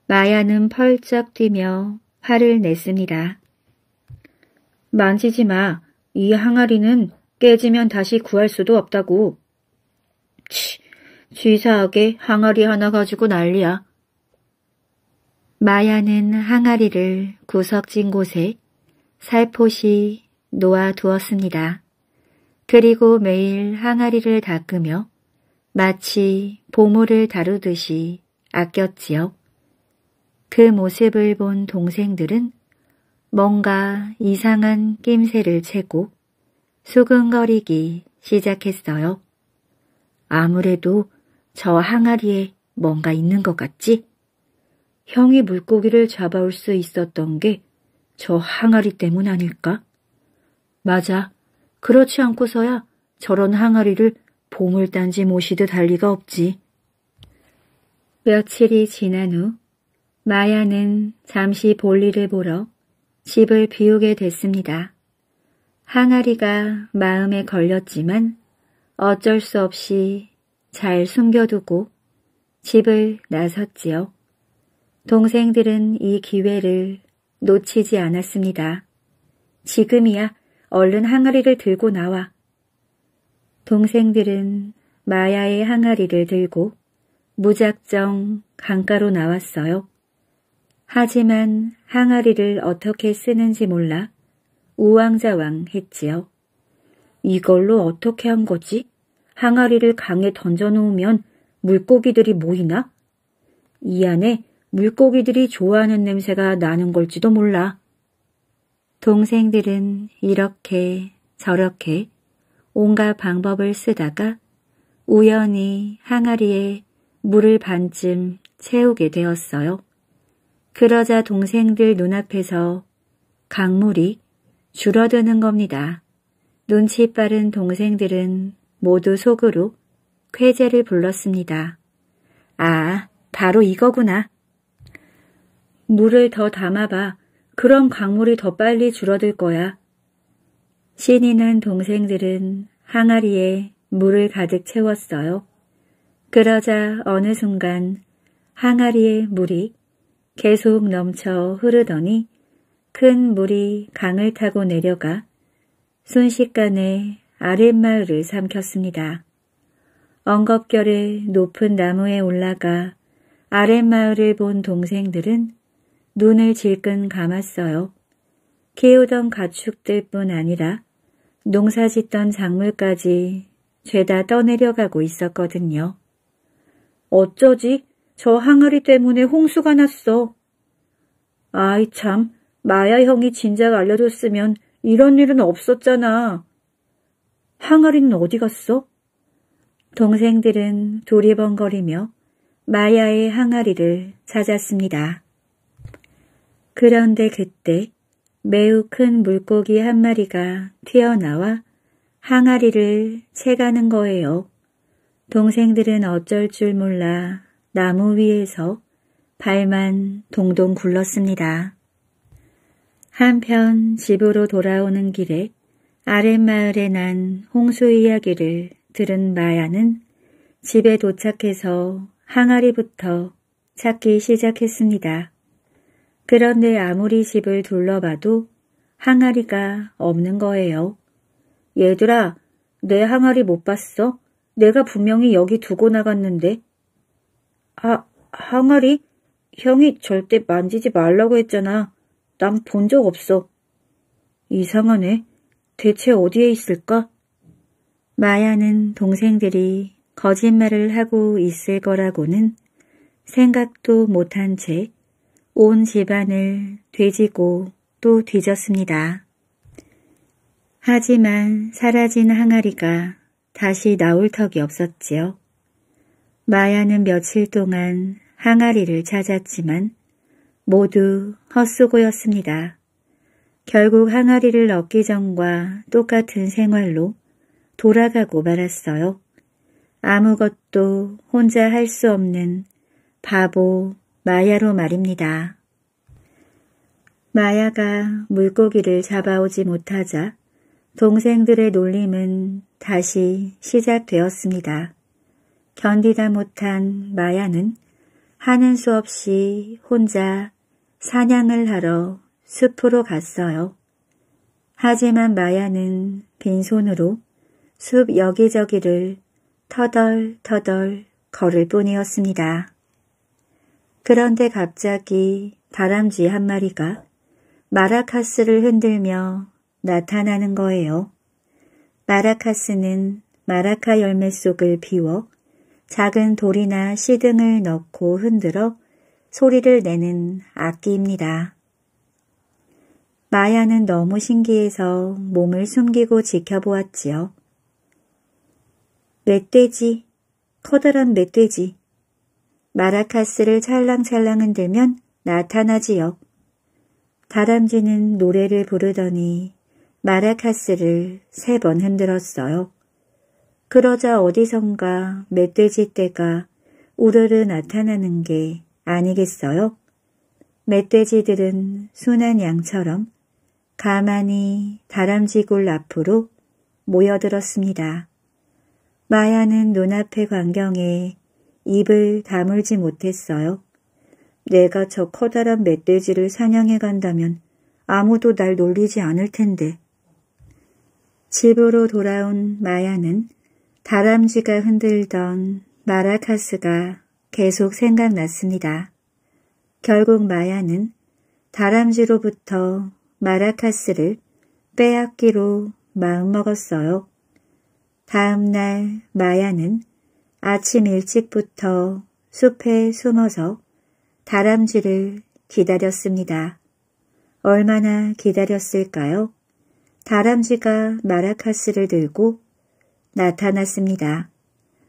마야는 펄쩍 뛰며 화를 냈습니다. 만지지 마. 이 항아리는 깨지면 다시 구할 수도 없다고. 치, 지사하게 항아리 하나 가지고 난리야. 마야는 항아리를 구석진 곳에 살포시 놓아두었습니다. 그리고 매일 항아리를 닦으며 마치 보물을 다루듯이 아꼈지요. 그 모습을 본 동생들은 뭔가 이상한 낌새를 채고 수근거리기 시작했어요. 아무래도 저 항아리에 뭔가 있는 것 같지? 형이 물고기를 잡아올 수 있었던 게 저 항아리 때문 아닐까? 맞아. 그렇지 않고서야 저런 항아리를 보물단지 모시듯 할 리가 없지. 며칠이 지난 후 마야는 잠시 볼일을 보러 집을 비우게 됐습니다. 항아리가 마음에 걸렸지만 어쩔 수 없이 잘 숨겨두고 집을 나섰지요. 동생들은 이 기회를 놓치지 않았습니다. 지금이야 얼른 항아리를 들고 나와. 동생들은 마야의 항아리를 들고 무작정 강가로 나왔어요. 하지만 항아리를 어떻게 쓰는지 몰라 우왕좌왕 했지요. 이걸로 어떻게 한 거지? 항아리를 강에 던져놓으면 물고기들이 모이나? 이 안에 물고기들이 좋아하는 냄새가 나는 걸지도 몰라. 동생들은 이렇게 저렇게 온갖 방법을 쓰다가 우연히 항아리에 물을 반쯤 채우게 되었어요. 그러자 동생들 눈앞에서 강물이 줄어드는 겁니다. 눈치 빠른 동생들은 모두 속으로 쾌재를 불렀습니다. 아, 바로 이거구나. 물을 더 담아봐. 그럼 강물이 더 빨리 줄어들 거야. 신이는 동생들은 항아리에 물을 가득 채웠어요. 그러자 어느 순간 항아리에 물이 계속 넘쳐 흐르더니 큰 물이 강을 타고 내려가 순식간에 아랫마을을 삼켰습니다. 엉겁결에 높은 나무에 올라가 아랫마을을 본 동생들은 눈을 질끈 감았어요. 키우던 가축들 뿐 아니라 농사 짓던 작물까지 죄다 떠내려가고 있었거든요. 어쩌지? 저 항아리 때문에 홍수가 났어. 아이 참, 마야 형이 진작 알려줬으면 이런 일은 없었잖아. 항아리는 어디 갔어? 동생들은 도리번거리며 마야의 항아리를 찾았습니다. 그런데 그때 매우 큰 물고기 한 마리가 튀어나와 항아리를 채가는 거예요. 동생들은 어쩔 줄 몰라 나무 위에서 발만 동동 굴렀습니다. 한편 집으로 돌아오는 길에 아랫마을에 난 홍수 이야기를 들은 마야는 집에 도착해서 항아리부터 찾기 시작했습니다. 그런데 아무리 집을 둘러봐도 항아리가 없는 거예요. 얘들아, 내 항아리 못 봤어? 내가 분명히 여기 두고 나갔는데 아, 항아리? 형이 절대 만지지 말라고 했잖아. 난 본 적 없어. 이상하네. 대체 어디에 있을까? 마야는 동생들이 거짓말을 하고 있을 거라고는 생각도 못한 채 온 집안을 뒤지고 또 뒤졌습니다. 하지만 사라진 항아리가 다시 나올 턱이 없었지요. 마야는 며칠 동안 항아리를 찾았지만 모두 헛수고였습니다. 결국 항아리를 얻기 전과 똑같은 생활로 돌아가고 말았어요. 아무것도 혼자 할 수 없는 바보 마야로 말입니다. 마야가 물고기를 잡아오지 못하자 동생들의 놀림은 다시 시작되었습니다. 견디다 못한 마야는 하는 수 없이 혼자 사냥을 하러 숲으로 갔어요. 하지만 마야는 빈손으로 숲 여기저기를 터덜터덜 걸을 뿐이었습니다. 그런데 갑자기 다람쥐 한 마리가 마라카스를 흔들며 나타나는 거예요. 마라카스는 마라카 열매 속을 비워 작은 돌이나 씨 등을 넣고 흔들어 소리를 내는 악기입니다. 마야는 너무 신기해서 몸을 숨기고 지켜보았지요. 멧돼지, 커다란 멧돼지. 마라카스를 찰랑찰랑 흔들면 나타나지요. 다람쥐는 노래를 부르더니 마라카스를 세 번 흔들었어요. 그러자 어디선가 멧돼지 떼가 우르르 나타나는 게 아니겠어요? 멧돼지들은 순한 양처럼 가만히 다람쥐굴 앞으로 모여들었습니다. 마야는 눈앞의 광경에 입을 다물지 못했어요. 내가 저 커다란 멧돼지를 사냥해 간다면 아무도 날 놀리지 않을 텐데. 집으로 돌아온 마야는 다람쥐가 흔들던 마라카스가 계속 생각났습니다. 결국 마야는 다람쥐로부터 마라카스를 빼앗기로 마음먹었어요. 다음날 마야는 아침 일찍부터 숲에 숨어서 다람쥐를 기다렸습니다. 얼마나 기다렸을까요? 다람쥐가 마라카스를 들고 나타났습니다.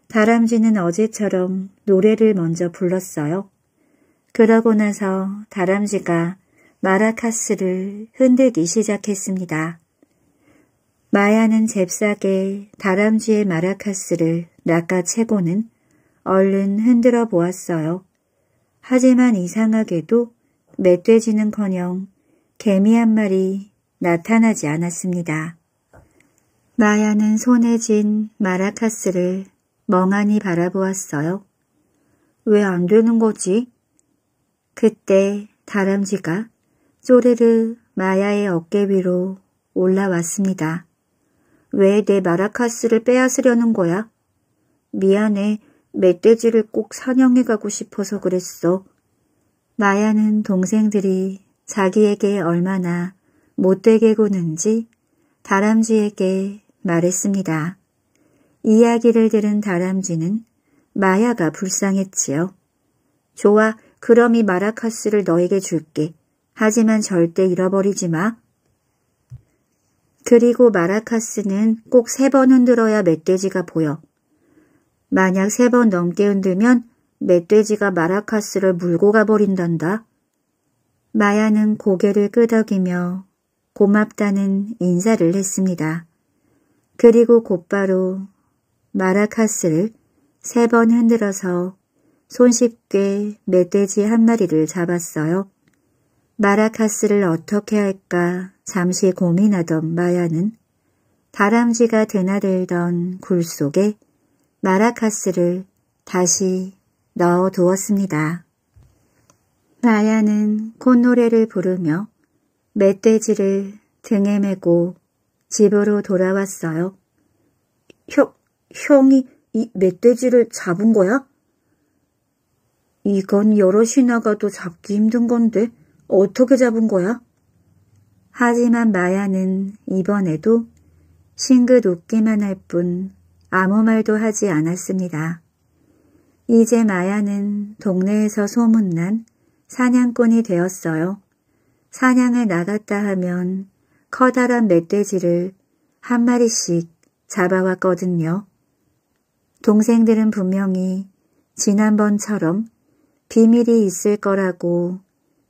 다람쥐는 어제처럼 노래를 먼저 불렀어요. 그러고 나서 다람쥐가 마라카스를 흔들기 시작했습니다. 마야는 잽싸게 다람쥐의 마라카스를 낚아채고는 얼른 흔들어 보았어요. 하지만 이상하게도 멧돼지는커녕 개미 한 마리 나타나지 않았습니다. 마야는 손에 쥔 마라카스를 멍하니 바라보았어요. 왜 안 되는 거지? 그때 다람쥐가 쪼르르 마야의 어깨 위로 올라왔습니다. 왜 내 마라카스를 빼앗으려는 거야? 미안해. 멧돼지를 꼭 사냥해 가고 싶어서 그랬어. 마야는 동생들이 자기에게 얼마나 못되게 구는지 다람쥐에게 말했습니다. 이야기를 들은 다람쥐는 마야가 불쌍했지요. 좋아, 그럼 이 마라카스를 너에게 줄게. 하지만 절대 잃어버리지 마. 그리고 마라카스는 꼭 세 번 흔들어야 멧돼지가 보여. 만약 세 번 넘게 흔들면 멧돼지가 마라카스를 물고 가버린단다. 마야는 고개를 끄덕이며 고맙다는 인사를 했습니다. 그리고 곧바로 마라카스를 세 번 흔들어서 손쉽게 멧돼지 한 마리를 잡았어요. 마라카스를 어떻게 할까 잠시 고민하던 마야는 다람쥐가 드나들던 굴 속에 마라카스를 다시 넣어두었습니다. 마야는 콧노래를 부르며 멧돼지를 등에 메고 집으로 돌아왔어요. 형, 형이 이 멧돼지를 잡은 거야? 이건 여럿이 나가도 잡기 힘든 건데 어떻게 잡은 거야? 하지만 마야는 이번에도 싱긋 웃기만 할 뿐 아무 말도 하지 않았습니다. 이제 마야는 동네에서 소문난 사냥꾼이 되었어요. 사냥을 나갔다 하면 커다란 멧돼지를 한 마리씩 잡아왔거든요. 동생들은 분명히 지난번처럼 비밀이 있을 거라고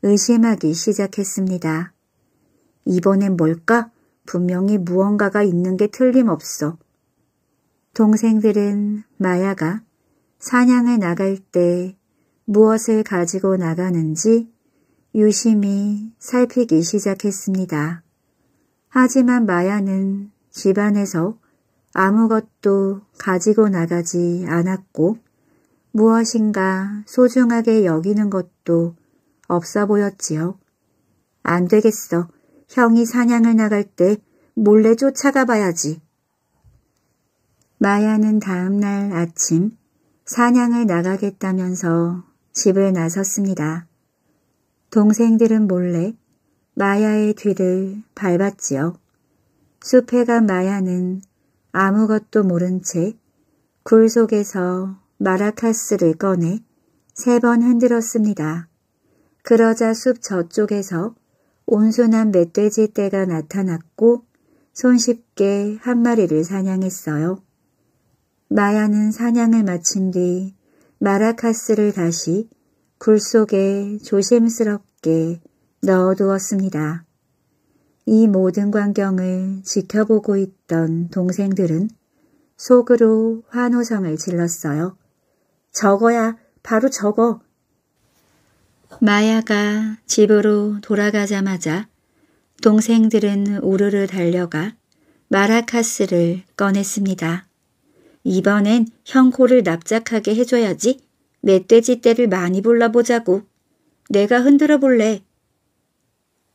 의심하기 시작했습니다. 이번엔 뭘까? 분명히 무언가가 있는 게 틀림없어. 동생들은 마야가 사냥을 나갈 때 무엇을 가지고 나가는지 유심히 살피기 시작했습니다. 하지만 마야는 집안에서 아무것도 가지고 나가지 않았고 무엇인가 소중하게 여기는 것도 없어 보였지요. 안 되겠어. 형이 사냥을 나갈 때 몰래 쫓아가 봐야지. 마야는 다음날 아침 사냥을 나가겠다면서 집을 나섰습니다. 동생들은 몰래 마야의 뒤를 밟았지요. 숲에 간 마야는 아무것도 모른 채 굴 속에서 마라카스를 꺼내 세 번 흔들었습니다. 그러자 숲 저쪽에서 온순한 멧돼지 떼가 나타났고 손쉽게 한 마리를 사냥했어요. 마야는 사냥을 마친 뒤 마라카스를 다시 굴 속에 조심스럽게 넣어두었습니다. 이 모든 광경을 지켜보고 있던 동생들은 속으로 환호성을 질렀어요. 저거야, 바로 저거! 마야가 집으로 돌아가자마자 동생들은 우르르 달려가 마라카스를 꺼냈습니다. 이번엔 형 코를 납작하게 해줘야지. 멧돼지 떼를 많이 불러보자고. 내가 흔들어 볼래.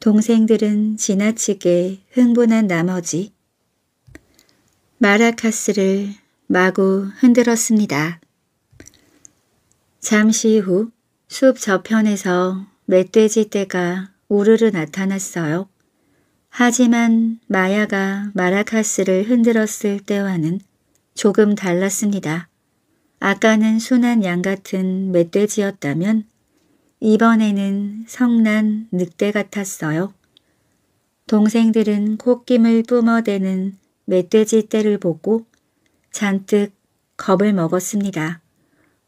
동생들은 지나치게 흥분한 나머지 마라카스를 마구 흔들었습니다. 잠시 후 숲 저편에서 멧돼지 떼가 우르르 나타났어요. 하지만 마야가 마라카스를 흔들었을 때와는 조금 달랐습니다. 아까는 순한 양 같은 멧돼지였다면 이번에는 성난 늑대 같았어요. 동생들은 콧김을 뿜어대는 멧돼지 떼를 보고 잔뜩 겁을 먹었습니다.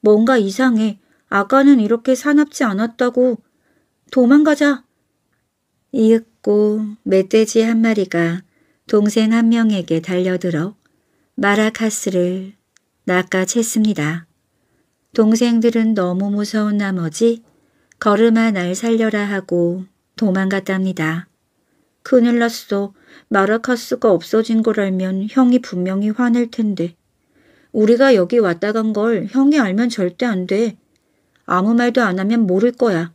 뭔가 이상해. 아까는 이렇게 사납지 않았다고. 도망가자. 이윽고 멧돼지 한 마리가 동생 한 명에게 달려들어 마라카스를 낚아챘습니다. 동생들은 너무 무서운 나머지 걸음아 날 살려라 하고 도망갔답니다. 큰일 났어. 마라카스가 없어진 걸 알면 형이 분명히 화낼 텐데. 우리가 여기 왔다 간 걸 형이 알면 절대 안 돼. 아무 말도 안 하면 모를 거야.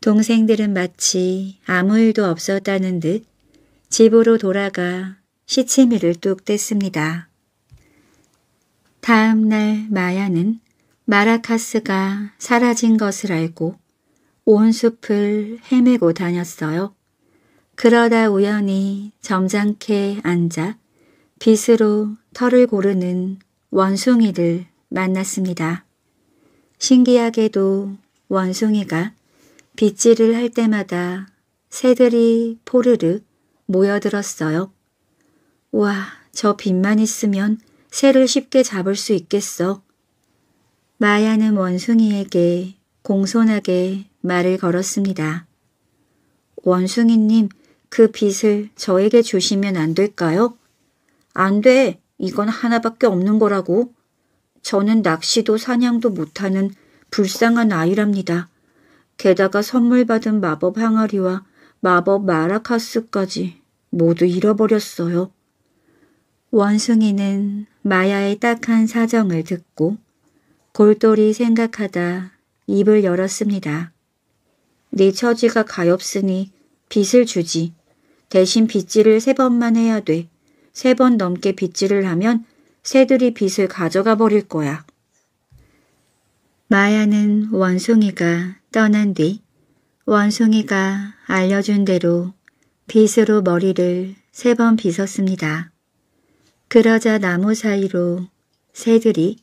동생들은 마치 아무 일도 없었다는 듯 집으로 돌아가 시치미를 뚝 뗐습니다. 다음 날 마야는 마라카스가 사라진 것을 알고 온 숲을 헤매고 다녔어요. 그러다 우연히 점잖게 앉아 빗으로 털을 고르는 원숭이를 만났습니다. 신기하게도 원숭이가 빗질을 할 때마다 새들이 포르르 모여들었어요. 와, 저 빗만 있으면 새를 쉽게 잡을 수 있겠어. 마야는 원숭이에게 공손하게 말을 걸었습니다. 원숭이님, 그 빚을 저에게 주시면 안 될까요? 안 돼. 이건 하나밖에 없는 거라고. 저는 낚시도 사냥도 못하는 불쌍한 아이랍니다. 게다가 선물 받은 마법 항아리와 마법 마라카스까지 모두 잃어버렸어요. 원숭이는 마야의 딱한 사정을 듣고 골똘히 생각하다 입을 열었습니다. 네 처지가 가엾으니 빚을 주지. 대신 빚질을 세 번만 해야 돼. 세 번 넘게 빚질을 하면 새들이 빚을 가져가 버릴 거야. 마야는 원숭이가 떠난 뒤 원숭이가 알려준 대로 빗으로 머리를 세 번 빗었습니다. 그러자 나무 사이로 새들이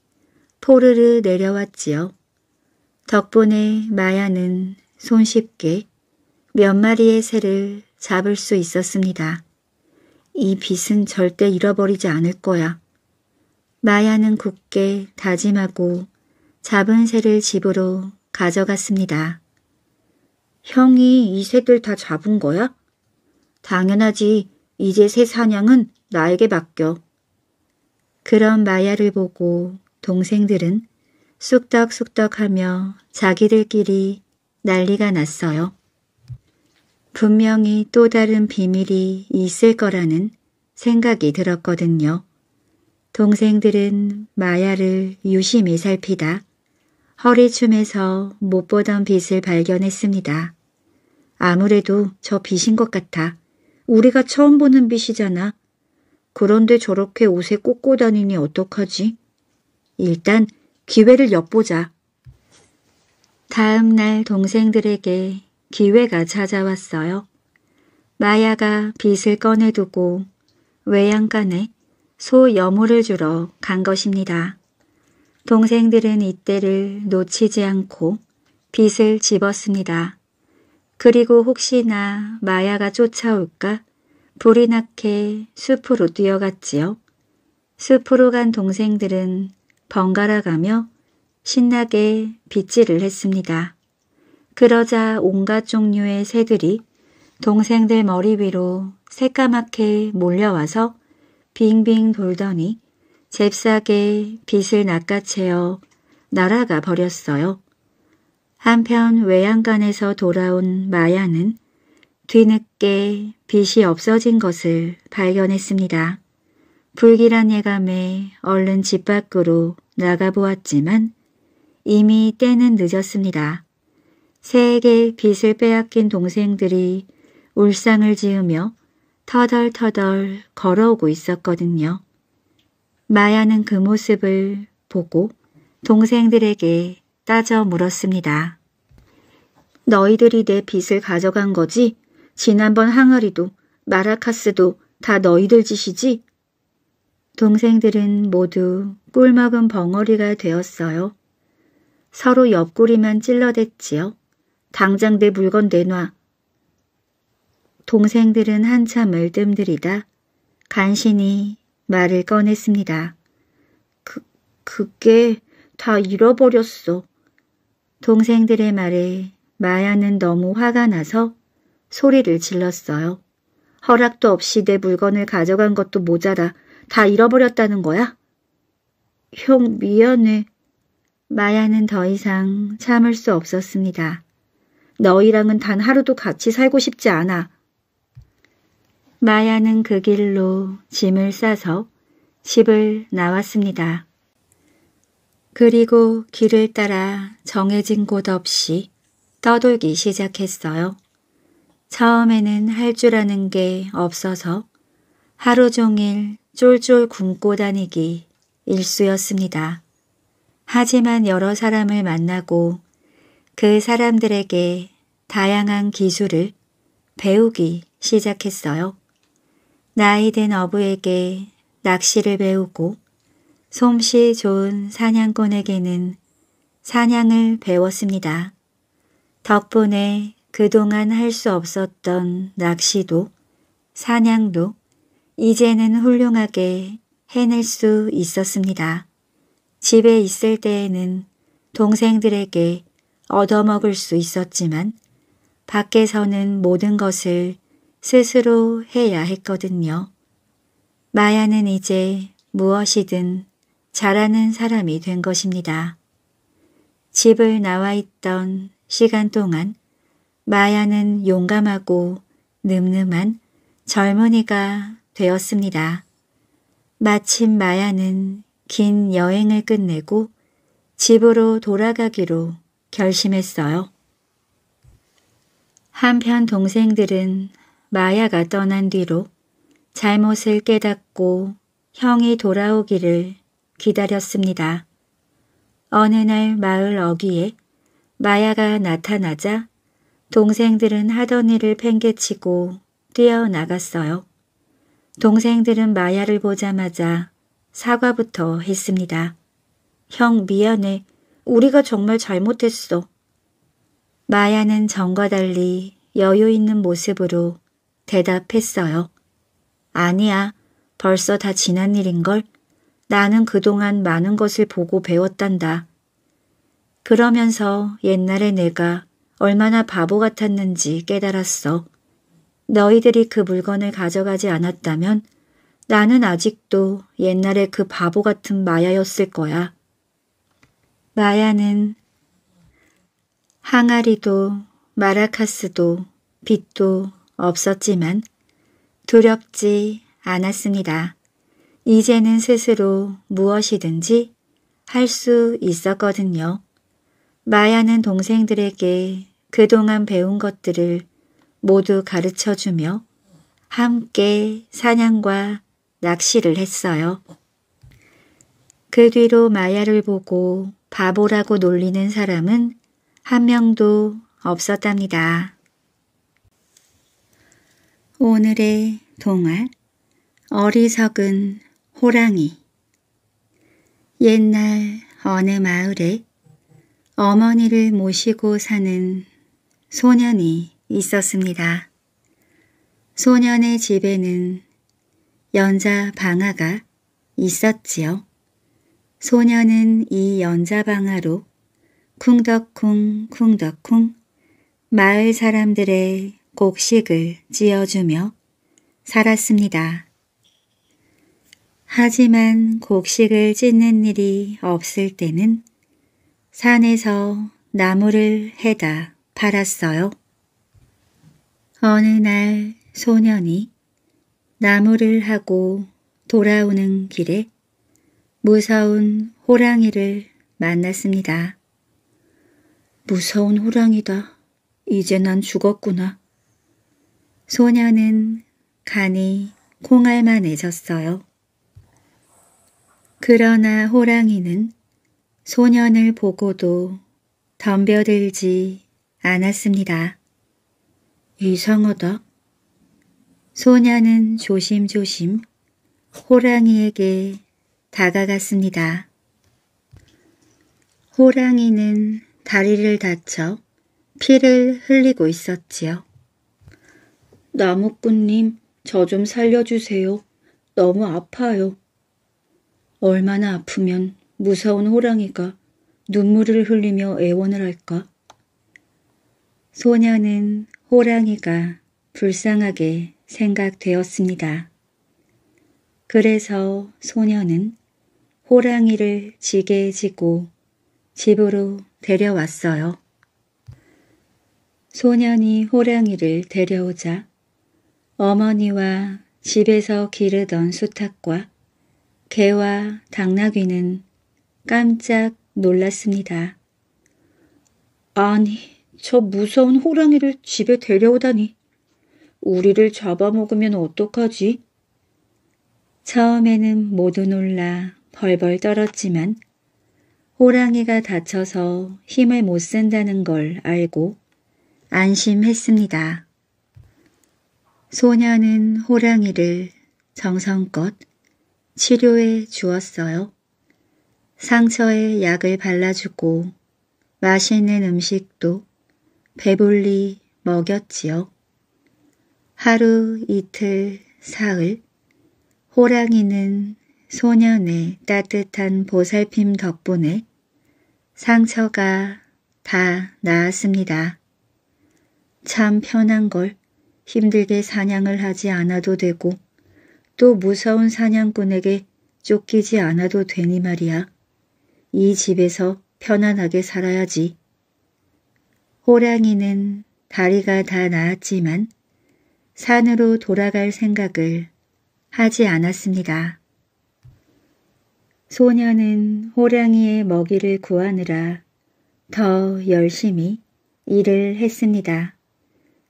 포르르 내려왔지요. 덕분에 마야는 손쉽게 몇 마리의 새를 잡을 수 있었습니다. 이빚은 절대 잃어버리지 않을 거야. 마야는 굳게 다짐하고 잡은 새를 집으로 가져갔습니다. 형이 이 새들 다 잡은 거야? 당연하지. 이제 새 사냥은 나에게 맡겨. 그런 마야를 보고 동생들은 쑥덕쑥덕하며 자기들끼리 난리가 났어요. 분명히 또 다른 비밀이 있을 거라는 생각이 들었거든요. 동생들은 마야를 유심히 살피다 허리춤에서 못 보던 빛을 발견했습니다. 아무래도 저 빛인 것 같아. 우리가 처음 보는 빛이잖아. 그런데 저렇게 옷에 꽂고 다니니 어떡하지? 일단 기회를 엿보자. 다음 날 동생들에게 기회가 찾아왔어요. 마야가 빚을 꺼내두고 외양간에 소 여물을 주러 간 것입니다. 동생들은 이때를 놓치지 않고 빚을 집었습니다. 그리고 혹시나 마야가 쫓아올까 불이 나게 숲으로 뛰어갔지요. 숲으로 간 동생들은 번갈아 가며 신나게 빗질을 했습니다. 그러자 온갖 종류의 새들이 동생들 머리 위로 새까맣게 몰려와서 빙빙 돌더니 잽싸게 빛을 낚아채어 날아가 버렸어요. 한편 외양간에서 돌아온 마야는 뒤늦게 빛이 없어진 것을 발견했습니다. 불길한 예감에 얼른 집 밖으로 나가보았지만 이미 때는 늦었습니다. 새에게 빛을 빼앗긴 동생들이 울상을 지으며 터덜터덜 걸어오고 있었거든요. 마야는 그 모습을 보고 동생들에게 따져 물었습니다. 너희들이 내 빚을 가져간 거지? 지난번 항아리도 마라카스도 다 너희들 짓이지? 동생들은 모두 꿀먹은 벙어리가 되었어요. 서로 옆구리만 찔러댔지요. 당장 내 물건 내놔. 동생들은 한참을 뜸들이다 간신히 말을 꺼냈습니다. 그, 그게 다 잃어버렸어. 동생들의 말에 마야는 너무 화가 나서 소리를 질렀어요. 허락도 없이 내 물건을 가져간 것도 모자라 다 잃어버렸다는 거야? 형 미안해. 마야는 더 이상 참을 수 없었습니다. 너희랑은 단 하루도 같이 살고 싶지 않아. 마야는 그 길로 짐을 싸서 집을 나왔습니다. 그리고 길을 따라 정해진 곳 없이 떠돌기 시작했어요. 처음에는 할 줄 아는 게 없어서 하루 종일 쫄쫄 굶고 다니기 일쑤였습니다. 하지만 여러 사람을 만나고 그 사람들에게 다양한 기술을 배우기 시작했어요. 나이든 어부에게 낚시를 배우고 솜씨 좋은 사냥꾼에게는 사냥을 배웠습니다. 덕분에 그동안 할 수 없었던 낚시도 사냥도 이제는 훌륭하게 해낼 수 있었습니다. 집에 있을 때에는 동생들에게 얻어먹을 수 있었지만 밖에서는 모든 것을 스스로 해야 했거든요. 마야는 이제 무엇이든 잘하는 사람이 된 것입니다. 집을 나와 있던 시간 동안 마야는 용감하고 늠름한 젊은이가 되었습니다. 마침 마야는 긴 여행을 끝내고 집으로 돌아가기로 결심했어요. 한편 동생들은 마야가 떠난 뒤로 잘못을 깨닫고 형이 돌아오기를 기다렸습니다. 어느 날 마을 어귀에 마야가 나타나자 동생들은 하던 일을 팽개치고 뛰어나갔어요. 동생들은 마야를 보자마자 사과부터 했습니다. 형 미안해. 우리가 정말 잘못했어. 마야는 전과 달리 여유 있는 모습으로 대답했어요. 아니야. 벌써 다 지난 일인걸. 나는 그동안 많은 것을 보고 배웠단다. 그러면서 옛날에 내가 얼마나 바보 같았는지 깨달았어. 너희들이 그 물건을 가져가지 않았다면 나는 아직도 옛날에 그 바보 같은 마야였을 거야. 마야는 항아리도 마라카스도 빛도 없었지만 두렵지 않았습니다. 이제는 스스로 무엇이든지 할 수 있었거든요. 마야는 동생들에게 그동안 배운 것들을 모두 가르쳐 주며 함께 사냥과 낚시를 했어요. 그 뒤로 마야를 보고 바보라고 놀리는 사람은 한 명도 없었답니다. 오늘의 동알 어리석은 호랑이 옛날 어느 마을에 어머니를 모시고 사는 소년이 있었습니다. 소년의 집에는 연자 방아가 있었지요. 소년은 이 연자 방아로 쿵덕쿵 쿵덕쿵 마을 사람들의 곡식을 지어주며 살았습니다. 하지만 곡식을 찢는 일이 없을 때는 산에서 나무를 해다 팔았어요. 어느 날 소년이 나무를 하고 돌아오는 길에 무서운 호랑이를 만났습니다. 무서운 호랑이다. 이제 난 죽었구나. 소년은 간이 콩알만해졌어요. 그러나 호랑이는 소년을 보고도 덤벼들지 않았습니다. 이상하다. 소녀는 조심조심 호랑이에게 다가갔습니다. 호랑이는 다리를 다쳐 피를 흘리고 있었지요. 나무꾼님, 저 좀 살려주세요. 너무 아파요. 얼마나 아프면 무서운 호랑이가 눈물을 흘리며 애원을 할까? 소녀는 호랑이가 불쌍하게 생각되었습니다. 그래서 소녀는 호랑이를 지게 지고 집으로 데려왔어요. 소년이 호랑이를 데려오자 어머니와 집에서 기르던 수탉과 개와 당나귀는 깜짝 놀랐습니다. 아니, 저 무서운 호랑이를 집에 데려오다니. 우리를 잡아먹으면 어떡하지? 처음에는 모두 놀라 벌벌 떨었지만 호랑이가 다쳐서 힘을 못 쓴다는 걸 알고 안심했습니다. 소녀는 호랑이를 정성껏 치료해 주었어요. 상처에 약을 발라주고 맛있는 음식도 배불리 먹였지요. 하루 이틀 사흘 호랑이는 소년의 따뜻한 보살핌 덕분에 상처가 다 나았습니다. 참 편한 걸 힘들게 사냥을 하지 않아도 되고 또 무서운 사냥꾼에게 쫓기지 않아도 되니 말이야. 이 집에서 편안하게 살아야지. 호랑이는 다리가 다 나았지만 산으로 돌아갈 생각을 하지 않았습니다. 소녀는 호랑이의 먹이를 구하느라 더 열심히 일을 했습니다.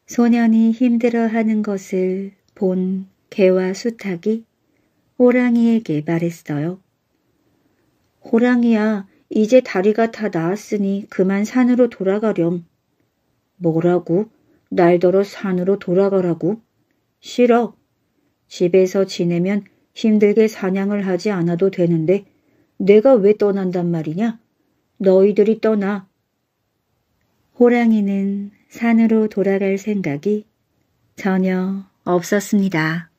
소년이 힘들어하는 것을 본 개와 수탉이 호랑이에게 말했어요. 호랑이야, 이제 다리가 다 나았으니 그만 산으로 돌아가렴. 뭐라고? 날더러 산으로 돌아가라고? 싫어. 집에서 지내면 힘들게 사냥을 하지 않아도 되는데 내가 왜 떠난단 말이냐? 너희들이 떠나. 호랑이는 산으로 돌아갈 생각이 전혀 없었습니다.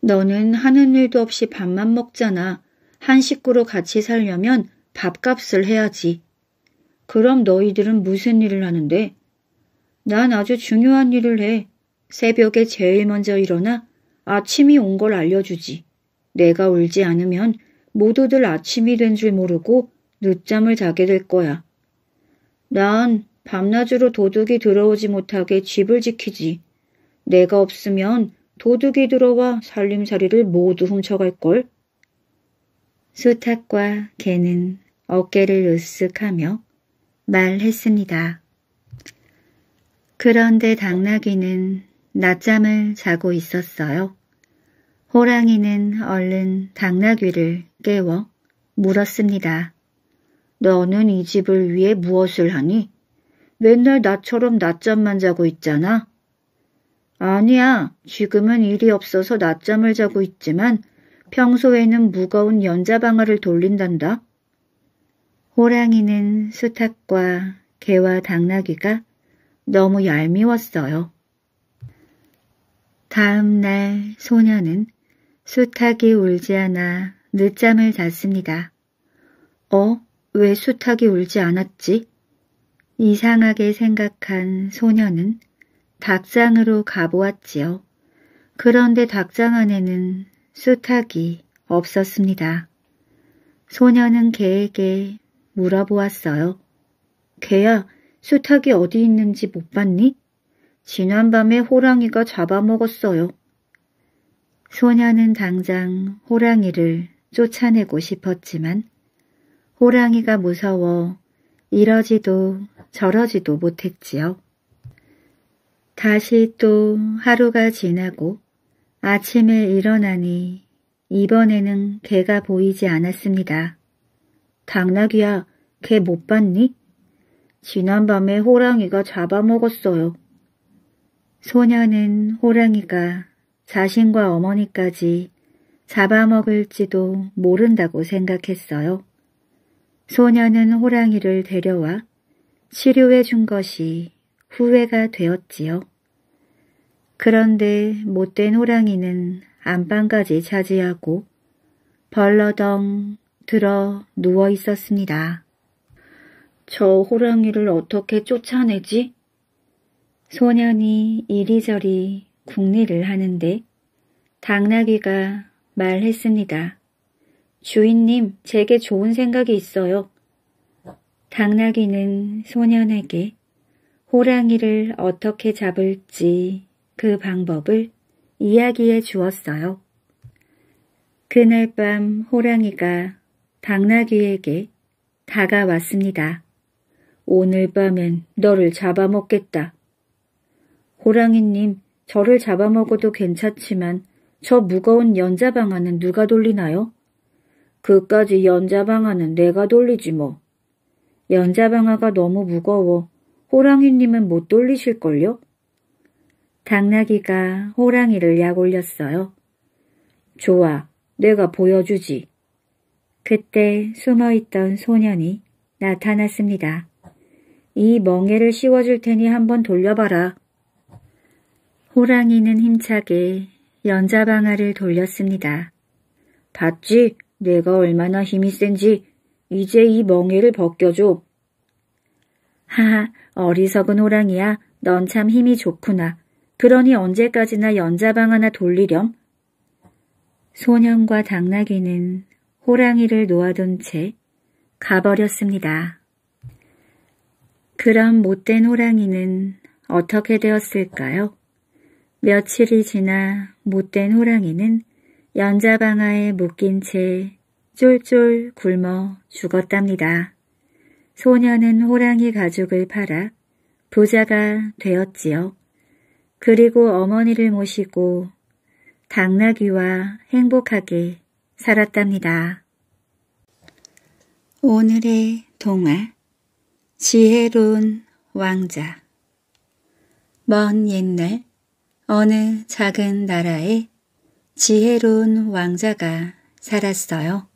너는 하는 일도 없이 밥만 먹잖아. 한 식구로 같이 살려면 밥값을 해야지. 그럼 너희들은 무슨 일을 하는데? 난 아주 중요한 일을 해. 새벽에 제일 먼저 일어나 아침이 온 걸 알려주지. 내가 울지 않으면 모두들 아침이 된 줄 모르고 늦잠을 자게 될 거야. 난 밤낮으로 도둑이 들어오지 못하게 집을 지키지. 내가 없으면 도둑이 들어와 살림살이를 모두 훔쳐갈걸. 수탁과 개는 어깨를 으쓱하며 말했습니다. 그런데 당나귀는 낮잠을 자고 있었어요. 호랑이는 얼른 당나귀를 깨워 물었습니다. 너는 이 집을 위해 무엇을 하니? 맨날 나처럼 낮잠만 자고 있잖아. 아니야, 지금은 일이 없어서 낮잠을 자고 있지만 평소에는 무거운 연자방아를 돌린단다. 호랑이는 수탉과 개와 당나귀가 너무 얄미웠어요. 다음 날 소녀는 수탉이 울지 않아 늦잠을 잤습니다. 어? 왜 수탉이 울지 않았지? 이상하게 생각한 소녀는 닭장으로 가보았지요. 그런데 닭장 안에는 수탉이 없었습니다. 소녀는 개에게 물어보았어요. 개야, 수탉이 어디 있는지 못 봤니? 지난밤에 호랑이가 잡아먹었어요. 소녀는 당장 호랑이를 쫓아내고 싶었지만 호랑이가 무서워 이러지도 저러지도 못했지요. 다시 또 하루가 지나고 아침에 일어나니 이번에는 개가 보이지 않았습니다. 당나귀야, 걔못 봤니? 지난밤에 호랑이가 잡아먹었어요. 소녀는 호랑이가 자신과 어머니까지 잡아먹을지도 모른다고 생각했어요. 소녀는 호랑이를 데려와 치료해 준 것이 후회가 되었지요. 그런데 못된 호랑이는 안방까지 차지하고 벌러덩 들어 누워 있었습니다. 저 호랑이를 어떻게 쫓아내지? 소년이 이리저리 궁리를 하는데 당나귀가 말했습니다. 주인님, 제게 좋은 생각이 있어요. 당나귀는 소년에게 호랑이를 어떻게 잡을지 그 방법을 이야기해 주었어요. 그날 밤 호랑이가 당나귀에게 다가왔습니다. 오늘 밤엔 너를 잡아먹겠다. 호랑이님, 저를 잡아먹어도 괜찮지만 저 무거운 연자방아는 누가 돌리나요? 그까지 연자방아는 내가 돌리지 뭐. 연자방아가 너무 무거워 호랑이님은 못 돌리실걸요? 당나귀가 호랑이를 약올렸어요. 좋아, 내가 보여주지. 그때 숨어있던 소년이 나타났습니다. 이 멍에를 씌워줄 테니 한번 돌려봐라. 호랑이는 힘차게 연자방아를 돌렸습니다. 봤지? 내가 얼마나 힘이 센지. 이제 이 멍에를 벗겨줘. 하하, 어리석은 호랑이야. 넌 참 힘이 좋구나. 그러니 언제까지나 연자방아나 돌리렴. 소년과 당나귀는 호랑이를 놓아둔 채 가버렸습니다. 그럼 못된 호랑이는 어떻게 되었을까요? 며칠이 지나 못된 호랑이는 연자방아에 묶인 채 쫄쫄 굶어 죽었답니다. 소녀는 호랑이 가죽을 팔아 부자가 되었지요. 그리고 어머니를 모시고 당나귀와 행복하게 살았답니다. 오늘의 동화 지혜로운 왕자 먼 옛날 어느 작은 나라에 지혜로운 왕자가 살았어요.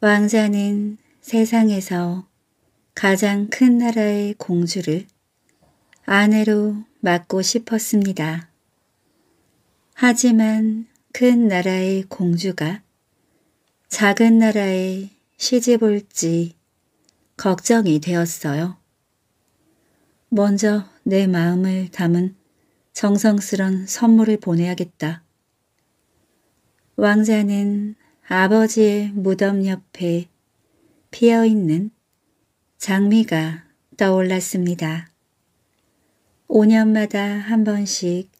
왕자는 세상에서 가장 큰 나라의 공주를 아내로 맡고 싶었습니다. 하지만 큰 나라의 공주가 작은 나라에 시집올지 걱정이 되었어요. 먼저 내 마음을 담은 정성스런 선물을 보내야겠다. 왕자는 아버지의 무덤 옆에 피어있는 장미가 떠올랐습니다. 5년마다 한 번씩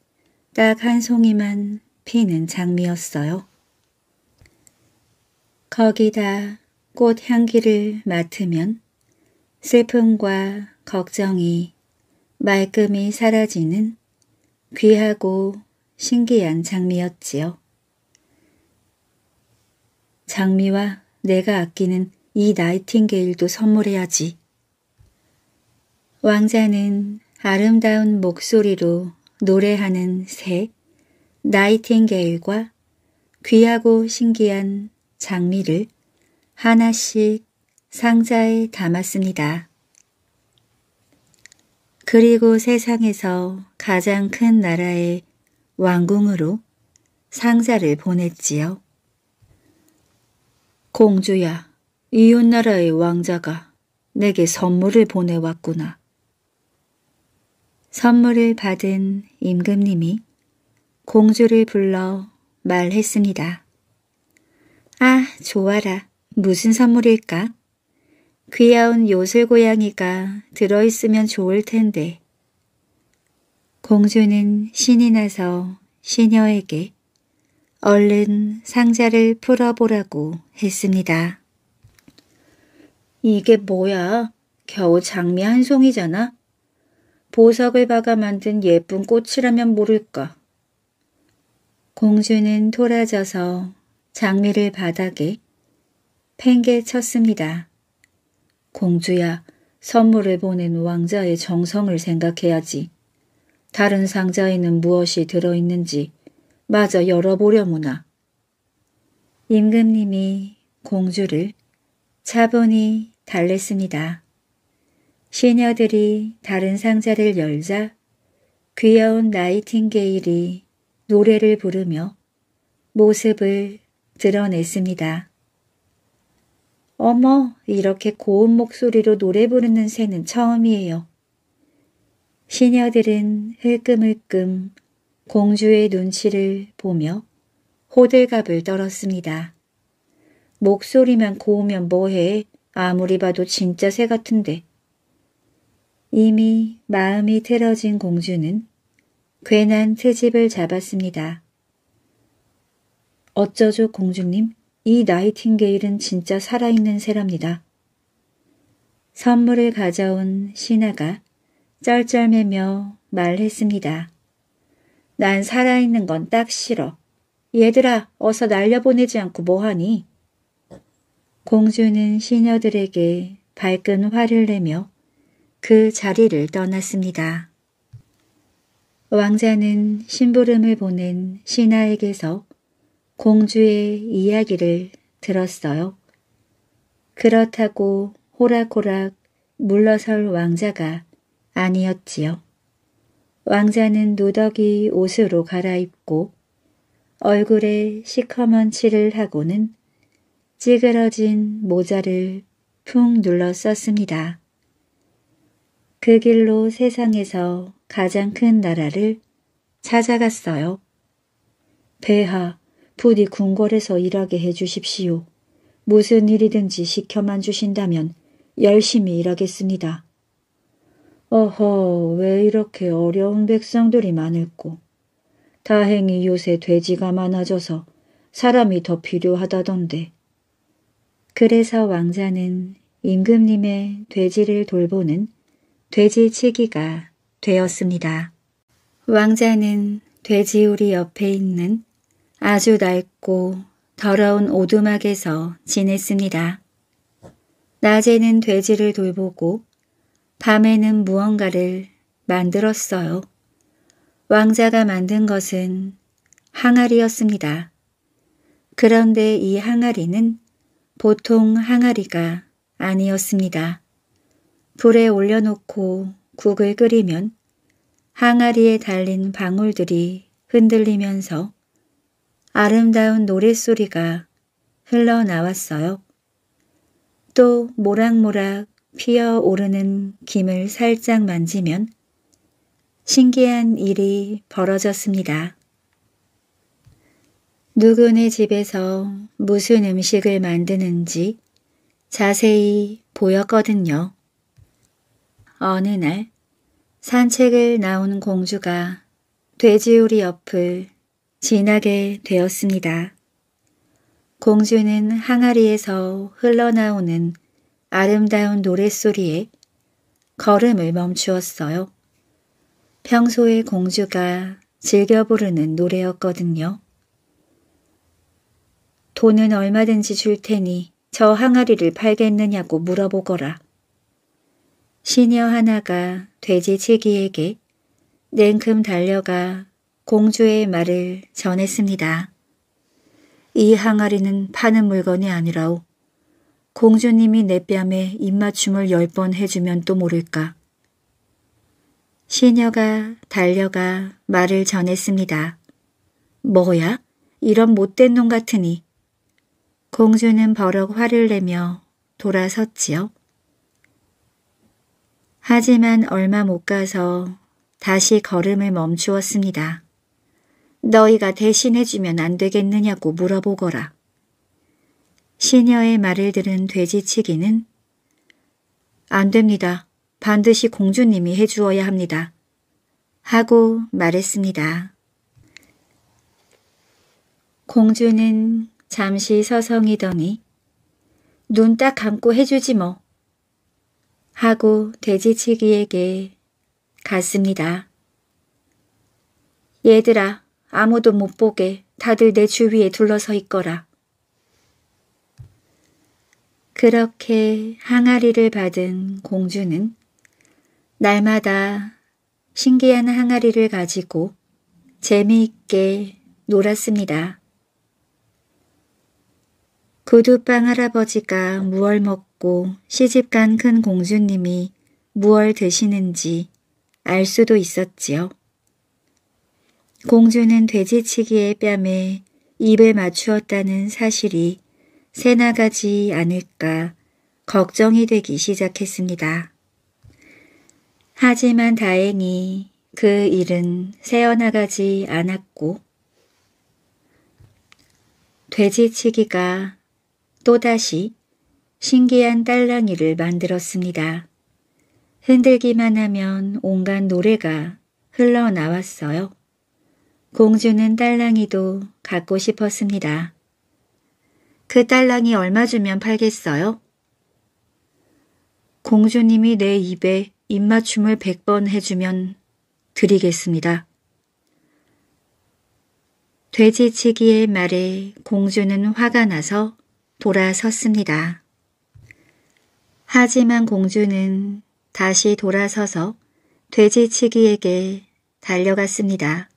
딱 한 송이만 피는 장미였어요. 거기다 꽃 향기를 맡으면 슬픔과 걱정이 말끔히 사라지는 귀하고 신기한 장미였지요. 장미와 내가 아끼는 이 나이팅게일도 선물해야지. 왕자는 아름다운 목소리로 노래하는 새 나이팅게일과 귀하고 신기한 장미를 하나씩 상자에 담았습니다. 그리고 세상에서 가장 큰 나라의 왕궁으로 상자를 보냈지요. 공주야, 이웃나라의 왕자가 내게 선물을 보내왔구나. 선물을 받은 임금님이 공주를 불러 말했습니다. 아, 좋아라. 무슨 선물일까? 귀여운 요술고양이가 들어있으면 좋을 텐데. 공주는 신이 나서 시녀에게 얼른 상자를 풀어보라고 했습니다. 이게 뭐야? 겨우 장미 한 송이잖아? 보석을 박아 만든 예쁜 꽃이라면 모를까. 공주는 토라져서 장미를 바닥에 팽개쳤습니다. 공주야, 선물을 보낸 왕자의 정성을 생각해야지. 다른 상자에는 무엇이 들어있는지 마저 열어보려무나. 임금님이 공주를 차분히 달랬습니다. 시녀들이 다른 상자를 열자 귀여운 나이팅게일이 노래를 부르며 모습을 드러냈습니다. 어머, 이렇게 고운 목소리로 노래 부르는 새는 처음이에요. 시녀들은 흘끔흘끔 공주의 눈치를 보며 호들갑을 떨었습니다. 목소리만 고우면 뭐해. 아무리 봐도 진짜 새 같은데. 이미 마음이 틀어진 공주는 괜한 트집을 잡았습니다. 어쩌죠 공주님? 이 나이팅게일은 진짜 살아있는 새랍니다. 선물을 가져온 신하가 쩔쩔매며 말했습니다. 난 살아있는 건 딱 싫어. 얘들아 어서 날려보내지 않고 뭐하니? 공주는 시녀들에게 밝은 화를 내며 그 자리를 떠났습니다. 왕자는 심부름을 보낸 신하에게서 공주의 이야기를 들었어요. 그렇다고 호락호락 물러설 왕자가 아니었지요. 왕자는 누더기 옷으로 갈아입고 얼굴에 시커먼 칠을 하고는 찌그러진 모자를 푹 눌러 썼습니다. 그 길로 세상에서 가장 큰 나라를 찾아갔어요. 배하, 부디 궁궐에서 일하게 해주십시오. 무슨 일이든지 시켜만 주신다면 열심히 일하겠습니다. 어허, 왜 이렇게 어려운 백성들이 많을꼬. 다행히 요새 돼지가 많아져서 사람이 더 필요하다던데. 그래서 왕자는 임금님의 돼지를 돌보는 돼지치기가 되었습니다. 왕자는 돼지우리 옆에 있는 아주 낡고 더러운 오두막에서 지냈습니다. 낮에는 돼지를 돌보고 밤에는 무언가를 만들었어요. 왕자가 만든 것은 항아리였습니다. 그런데 이 항아리는 보통 항아리가 아니었습니다. 불에 올려놓고 국을 끓이면 항아리에 달린 방울들이 흔들리면서 아름다운 노랫소리가 흘러나왔어요. 또 모락모락 피어오르는 김을 살짝 만지면 신기한 일이 벌어졌습니다. 누구네 집에서 무슨 음식을 만드는지 자세히 보였거든요. 어느 날 산책을 나온 공주가 돼지우리 옆을 지나게 되었습니다. 공주는 항아리에서 흘러나오는 아름다운 노랫소리에 걸음을 멈추었어요. 평소에 공주가 즐겨 부르는 노래였거든요. 돈은 얼마든지 줄 테니 저 항아리를 팔겠느냐고 물어보거라. 시녀 하나가 돼지치기에게 냉큼 달려가 공주의 말을 전했습니다. 이 항아리는 파는 물건이 아니라오. 공주님이 내 뺨에 입맞춤을 열 번 해주면 또 모를까. 시녀가 달려가 말을 전했습니다. 뭐야? 이런 못된 놈 같으니. 공주는 버럭 화를 내며 돌아섰지요. 하지만 얼마 못 가서 다시 걸음을 멈추었습니다. 너희가 대신해주면 안 되겠느냐고 물어보거라. 시녀의 말을 들은 돼지치기는 안 됩니다. 반드시 공주님이 해주어야 합니다. 하고 말했습니다. 공주는 잠시 서성이더니 눈 딱 감고 해주지 뭐 하고 돼지치기에게 갔습니다. 얘들아 아무도 못 보게 다들 내 주위에 둘러서 있거라. 그렇게 항아리를 받은 공주는 날마다 신기한 항아리를 가지고 재미있게 놀았습니다. 구두빵 할아버지가 무얼 먹고 시집간 큰 공주님이 무얼 드시는지 알 수도 있었지요. 공주는 돼지치기의 뺨에 입을 맞추었다는 사실이 새나가지 않을까 걱정이 되기 시작했습니다. 하지만 다행히 그 일은 새어나가지 않았고 돼지치기가 또다시 신기한 딸랑이를 만들었습니다. 흔들기만 하면 온갖 노래가 흘러나왔어요. 공주는 딸랑이도 갖고 싶었습니다. 그 딸랑이 얼마 주면 팔겠어요? 공주님이 내 입에 입맞춤을 100번 해주면 드리겠습니다. 돼지치기의 말에 공주는 화가 나서 돌아섰습니다. 하지만 공주는 다시 돌아서서 돼지치기에게 달려갔습니다.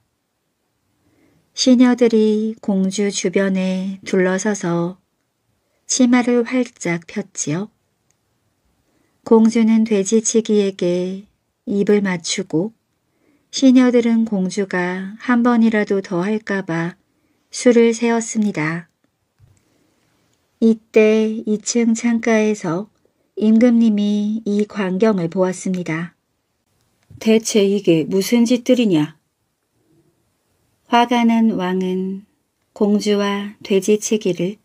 시녀들이 공주 주변에 둘러서서 치마를 활짝 폈지요. 공주는 돼지치기에게 입을 맞추고 시녀들은 공주가 한 번이라도 더 할까봐 술을 세웠습니다 이때 2층 창가에서 임금님이 이 광경을 보았습니다. 대체 이게 무슨 짓들이냐? 화가 난 왕은 공주와 돼지치기를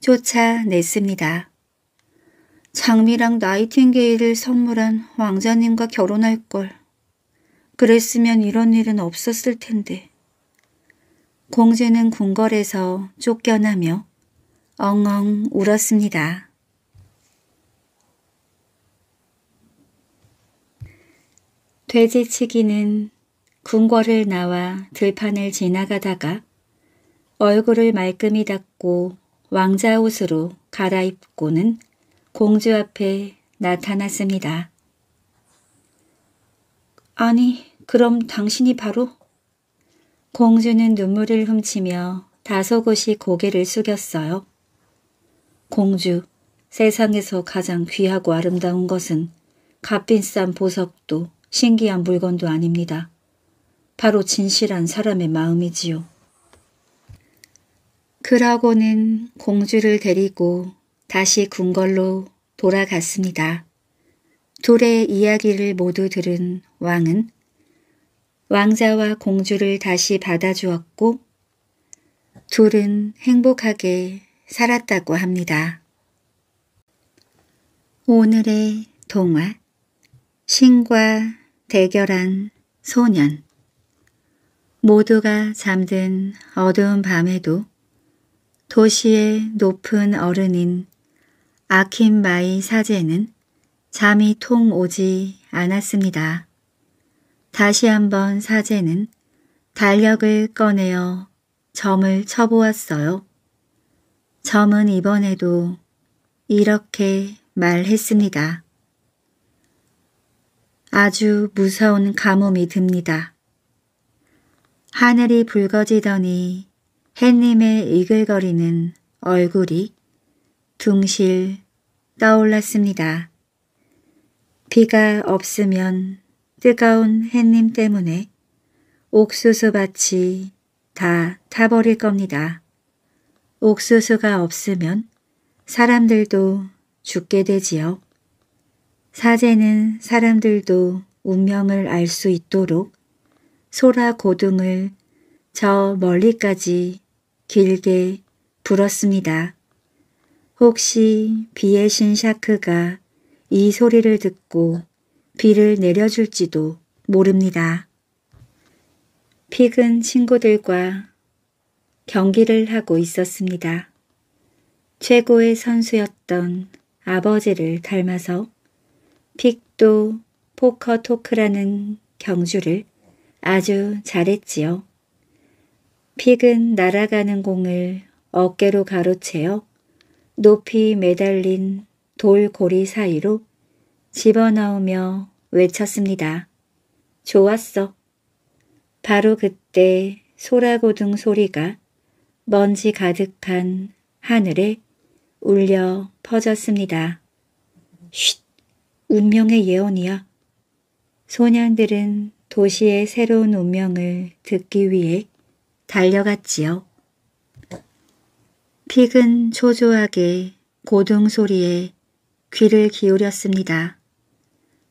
쫓아냈습니다. 장미랑 나이팅게일을 선물한 왕자님과 결혼할 걸. 그랬으면 이런 일은 없었을 텐데. 공주는 궁궐에서 쫓겨나며 엉엉 울었습니다. 돼지치기는 궁궐을 나와 들판을 지나가다가 얼굴을 말끔히 닦고 왕자 옷으로 갈아입고는 공주 앞에 나타났습니다. 아니, 그럼 당신이 바로? 공주는 눈물을 훔치며 다소곳이 고개를 숙였어요. 공주, 세상에서 가장 귀하고 아름다운 것은 값비싼 보석도 신기한 물건도 아닙니다. 바로 진실한 사람의 마음이지요. 그러고는 공주를 데리고 다시 궁궐로 돌아갔습니다. 둘의 이야기를 모두 들은 왕은 왕자와 공주를 다시 받아주었고 둘은 행복하게 살았다고 합니다. 오늘의 동화 신과 대결한 소년 모두가 잠든 어두운 밤에도 도시의 높은 어른인 아킴마이 사제는 잠이 통 오지 않았습니다. 다시 한번 사제는 달력을 꺼내어 점을 쳐보았어요. 점은 이번에도 이렇게 말했습니다. 아주 무서운 가뭄이 듭니다. 하늘이 붉어지더니 햇님의 이글거리는 얼굴이 둥실 떠올랐습니다. 비가 없으면 뜨거운 햇님 때문에 옥수수밭이 다 타버릴 겁니다. 옥수수가 없으면 사람들도 죽게 되지요. 사제는 사람들도 운명을 알 수 있도록 소라 고등을 저 멀리까지 길게 불었습니다. 혹시 비의 신 샤크가 이 소리를 듣고 비를 내려줄지도 모릅니다. 픽은 친구들과 경기를 하고 있었습니다. 최고의 선수였던 아버지를 닮아서 픽도 포커 토크라는 경주를 아주 잘했지요. 픽은 날아가는 공을 어깨로 가로채어 높이 매달린 돌고리 사이로 집어넣으며 외쳤습니다. 좋았어. 바로 그때 소라고등 소리가 먼지 가득한 하늘에 울려 퍼졌습니다. 쉿! 운명의 예언이야. 소년들은 도시의 새로운 운명을 듣기 위해 달려갔지요. 픽은 초조하게 고등 소리에 귀를 기울였습니다.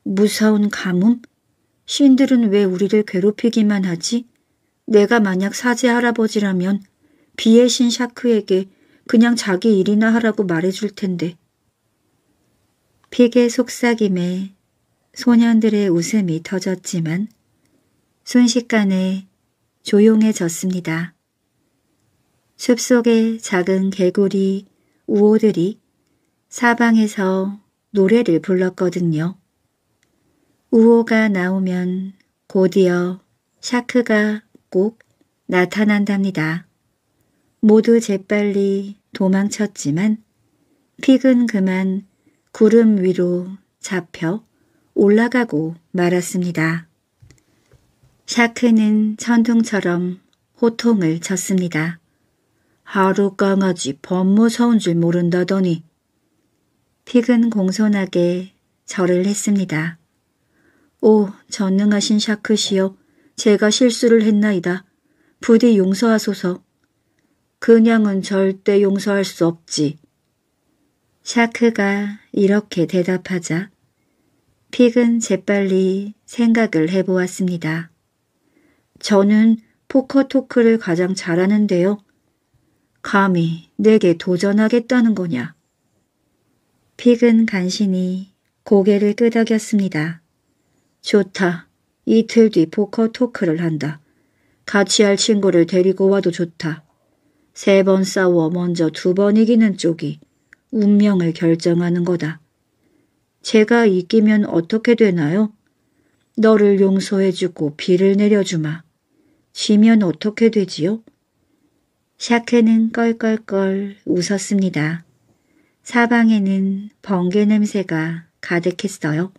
무서운 가뭄? 신들은 왜 우리를 괴롭히기만 하지? 내가 만약 사제 할아버지라면 비의 신 샤크에게 그냥 자기 일이나 하라고 말해줄 텐데. 픽의 속삭임에 소년들의 웃음이 터졌지만 순식간에 조용해졌습니다. 숲속의 작은 개구리, 우호들이 사방에서 노래를 불렀거든요. 우호가 나오면 곧이어 샤크가 꼭 나타난답니다. 모두 재빨리 도망쳤지만 픽은 그만 구름 위로 잡혀 올라가고 말았습니다. 샤크는 천둥처럼 호통을 쳤습니다. 하루 강아지 범 무서운 줄 모른다더니 픽은 공손하게 절을 했습니다. 오 전능하신 샤크시여 제가 실수를 했나이다. 부디 용서하소서. 그냥은 절대 용서할 수 없지. 샤크가 이렇게 대답하자 픽은 재빨리 생각을 해보았습니다. 저는 포커 토크를 가장 잘하는데요. 감히 내게 도전하겠다는 거냐. 픽은 간신히 고개를 끄덕였습니다. 좋다. 이틀 뒤 포커 토크를 한다. 같이 할 친구를 데리고 와도 좋다. 세 번 싸워 먼저 두 번 이기는 쪽이 운명을 결정하는 거다. 제가 이기면 어떻게 되나요? 너를 용서해주고 비를 내려주마. 쉬면 어떻게 되지요? 샤크는 껄껄껄 웃었습니다. 사방에는 번개 냄새가 가득했어요.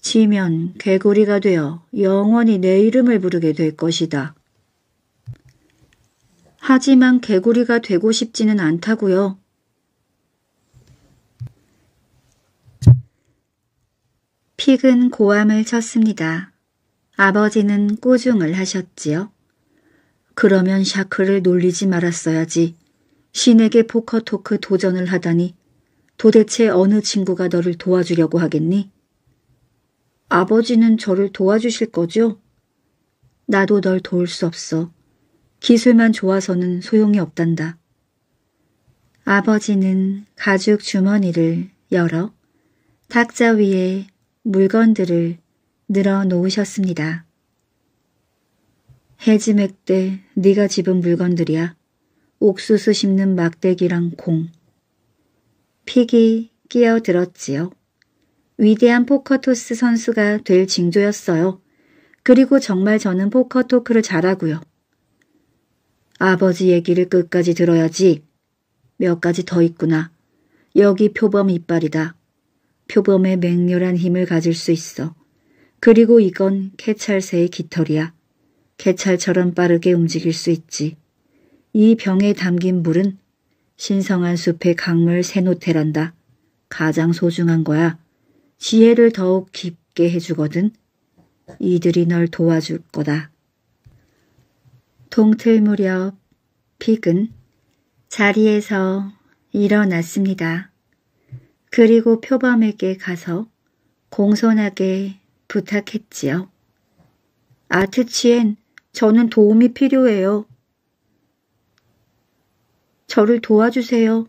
지면 개구리가 되어 영원히 내 이름을 부르게 될 것이다. 하지만 개구리가 되고 싶지는 않다고요. 픽은 고함을 쳤습니다. 아버지는 꾸중을 하셨지요. 그러면 샤크를 놀리지 말았어야지. 신에게 포커토크 도전을 하다니 도대체 어느 친구가 너를 도와주려고 하겠니? 아버지는 저를 도와주실 거죠? 나도 널 도울 수 없어. 기술만 좋아서는 소용이 없단다. 아버지는 가죽 주머니를 열어 탁자 위에 물건들을 늘어놓으셨습니다. 해지맥 대 네가 집은 물건들이야. 옥수수 심는 막대기랑 공. 픽이 끼어들었지요. 위대한 포커토스 선수가 될 징조였어요. 그리고 정말 저는 포커토크를 잘하고요. 아버지 얘기를 끝까지 들어야지. 몇 가지 더 있구나. 여기 표범 이빨이다. 표범의 맹렬한 힘을 가질 수 있어. 그리고 이건 캐찰새의 깃털이야. 개찰처럼 빠르게 움직일 수 있지. 이 병에 담긴 물은 신성한 숲의 강물 세노테란다. 가장 소중한 거야. 지혜를 더욱 깊게 해주거든. 이들이 널 도와줄 거다. 동틀 무렵 픽은 자리에서 일어났습니다. 그리고 표범에게 가서 공손하게 부탁했지요. 아트치엔 저는 도움이 필요해요. 저를 도와주세요.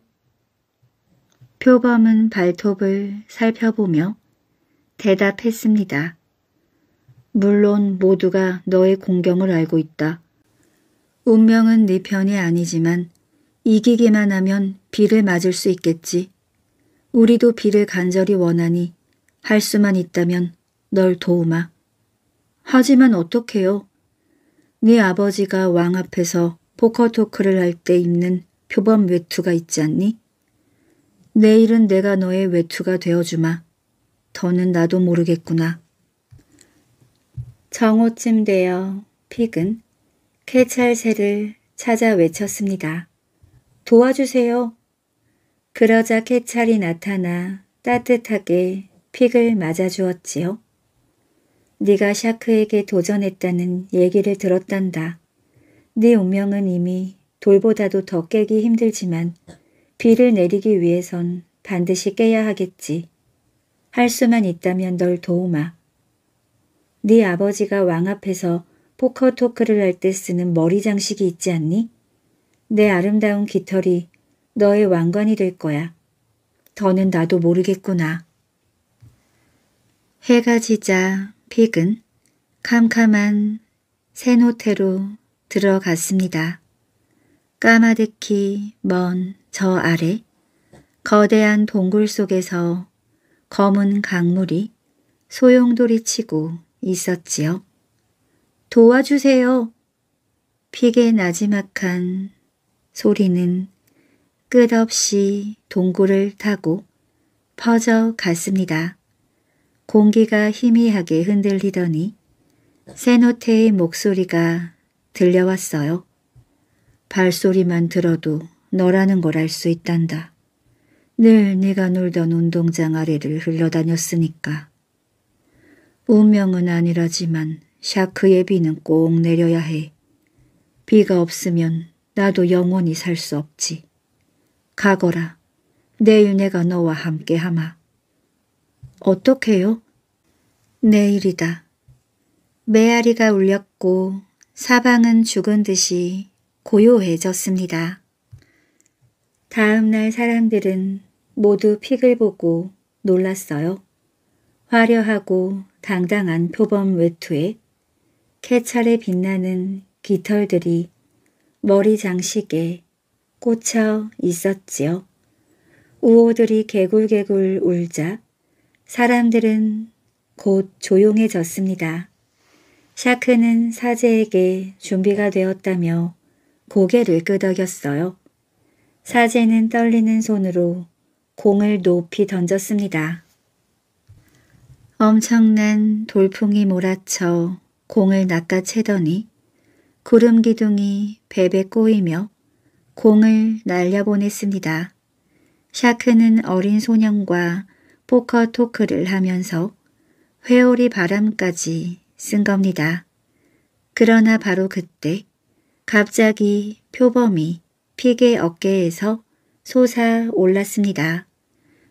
표범은 발톱을 살펴보며 대답했습니다. 물론 모두가 너의 공경을 알고 있다. 운명은 네 편이 아니지만 이기기만 하면 비를 맞을 수 있겠지. 우리도 비를 간절히 원하니 할 수만 있다면 널 도우마. 하지만 어떡해요? 네 아버지가 왕 앞에서 포커 토크를 할 때 입는 표범 외투가 있지 않니? 내일은 내가 너의 외투가 되어주마. 더는 나도 모르겠구나. 정오 쯤되어 픽은 케찰새를 찾아 외쳤습니다. 도와주세요. 그러자 케찰이 나타나 따뜻하게 픽을 맞아주었지요. 네가 샤크에게 도전했다는 얘기를 들었단다. 네 운명은 이미 돌보다도 더 깨기 힘들지만 비를 내리기 위해선 반드시 깨야 하겠지. 할 수만 있다면 널 도우마. 네 아버지가 왕 앞에서 포커 토크를 할 때 쓰는 머리 장식이 있지 않니? 내 아름다운 깃털이 너의 왕관이 될 거야. 더는 나도 모르겠구나. 해가 지자 픽은 캄캄한 새노태로 들어갔습니다. 까마득히 먼 저 아래 거대한 동굴 속에서 검은 강물이 소용돌이치고 있었지요. 도와주세요. 픽의 나지막한 소리는 끝없이 동굴을 타고 퍼져 갔습니다. 공기가 희미하게 흔들리더니 세노테의 목소리가 들려왔어요. 발소리만 들어도 너라는 걸 알 수 있단다. 늘 네가 놀던 운동장 아래를 흘러다녔으니까. 운명은 아니라지만 샤크의 비는 꼭 내려야 해. 비가 없으면 나도 영원히 살 수 없지. 가거라. 내일 내가 너와 함께 하마. 어떻게요? 내일이다. 메아리가 울렸고 사방은 죽은 듯이 고요해졌습니다. 다음날 사람들은 모두 픽을 보고 놀랐어요. 화려하고 당당한 표범 외투에 캐찰에 빛나는 깃털들이 머리 장식에 꽂혀 있었지요. 우호들이 개굴개굴 울자 사람들은 곧 조용해졌습니다. 샤크는 사제에게 준비가 되었다며 고개를 끄덕였어요. 사제는 떨리는 손으로 공을 높이 던졌습니다. 엄청난 돌풍이 몰아쳐 공을 낚아채더니 구름 기둥이 베베 꼬이며 공을 날려보냈습니다. 샤크는 어린 소년과 포커 토크를 하면서 회오리 바람까지 쓴 겁니다. 그러나 바로 그때 갑자기 표범이 픽의 어깨에서 솟아 올랐습니다.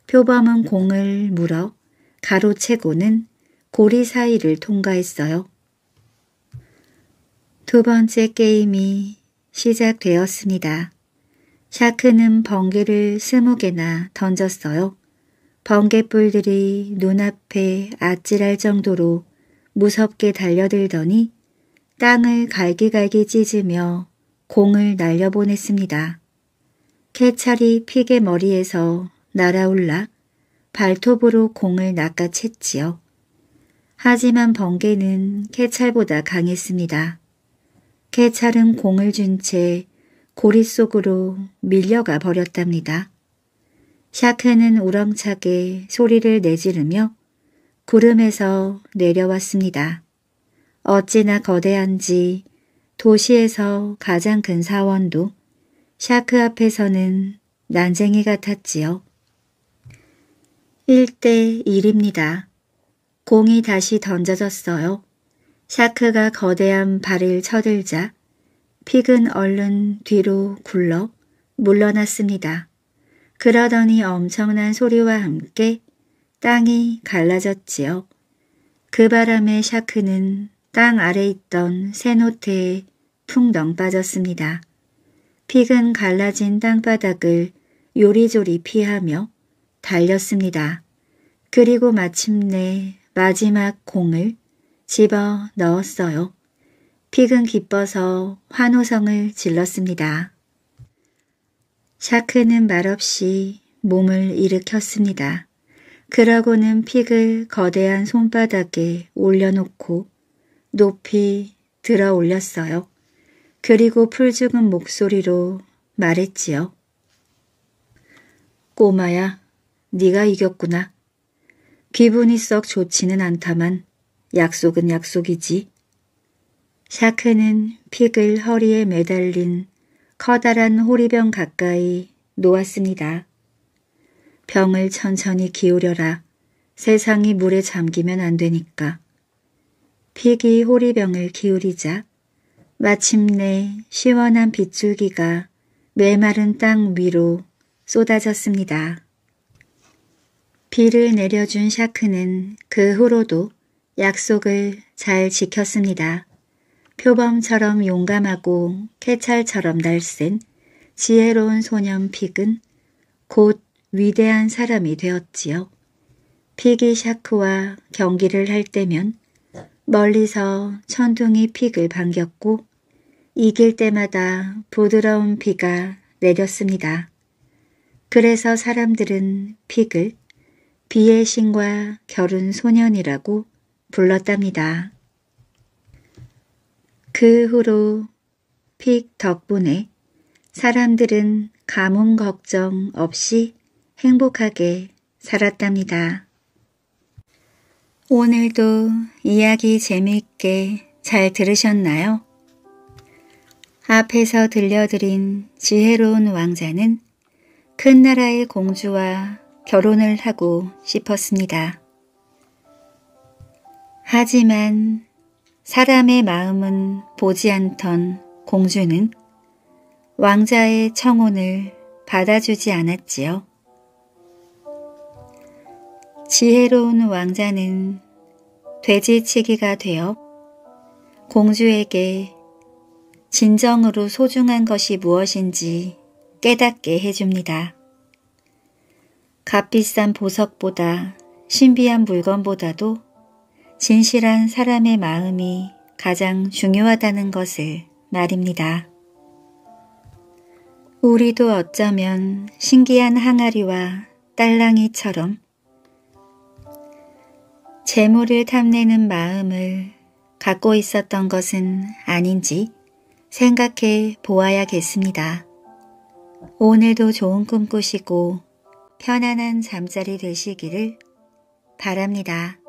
표범은 공을 물어 가로채고는 고리 사이를 통과했어요. 두 번째 게임이 시작되었습니다. 샤크는 번개를 스무 개나 던졌어요. 번개불들이 눈앞에 아찔할 정도로 무섭게 달려들더니 땅을 갈기갈기 찢으며 공을 날려보냈습니다. 개찰이 피게 머리에서 날아올라 발톱으로 공을 낚아챘지요. 하지만 번개는 개찰보다 강했습니다. 개찰은 공을 준 채 고리 속으로 밀려가 버렸답니다. 샤크는 우렁차게 소리를 내지르며 구름에서 내려왔습니다. 어찌나 거대한지 도시에서 가장 큰 사원도 샤크 앞에서는 난쟁이 같았지요. 1대 1입니다. 공이 다시 던져졌어요. 샤크가 거대한 발을 쳐들자 픽은 얼른 뒤로 굴러 물러났습니다. 그러더니 엄청난 소리와 함께 땅이 갈라졌지요. 그 바람에 샤크는 땅 아래 있던 새노트에 풍덩 빠졌습니다. 픽은 갈라진 땅바닥을 요리조리 피하며 달렸습니다. 그리고 마침내 마지막 공을 집어 넣었어요. 픽은 기뻐서 환호성을 질렀습니다. 샤크는 말없이 몸을 일으켰습니다. 그러고는 픽을 거대한 손바닥에 올려놓고 높이 들어 올렸어요. 그리고 풀죽은 목소리로 말했지요. 꼬마야, 네가 이겼구나. 기분이 썩 좋지는 않다만 약속은 약속이지. 샤크는 픽을 허리에 매달린 커다란 호리병 가까이 놓았습니다. 병을 천천히 기울여라. 세상이 물에 잠기면 안 되니까. 픽기 호리병을 기울이자 마침내 시원한 빗줄기가 메마른 땅 위로 쏟아졌습니다. 비를 내려준 샤크는 그 후로도 약속을 잘 지켰습니다. 표범처럼 용감하고 캐찰처럼 날쌘 지혜로운 소년 픽은 곧 위대한 사람이 되었지요. 피기 샤크와 경기를 할 때면 멀리서 천둥이 픽을 반겼고 이길 때마다 부드러운 비가 내렸습니다. 그래서 사람들은 픽을 비의 신과 결혼 소년이라고 불렀답니다. 그 후로 픽 덕분에 사람들은 가뭄 걱정 없이 행복하게 살았답니다. 오늘도 이야기 재밌게잘 들으셨나요? 앞에서 들려드린 지혜로운 왕자는 큰 나라의 공주와 결혼을 하고 싶었습니다. 하지만 사람의 마음은 보지 않던 공주는 왕자의 청혼을 받아주지 않았지요. 지혜로운 왕자는 돼지치기가 되어 공주에게 진정으로 소중한 것이 무엇인지 깨닫게 해줍니다. 값비싼 보석보다 신비한 물건보다도 진실한 사람의 마음이 가장 중요하다는 것을 말입니다. 우리도 어쩌면 신기한 항아리와 딸랑이처럼 재물을 탐내는 마음을 갖고 있었던 것은 아닌지 생각해 보아야겠습니다. 오늘도 좋은 꿈 꾸시고 편안한 잠자리 되시기를 바랍니다.